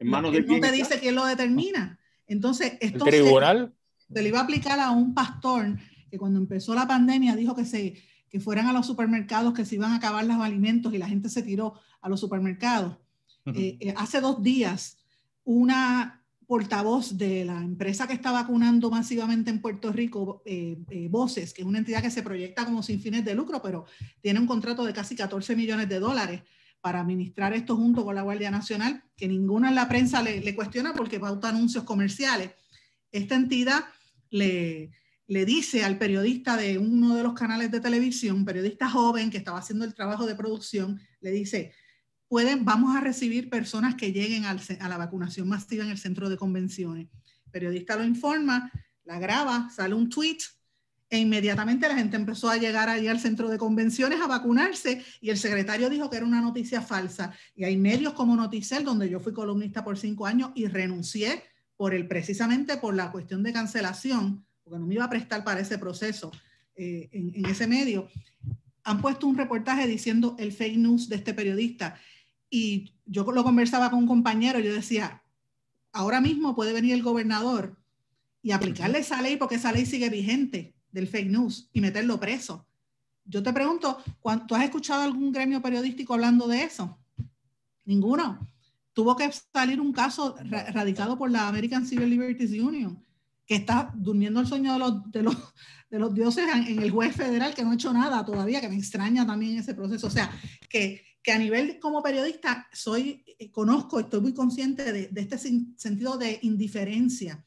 En no te dice quién lo determina. Entonces, esto Se, le iba a aplicar a un pastor que cuando empezó la pandemia dijo que se que fueran a los supermercados, que se iban a acabar los alimentos y la gente se tiró a los supermercados. Eh, eh, hace dos días, una portavoz de la empresa que está vacunando masivamente en Puerto Rico, eh, Voces, que es una entidad que se proyecta como sin fines de lucro, pero tiene un contrato de casi 14 millones de dólares para administrar esto junto con la Guardia Nacional, que ninguna en la prensa le, cuestiona porque pauta anuncios comerciales. Esta entidad le, dice al periodista de uno de los canales de televisión, periodista joven que estaba haciendo el trabajo de producción, le dice, pueden, vamos a recibir personas que lleguen a la vacunación masiva en el centro de convenciones. periodista lo informa, la graba, sale un tweet e inmediatamente la gente empezó a llegar allí al centro de convenciones a vacunarse y el secretario dijo que era una noticia falsa. Y hay medios como Noticel, donde yo fui columnista por cinco años y renuncié por el, precisamente por la cuestión de cancelación, porque no me iba a prestar para ese proceso eh, en, ese medio. Han puesto un reportaje diciendo el fake news de este periodista. Y yo lo conversaba con un compañero, yo decía, ahora mismo puede venir el gobernador y aplicarle esa ley porque esa ley sigue vigente del fake news y meterlo preso. Yo te pregunto, ¿cuánto has escuchado algún gremio periodístico hablando de eso? Ninguno. Tuvo que salir un caso radicado por la American Civil Liberties Union, que está durmiendo el sueño de los, de los, dioses en, el juez federal, que no ha hecho nada todavía, que me extraña también ese proceso. O sea, que, a nivel como periodista soy, eh, conozco, estoy muy consciente de este sentido de indiferencia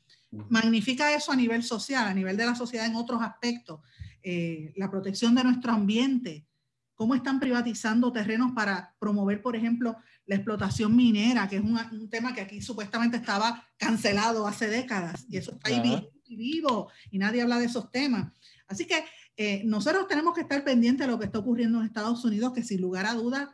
magnifica eso a nivel social, a nivel de la sociedad en otros aspectos, eh, la protección de nuestro ambiente, cómo están privatizando terrenos para promover, por ejemplo, la explotación minera, que es un, tema que aquí supuestamente estaba cancelado hace décadas, y eso está ahí vivo, y nadie habla de esos temas. Así que eh, nosotros tenemos que estar pendientes de lo que está ocurriendo en Estados Unidos, que sin lugar a dudas,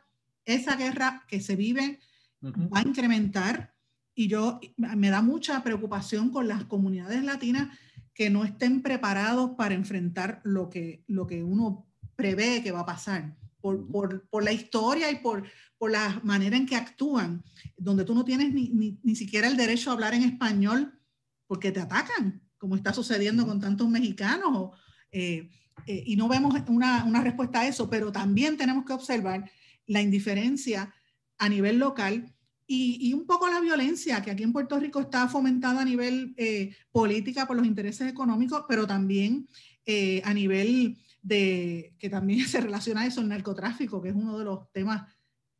esa guerra que se vive va a incrementar y yo me da mucha preocupación con las comunidades latinas que no estén preparados para enfrentar lo que, lo que uno prevé que va a pasar. Por, por, por, la historia y por, por la manera en que actúan, donde tú no tienes ni, ni, ni, siquiera el derecho a hablar en español porque te atacan, como está sucediendo con tantos mexicanos, eh, eh, y no vemos una, una, respuesta a eso, pero también tenemos que observar la indiferencia a nivel local y, un poco la violencia que aquí en Puerto Rico está fomentada a nivel eh, política por los intereses económicos, pero también eh, a nivel de que también se relaciona eso el narcotráfico, que es uno de los temas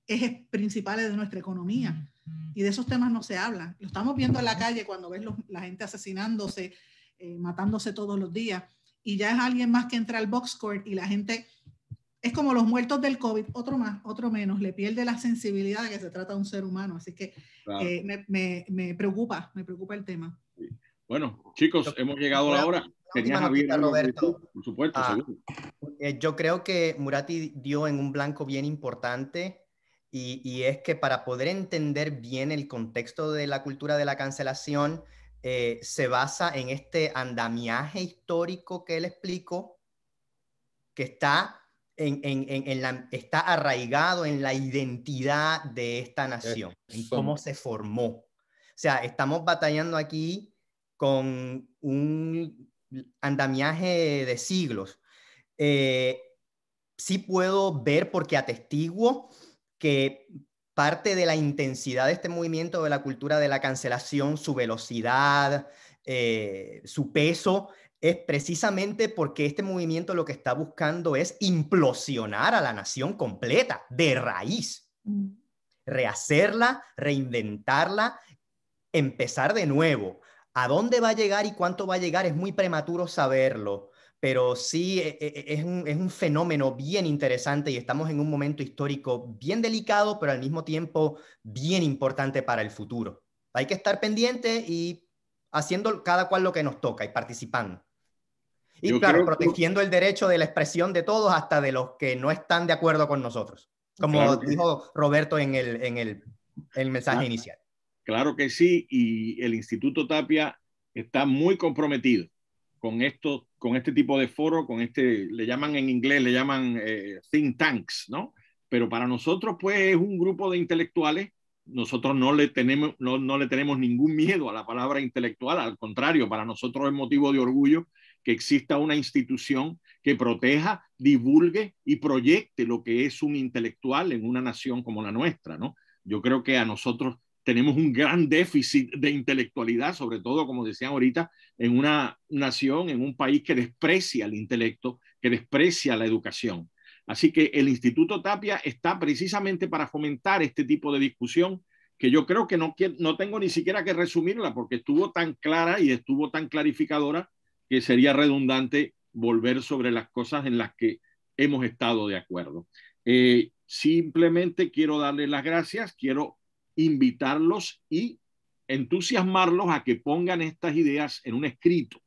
ejes principales de nuestra economía. Y de esos temas no se habla. Lo estamos viendo en la calle cuando ves la gente asesinándose, eh, matándose todos los días. Y ya es alguien más que entra al box y la gente es como los muertos del COVID, otro más, otro menos, le pierde la sensibilidad de que se trata de un ser humano. Así que eh, me, preocupa, me preocupa el tema. Bueno, chicos, hemos llegado a la hora. Tenías a Roberto. por supuesto, ah, seguro. yo creo que Murati dio en un blanco bien importante y, es que para poder entender bien el contexto de la cultura de la cancelación, eh, se basa en este andamiaje histórico que él explicó, que está está arraigado en la identidad de esta nación, en cómo se formó. O sea, estamos batallando aquí con un andamiaje de siglos. Eh, sí puedo ver porque atestiguo que parte de la intensidad de este movimiento de la cultura de la cancelación, su velocidad, eh, su peso, es precisamente porque este movimiento lo que está buscando es implosionar a la nación completa, de raíz, mm. rehacerla, reinventarla, empezar de nuevo. ¿A dónde va a llegar y cuánto va a llegar? Es muy prematuro saberlo, pero sí e, e, e, es un, fenómeno bien interesante y estamos en un momento histórico bien delicado, pero al mismo tiempo bien importante para el futuro. Hay que estar pendiente y haciendo cada cual lo que nos toca y participando. Y claro, protegiendo el derecho de la expresión de todos, hasta de los que no están de acuerdo con nosotros, como dijo Roberto en el, en el, el mensaje inicial. Claro que sí, y el Instituto Tapia está muy comprometido con, esto, con este tipo de foro, con este, le llaman en inglés, le llaman eh, think tanks, ¿no? Pero para nosotros, pues, es un grupo de intelectuales nosotros no le, tenemos, no, le tenemos ningún miedo a la palabra intelectual, al contrario, para nosotros es motivo de orgullo que exista una institución que proteja, divulgue y proyecte lo que es un intelectual en una nación como la nuestra, ¿no? Yo creo que a nosotros tenemos un gran déficit de intelectualidad, sobre todo, como decía ahorita, en una nación, en un país que desprecia el intelecto, que desprecia la educación. Así que el Instituto Tapia está precisamente para fomentar este tipo de discusión que yo creo que no, no tengo ni siquiera que resumirla porque estuvo tan clara y estuvo tan clarificadora que sería redundante volver sobre las cosas en las que hemos estado de acuerdo. Eh, simplemente quiero darles las gracias, quiero invitarlos y entusiasmarlos a que pongan estas ideas en un escrito,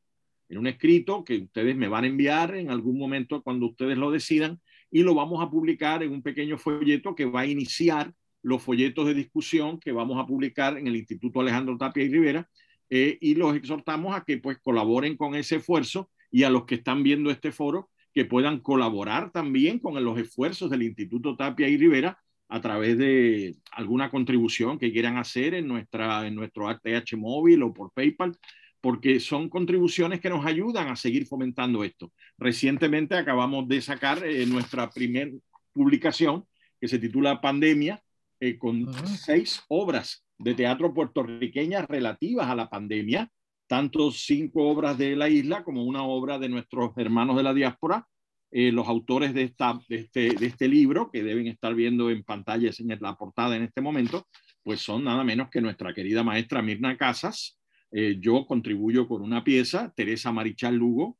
en un escrito que ustedes me van a enviar en algún momento cuando ustedes lo decidan y lo vamos a publicar en un pequeño folleto que va a iniciar los folletos de discusión que vamos a publicar en el Instituto Alejandro Tapia y Rivera eh, y los exhortamos a que pues colaboren con ese esfuerzo y a los que están viendo este foro que puedan colaborar también con los esfuerzos del Instituto Tapia y Rivera a través de alguna contribución que quieran hacer en, nuestra, en nuestro ATH móvil o por PayPal, porque son contribuciones que nos ayudan a seguir fomentando esto. Recientemente acabamos de sacar eh, nuestra primera publicación que se titula Pandemia, eh, con seis obras de teatro puertorriqueña relativas a la pandemia, tanto cinco obras de la isla como una obra de nuestros hermanos de la diáspora, eh, los autores de, esta, este, este, libro, que deben estar viendo en pantalla, en la portada en este momento, pues son nada menos que nuestra querida maestra Mirna Casas, eh, yo contribuyo con una pieza, Teresa Marichal Lugo,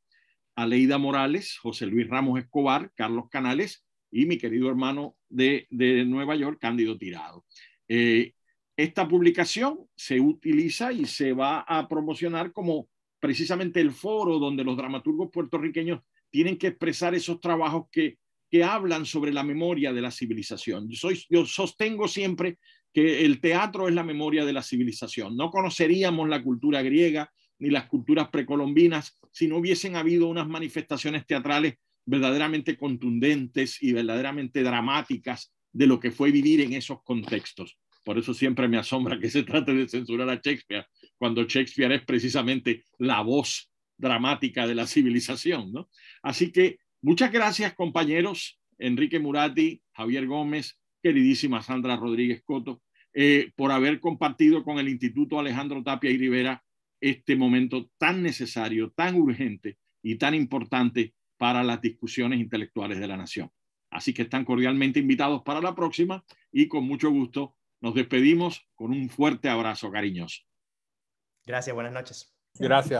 Aleida Morales, José Luis Ramos Escobar, Carlos Canales y mi querido hermano de, de Nueva York, Cándido Tirado. Eh, esta publicación se utiliza y se va a promocionar como precisamente el foro donde los dramaturgos puertorriqueños tienen que expresar esos trabajos que, hablan sobre la memoria de la civilización. soy, yo sostengo siempre que el teatro es la memoria de la civilización. No conoceríamos la cultura griega ni las culturas precolombinas si no hubiesen habido unas manifestaciones teatrales verdaderamente contundentes y verdaderamente dramáticas de lo que fue vivir en esos contextos. Por eso siempre me asombra que se trate de censurar a Shakespeare, cuando Shakespeare es precisamente la voz dramática de la civilización. ¿no? Así que muchas gracias, compañeros, Enrique Murati, Javier Gómez, queridísima Sandra Rodríguez Coto, eh, por haber compartido con el Instituto Alejandro Tapia y Rivera este momento tan necesario, tan urgente y tan importante para las discusiones intelectuales de la nación. Así que están cordialmente invitados para la próxima y con mucho gusto nos despedimos con un fuerte abrazo cariños. Gracias, buenas noches. Gracias.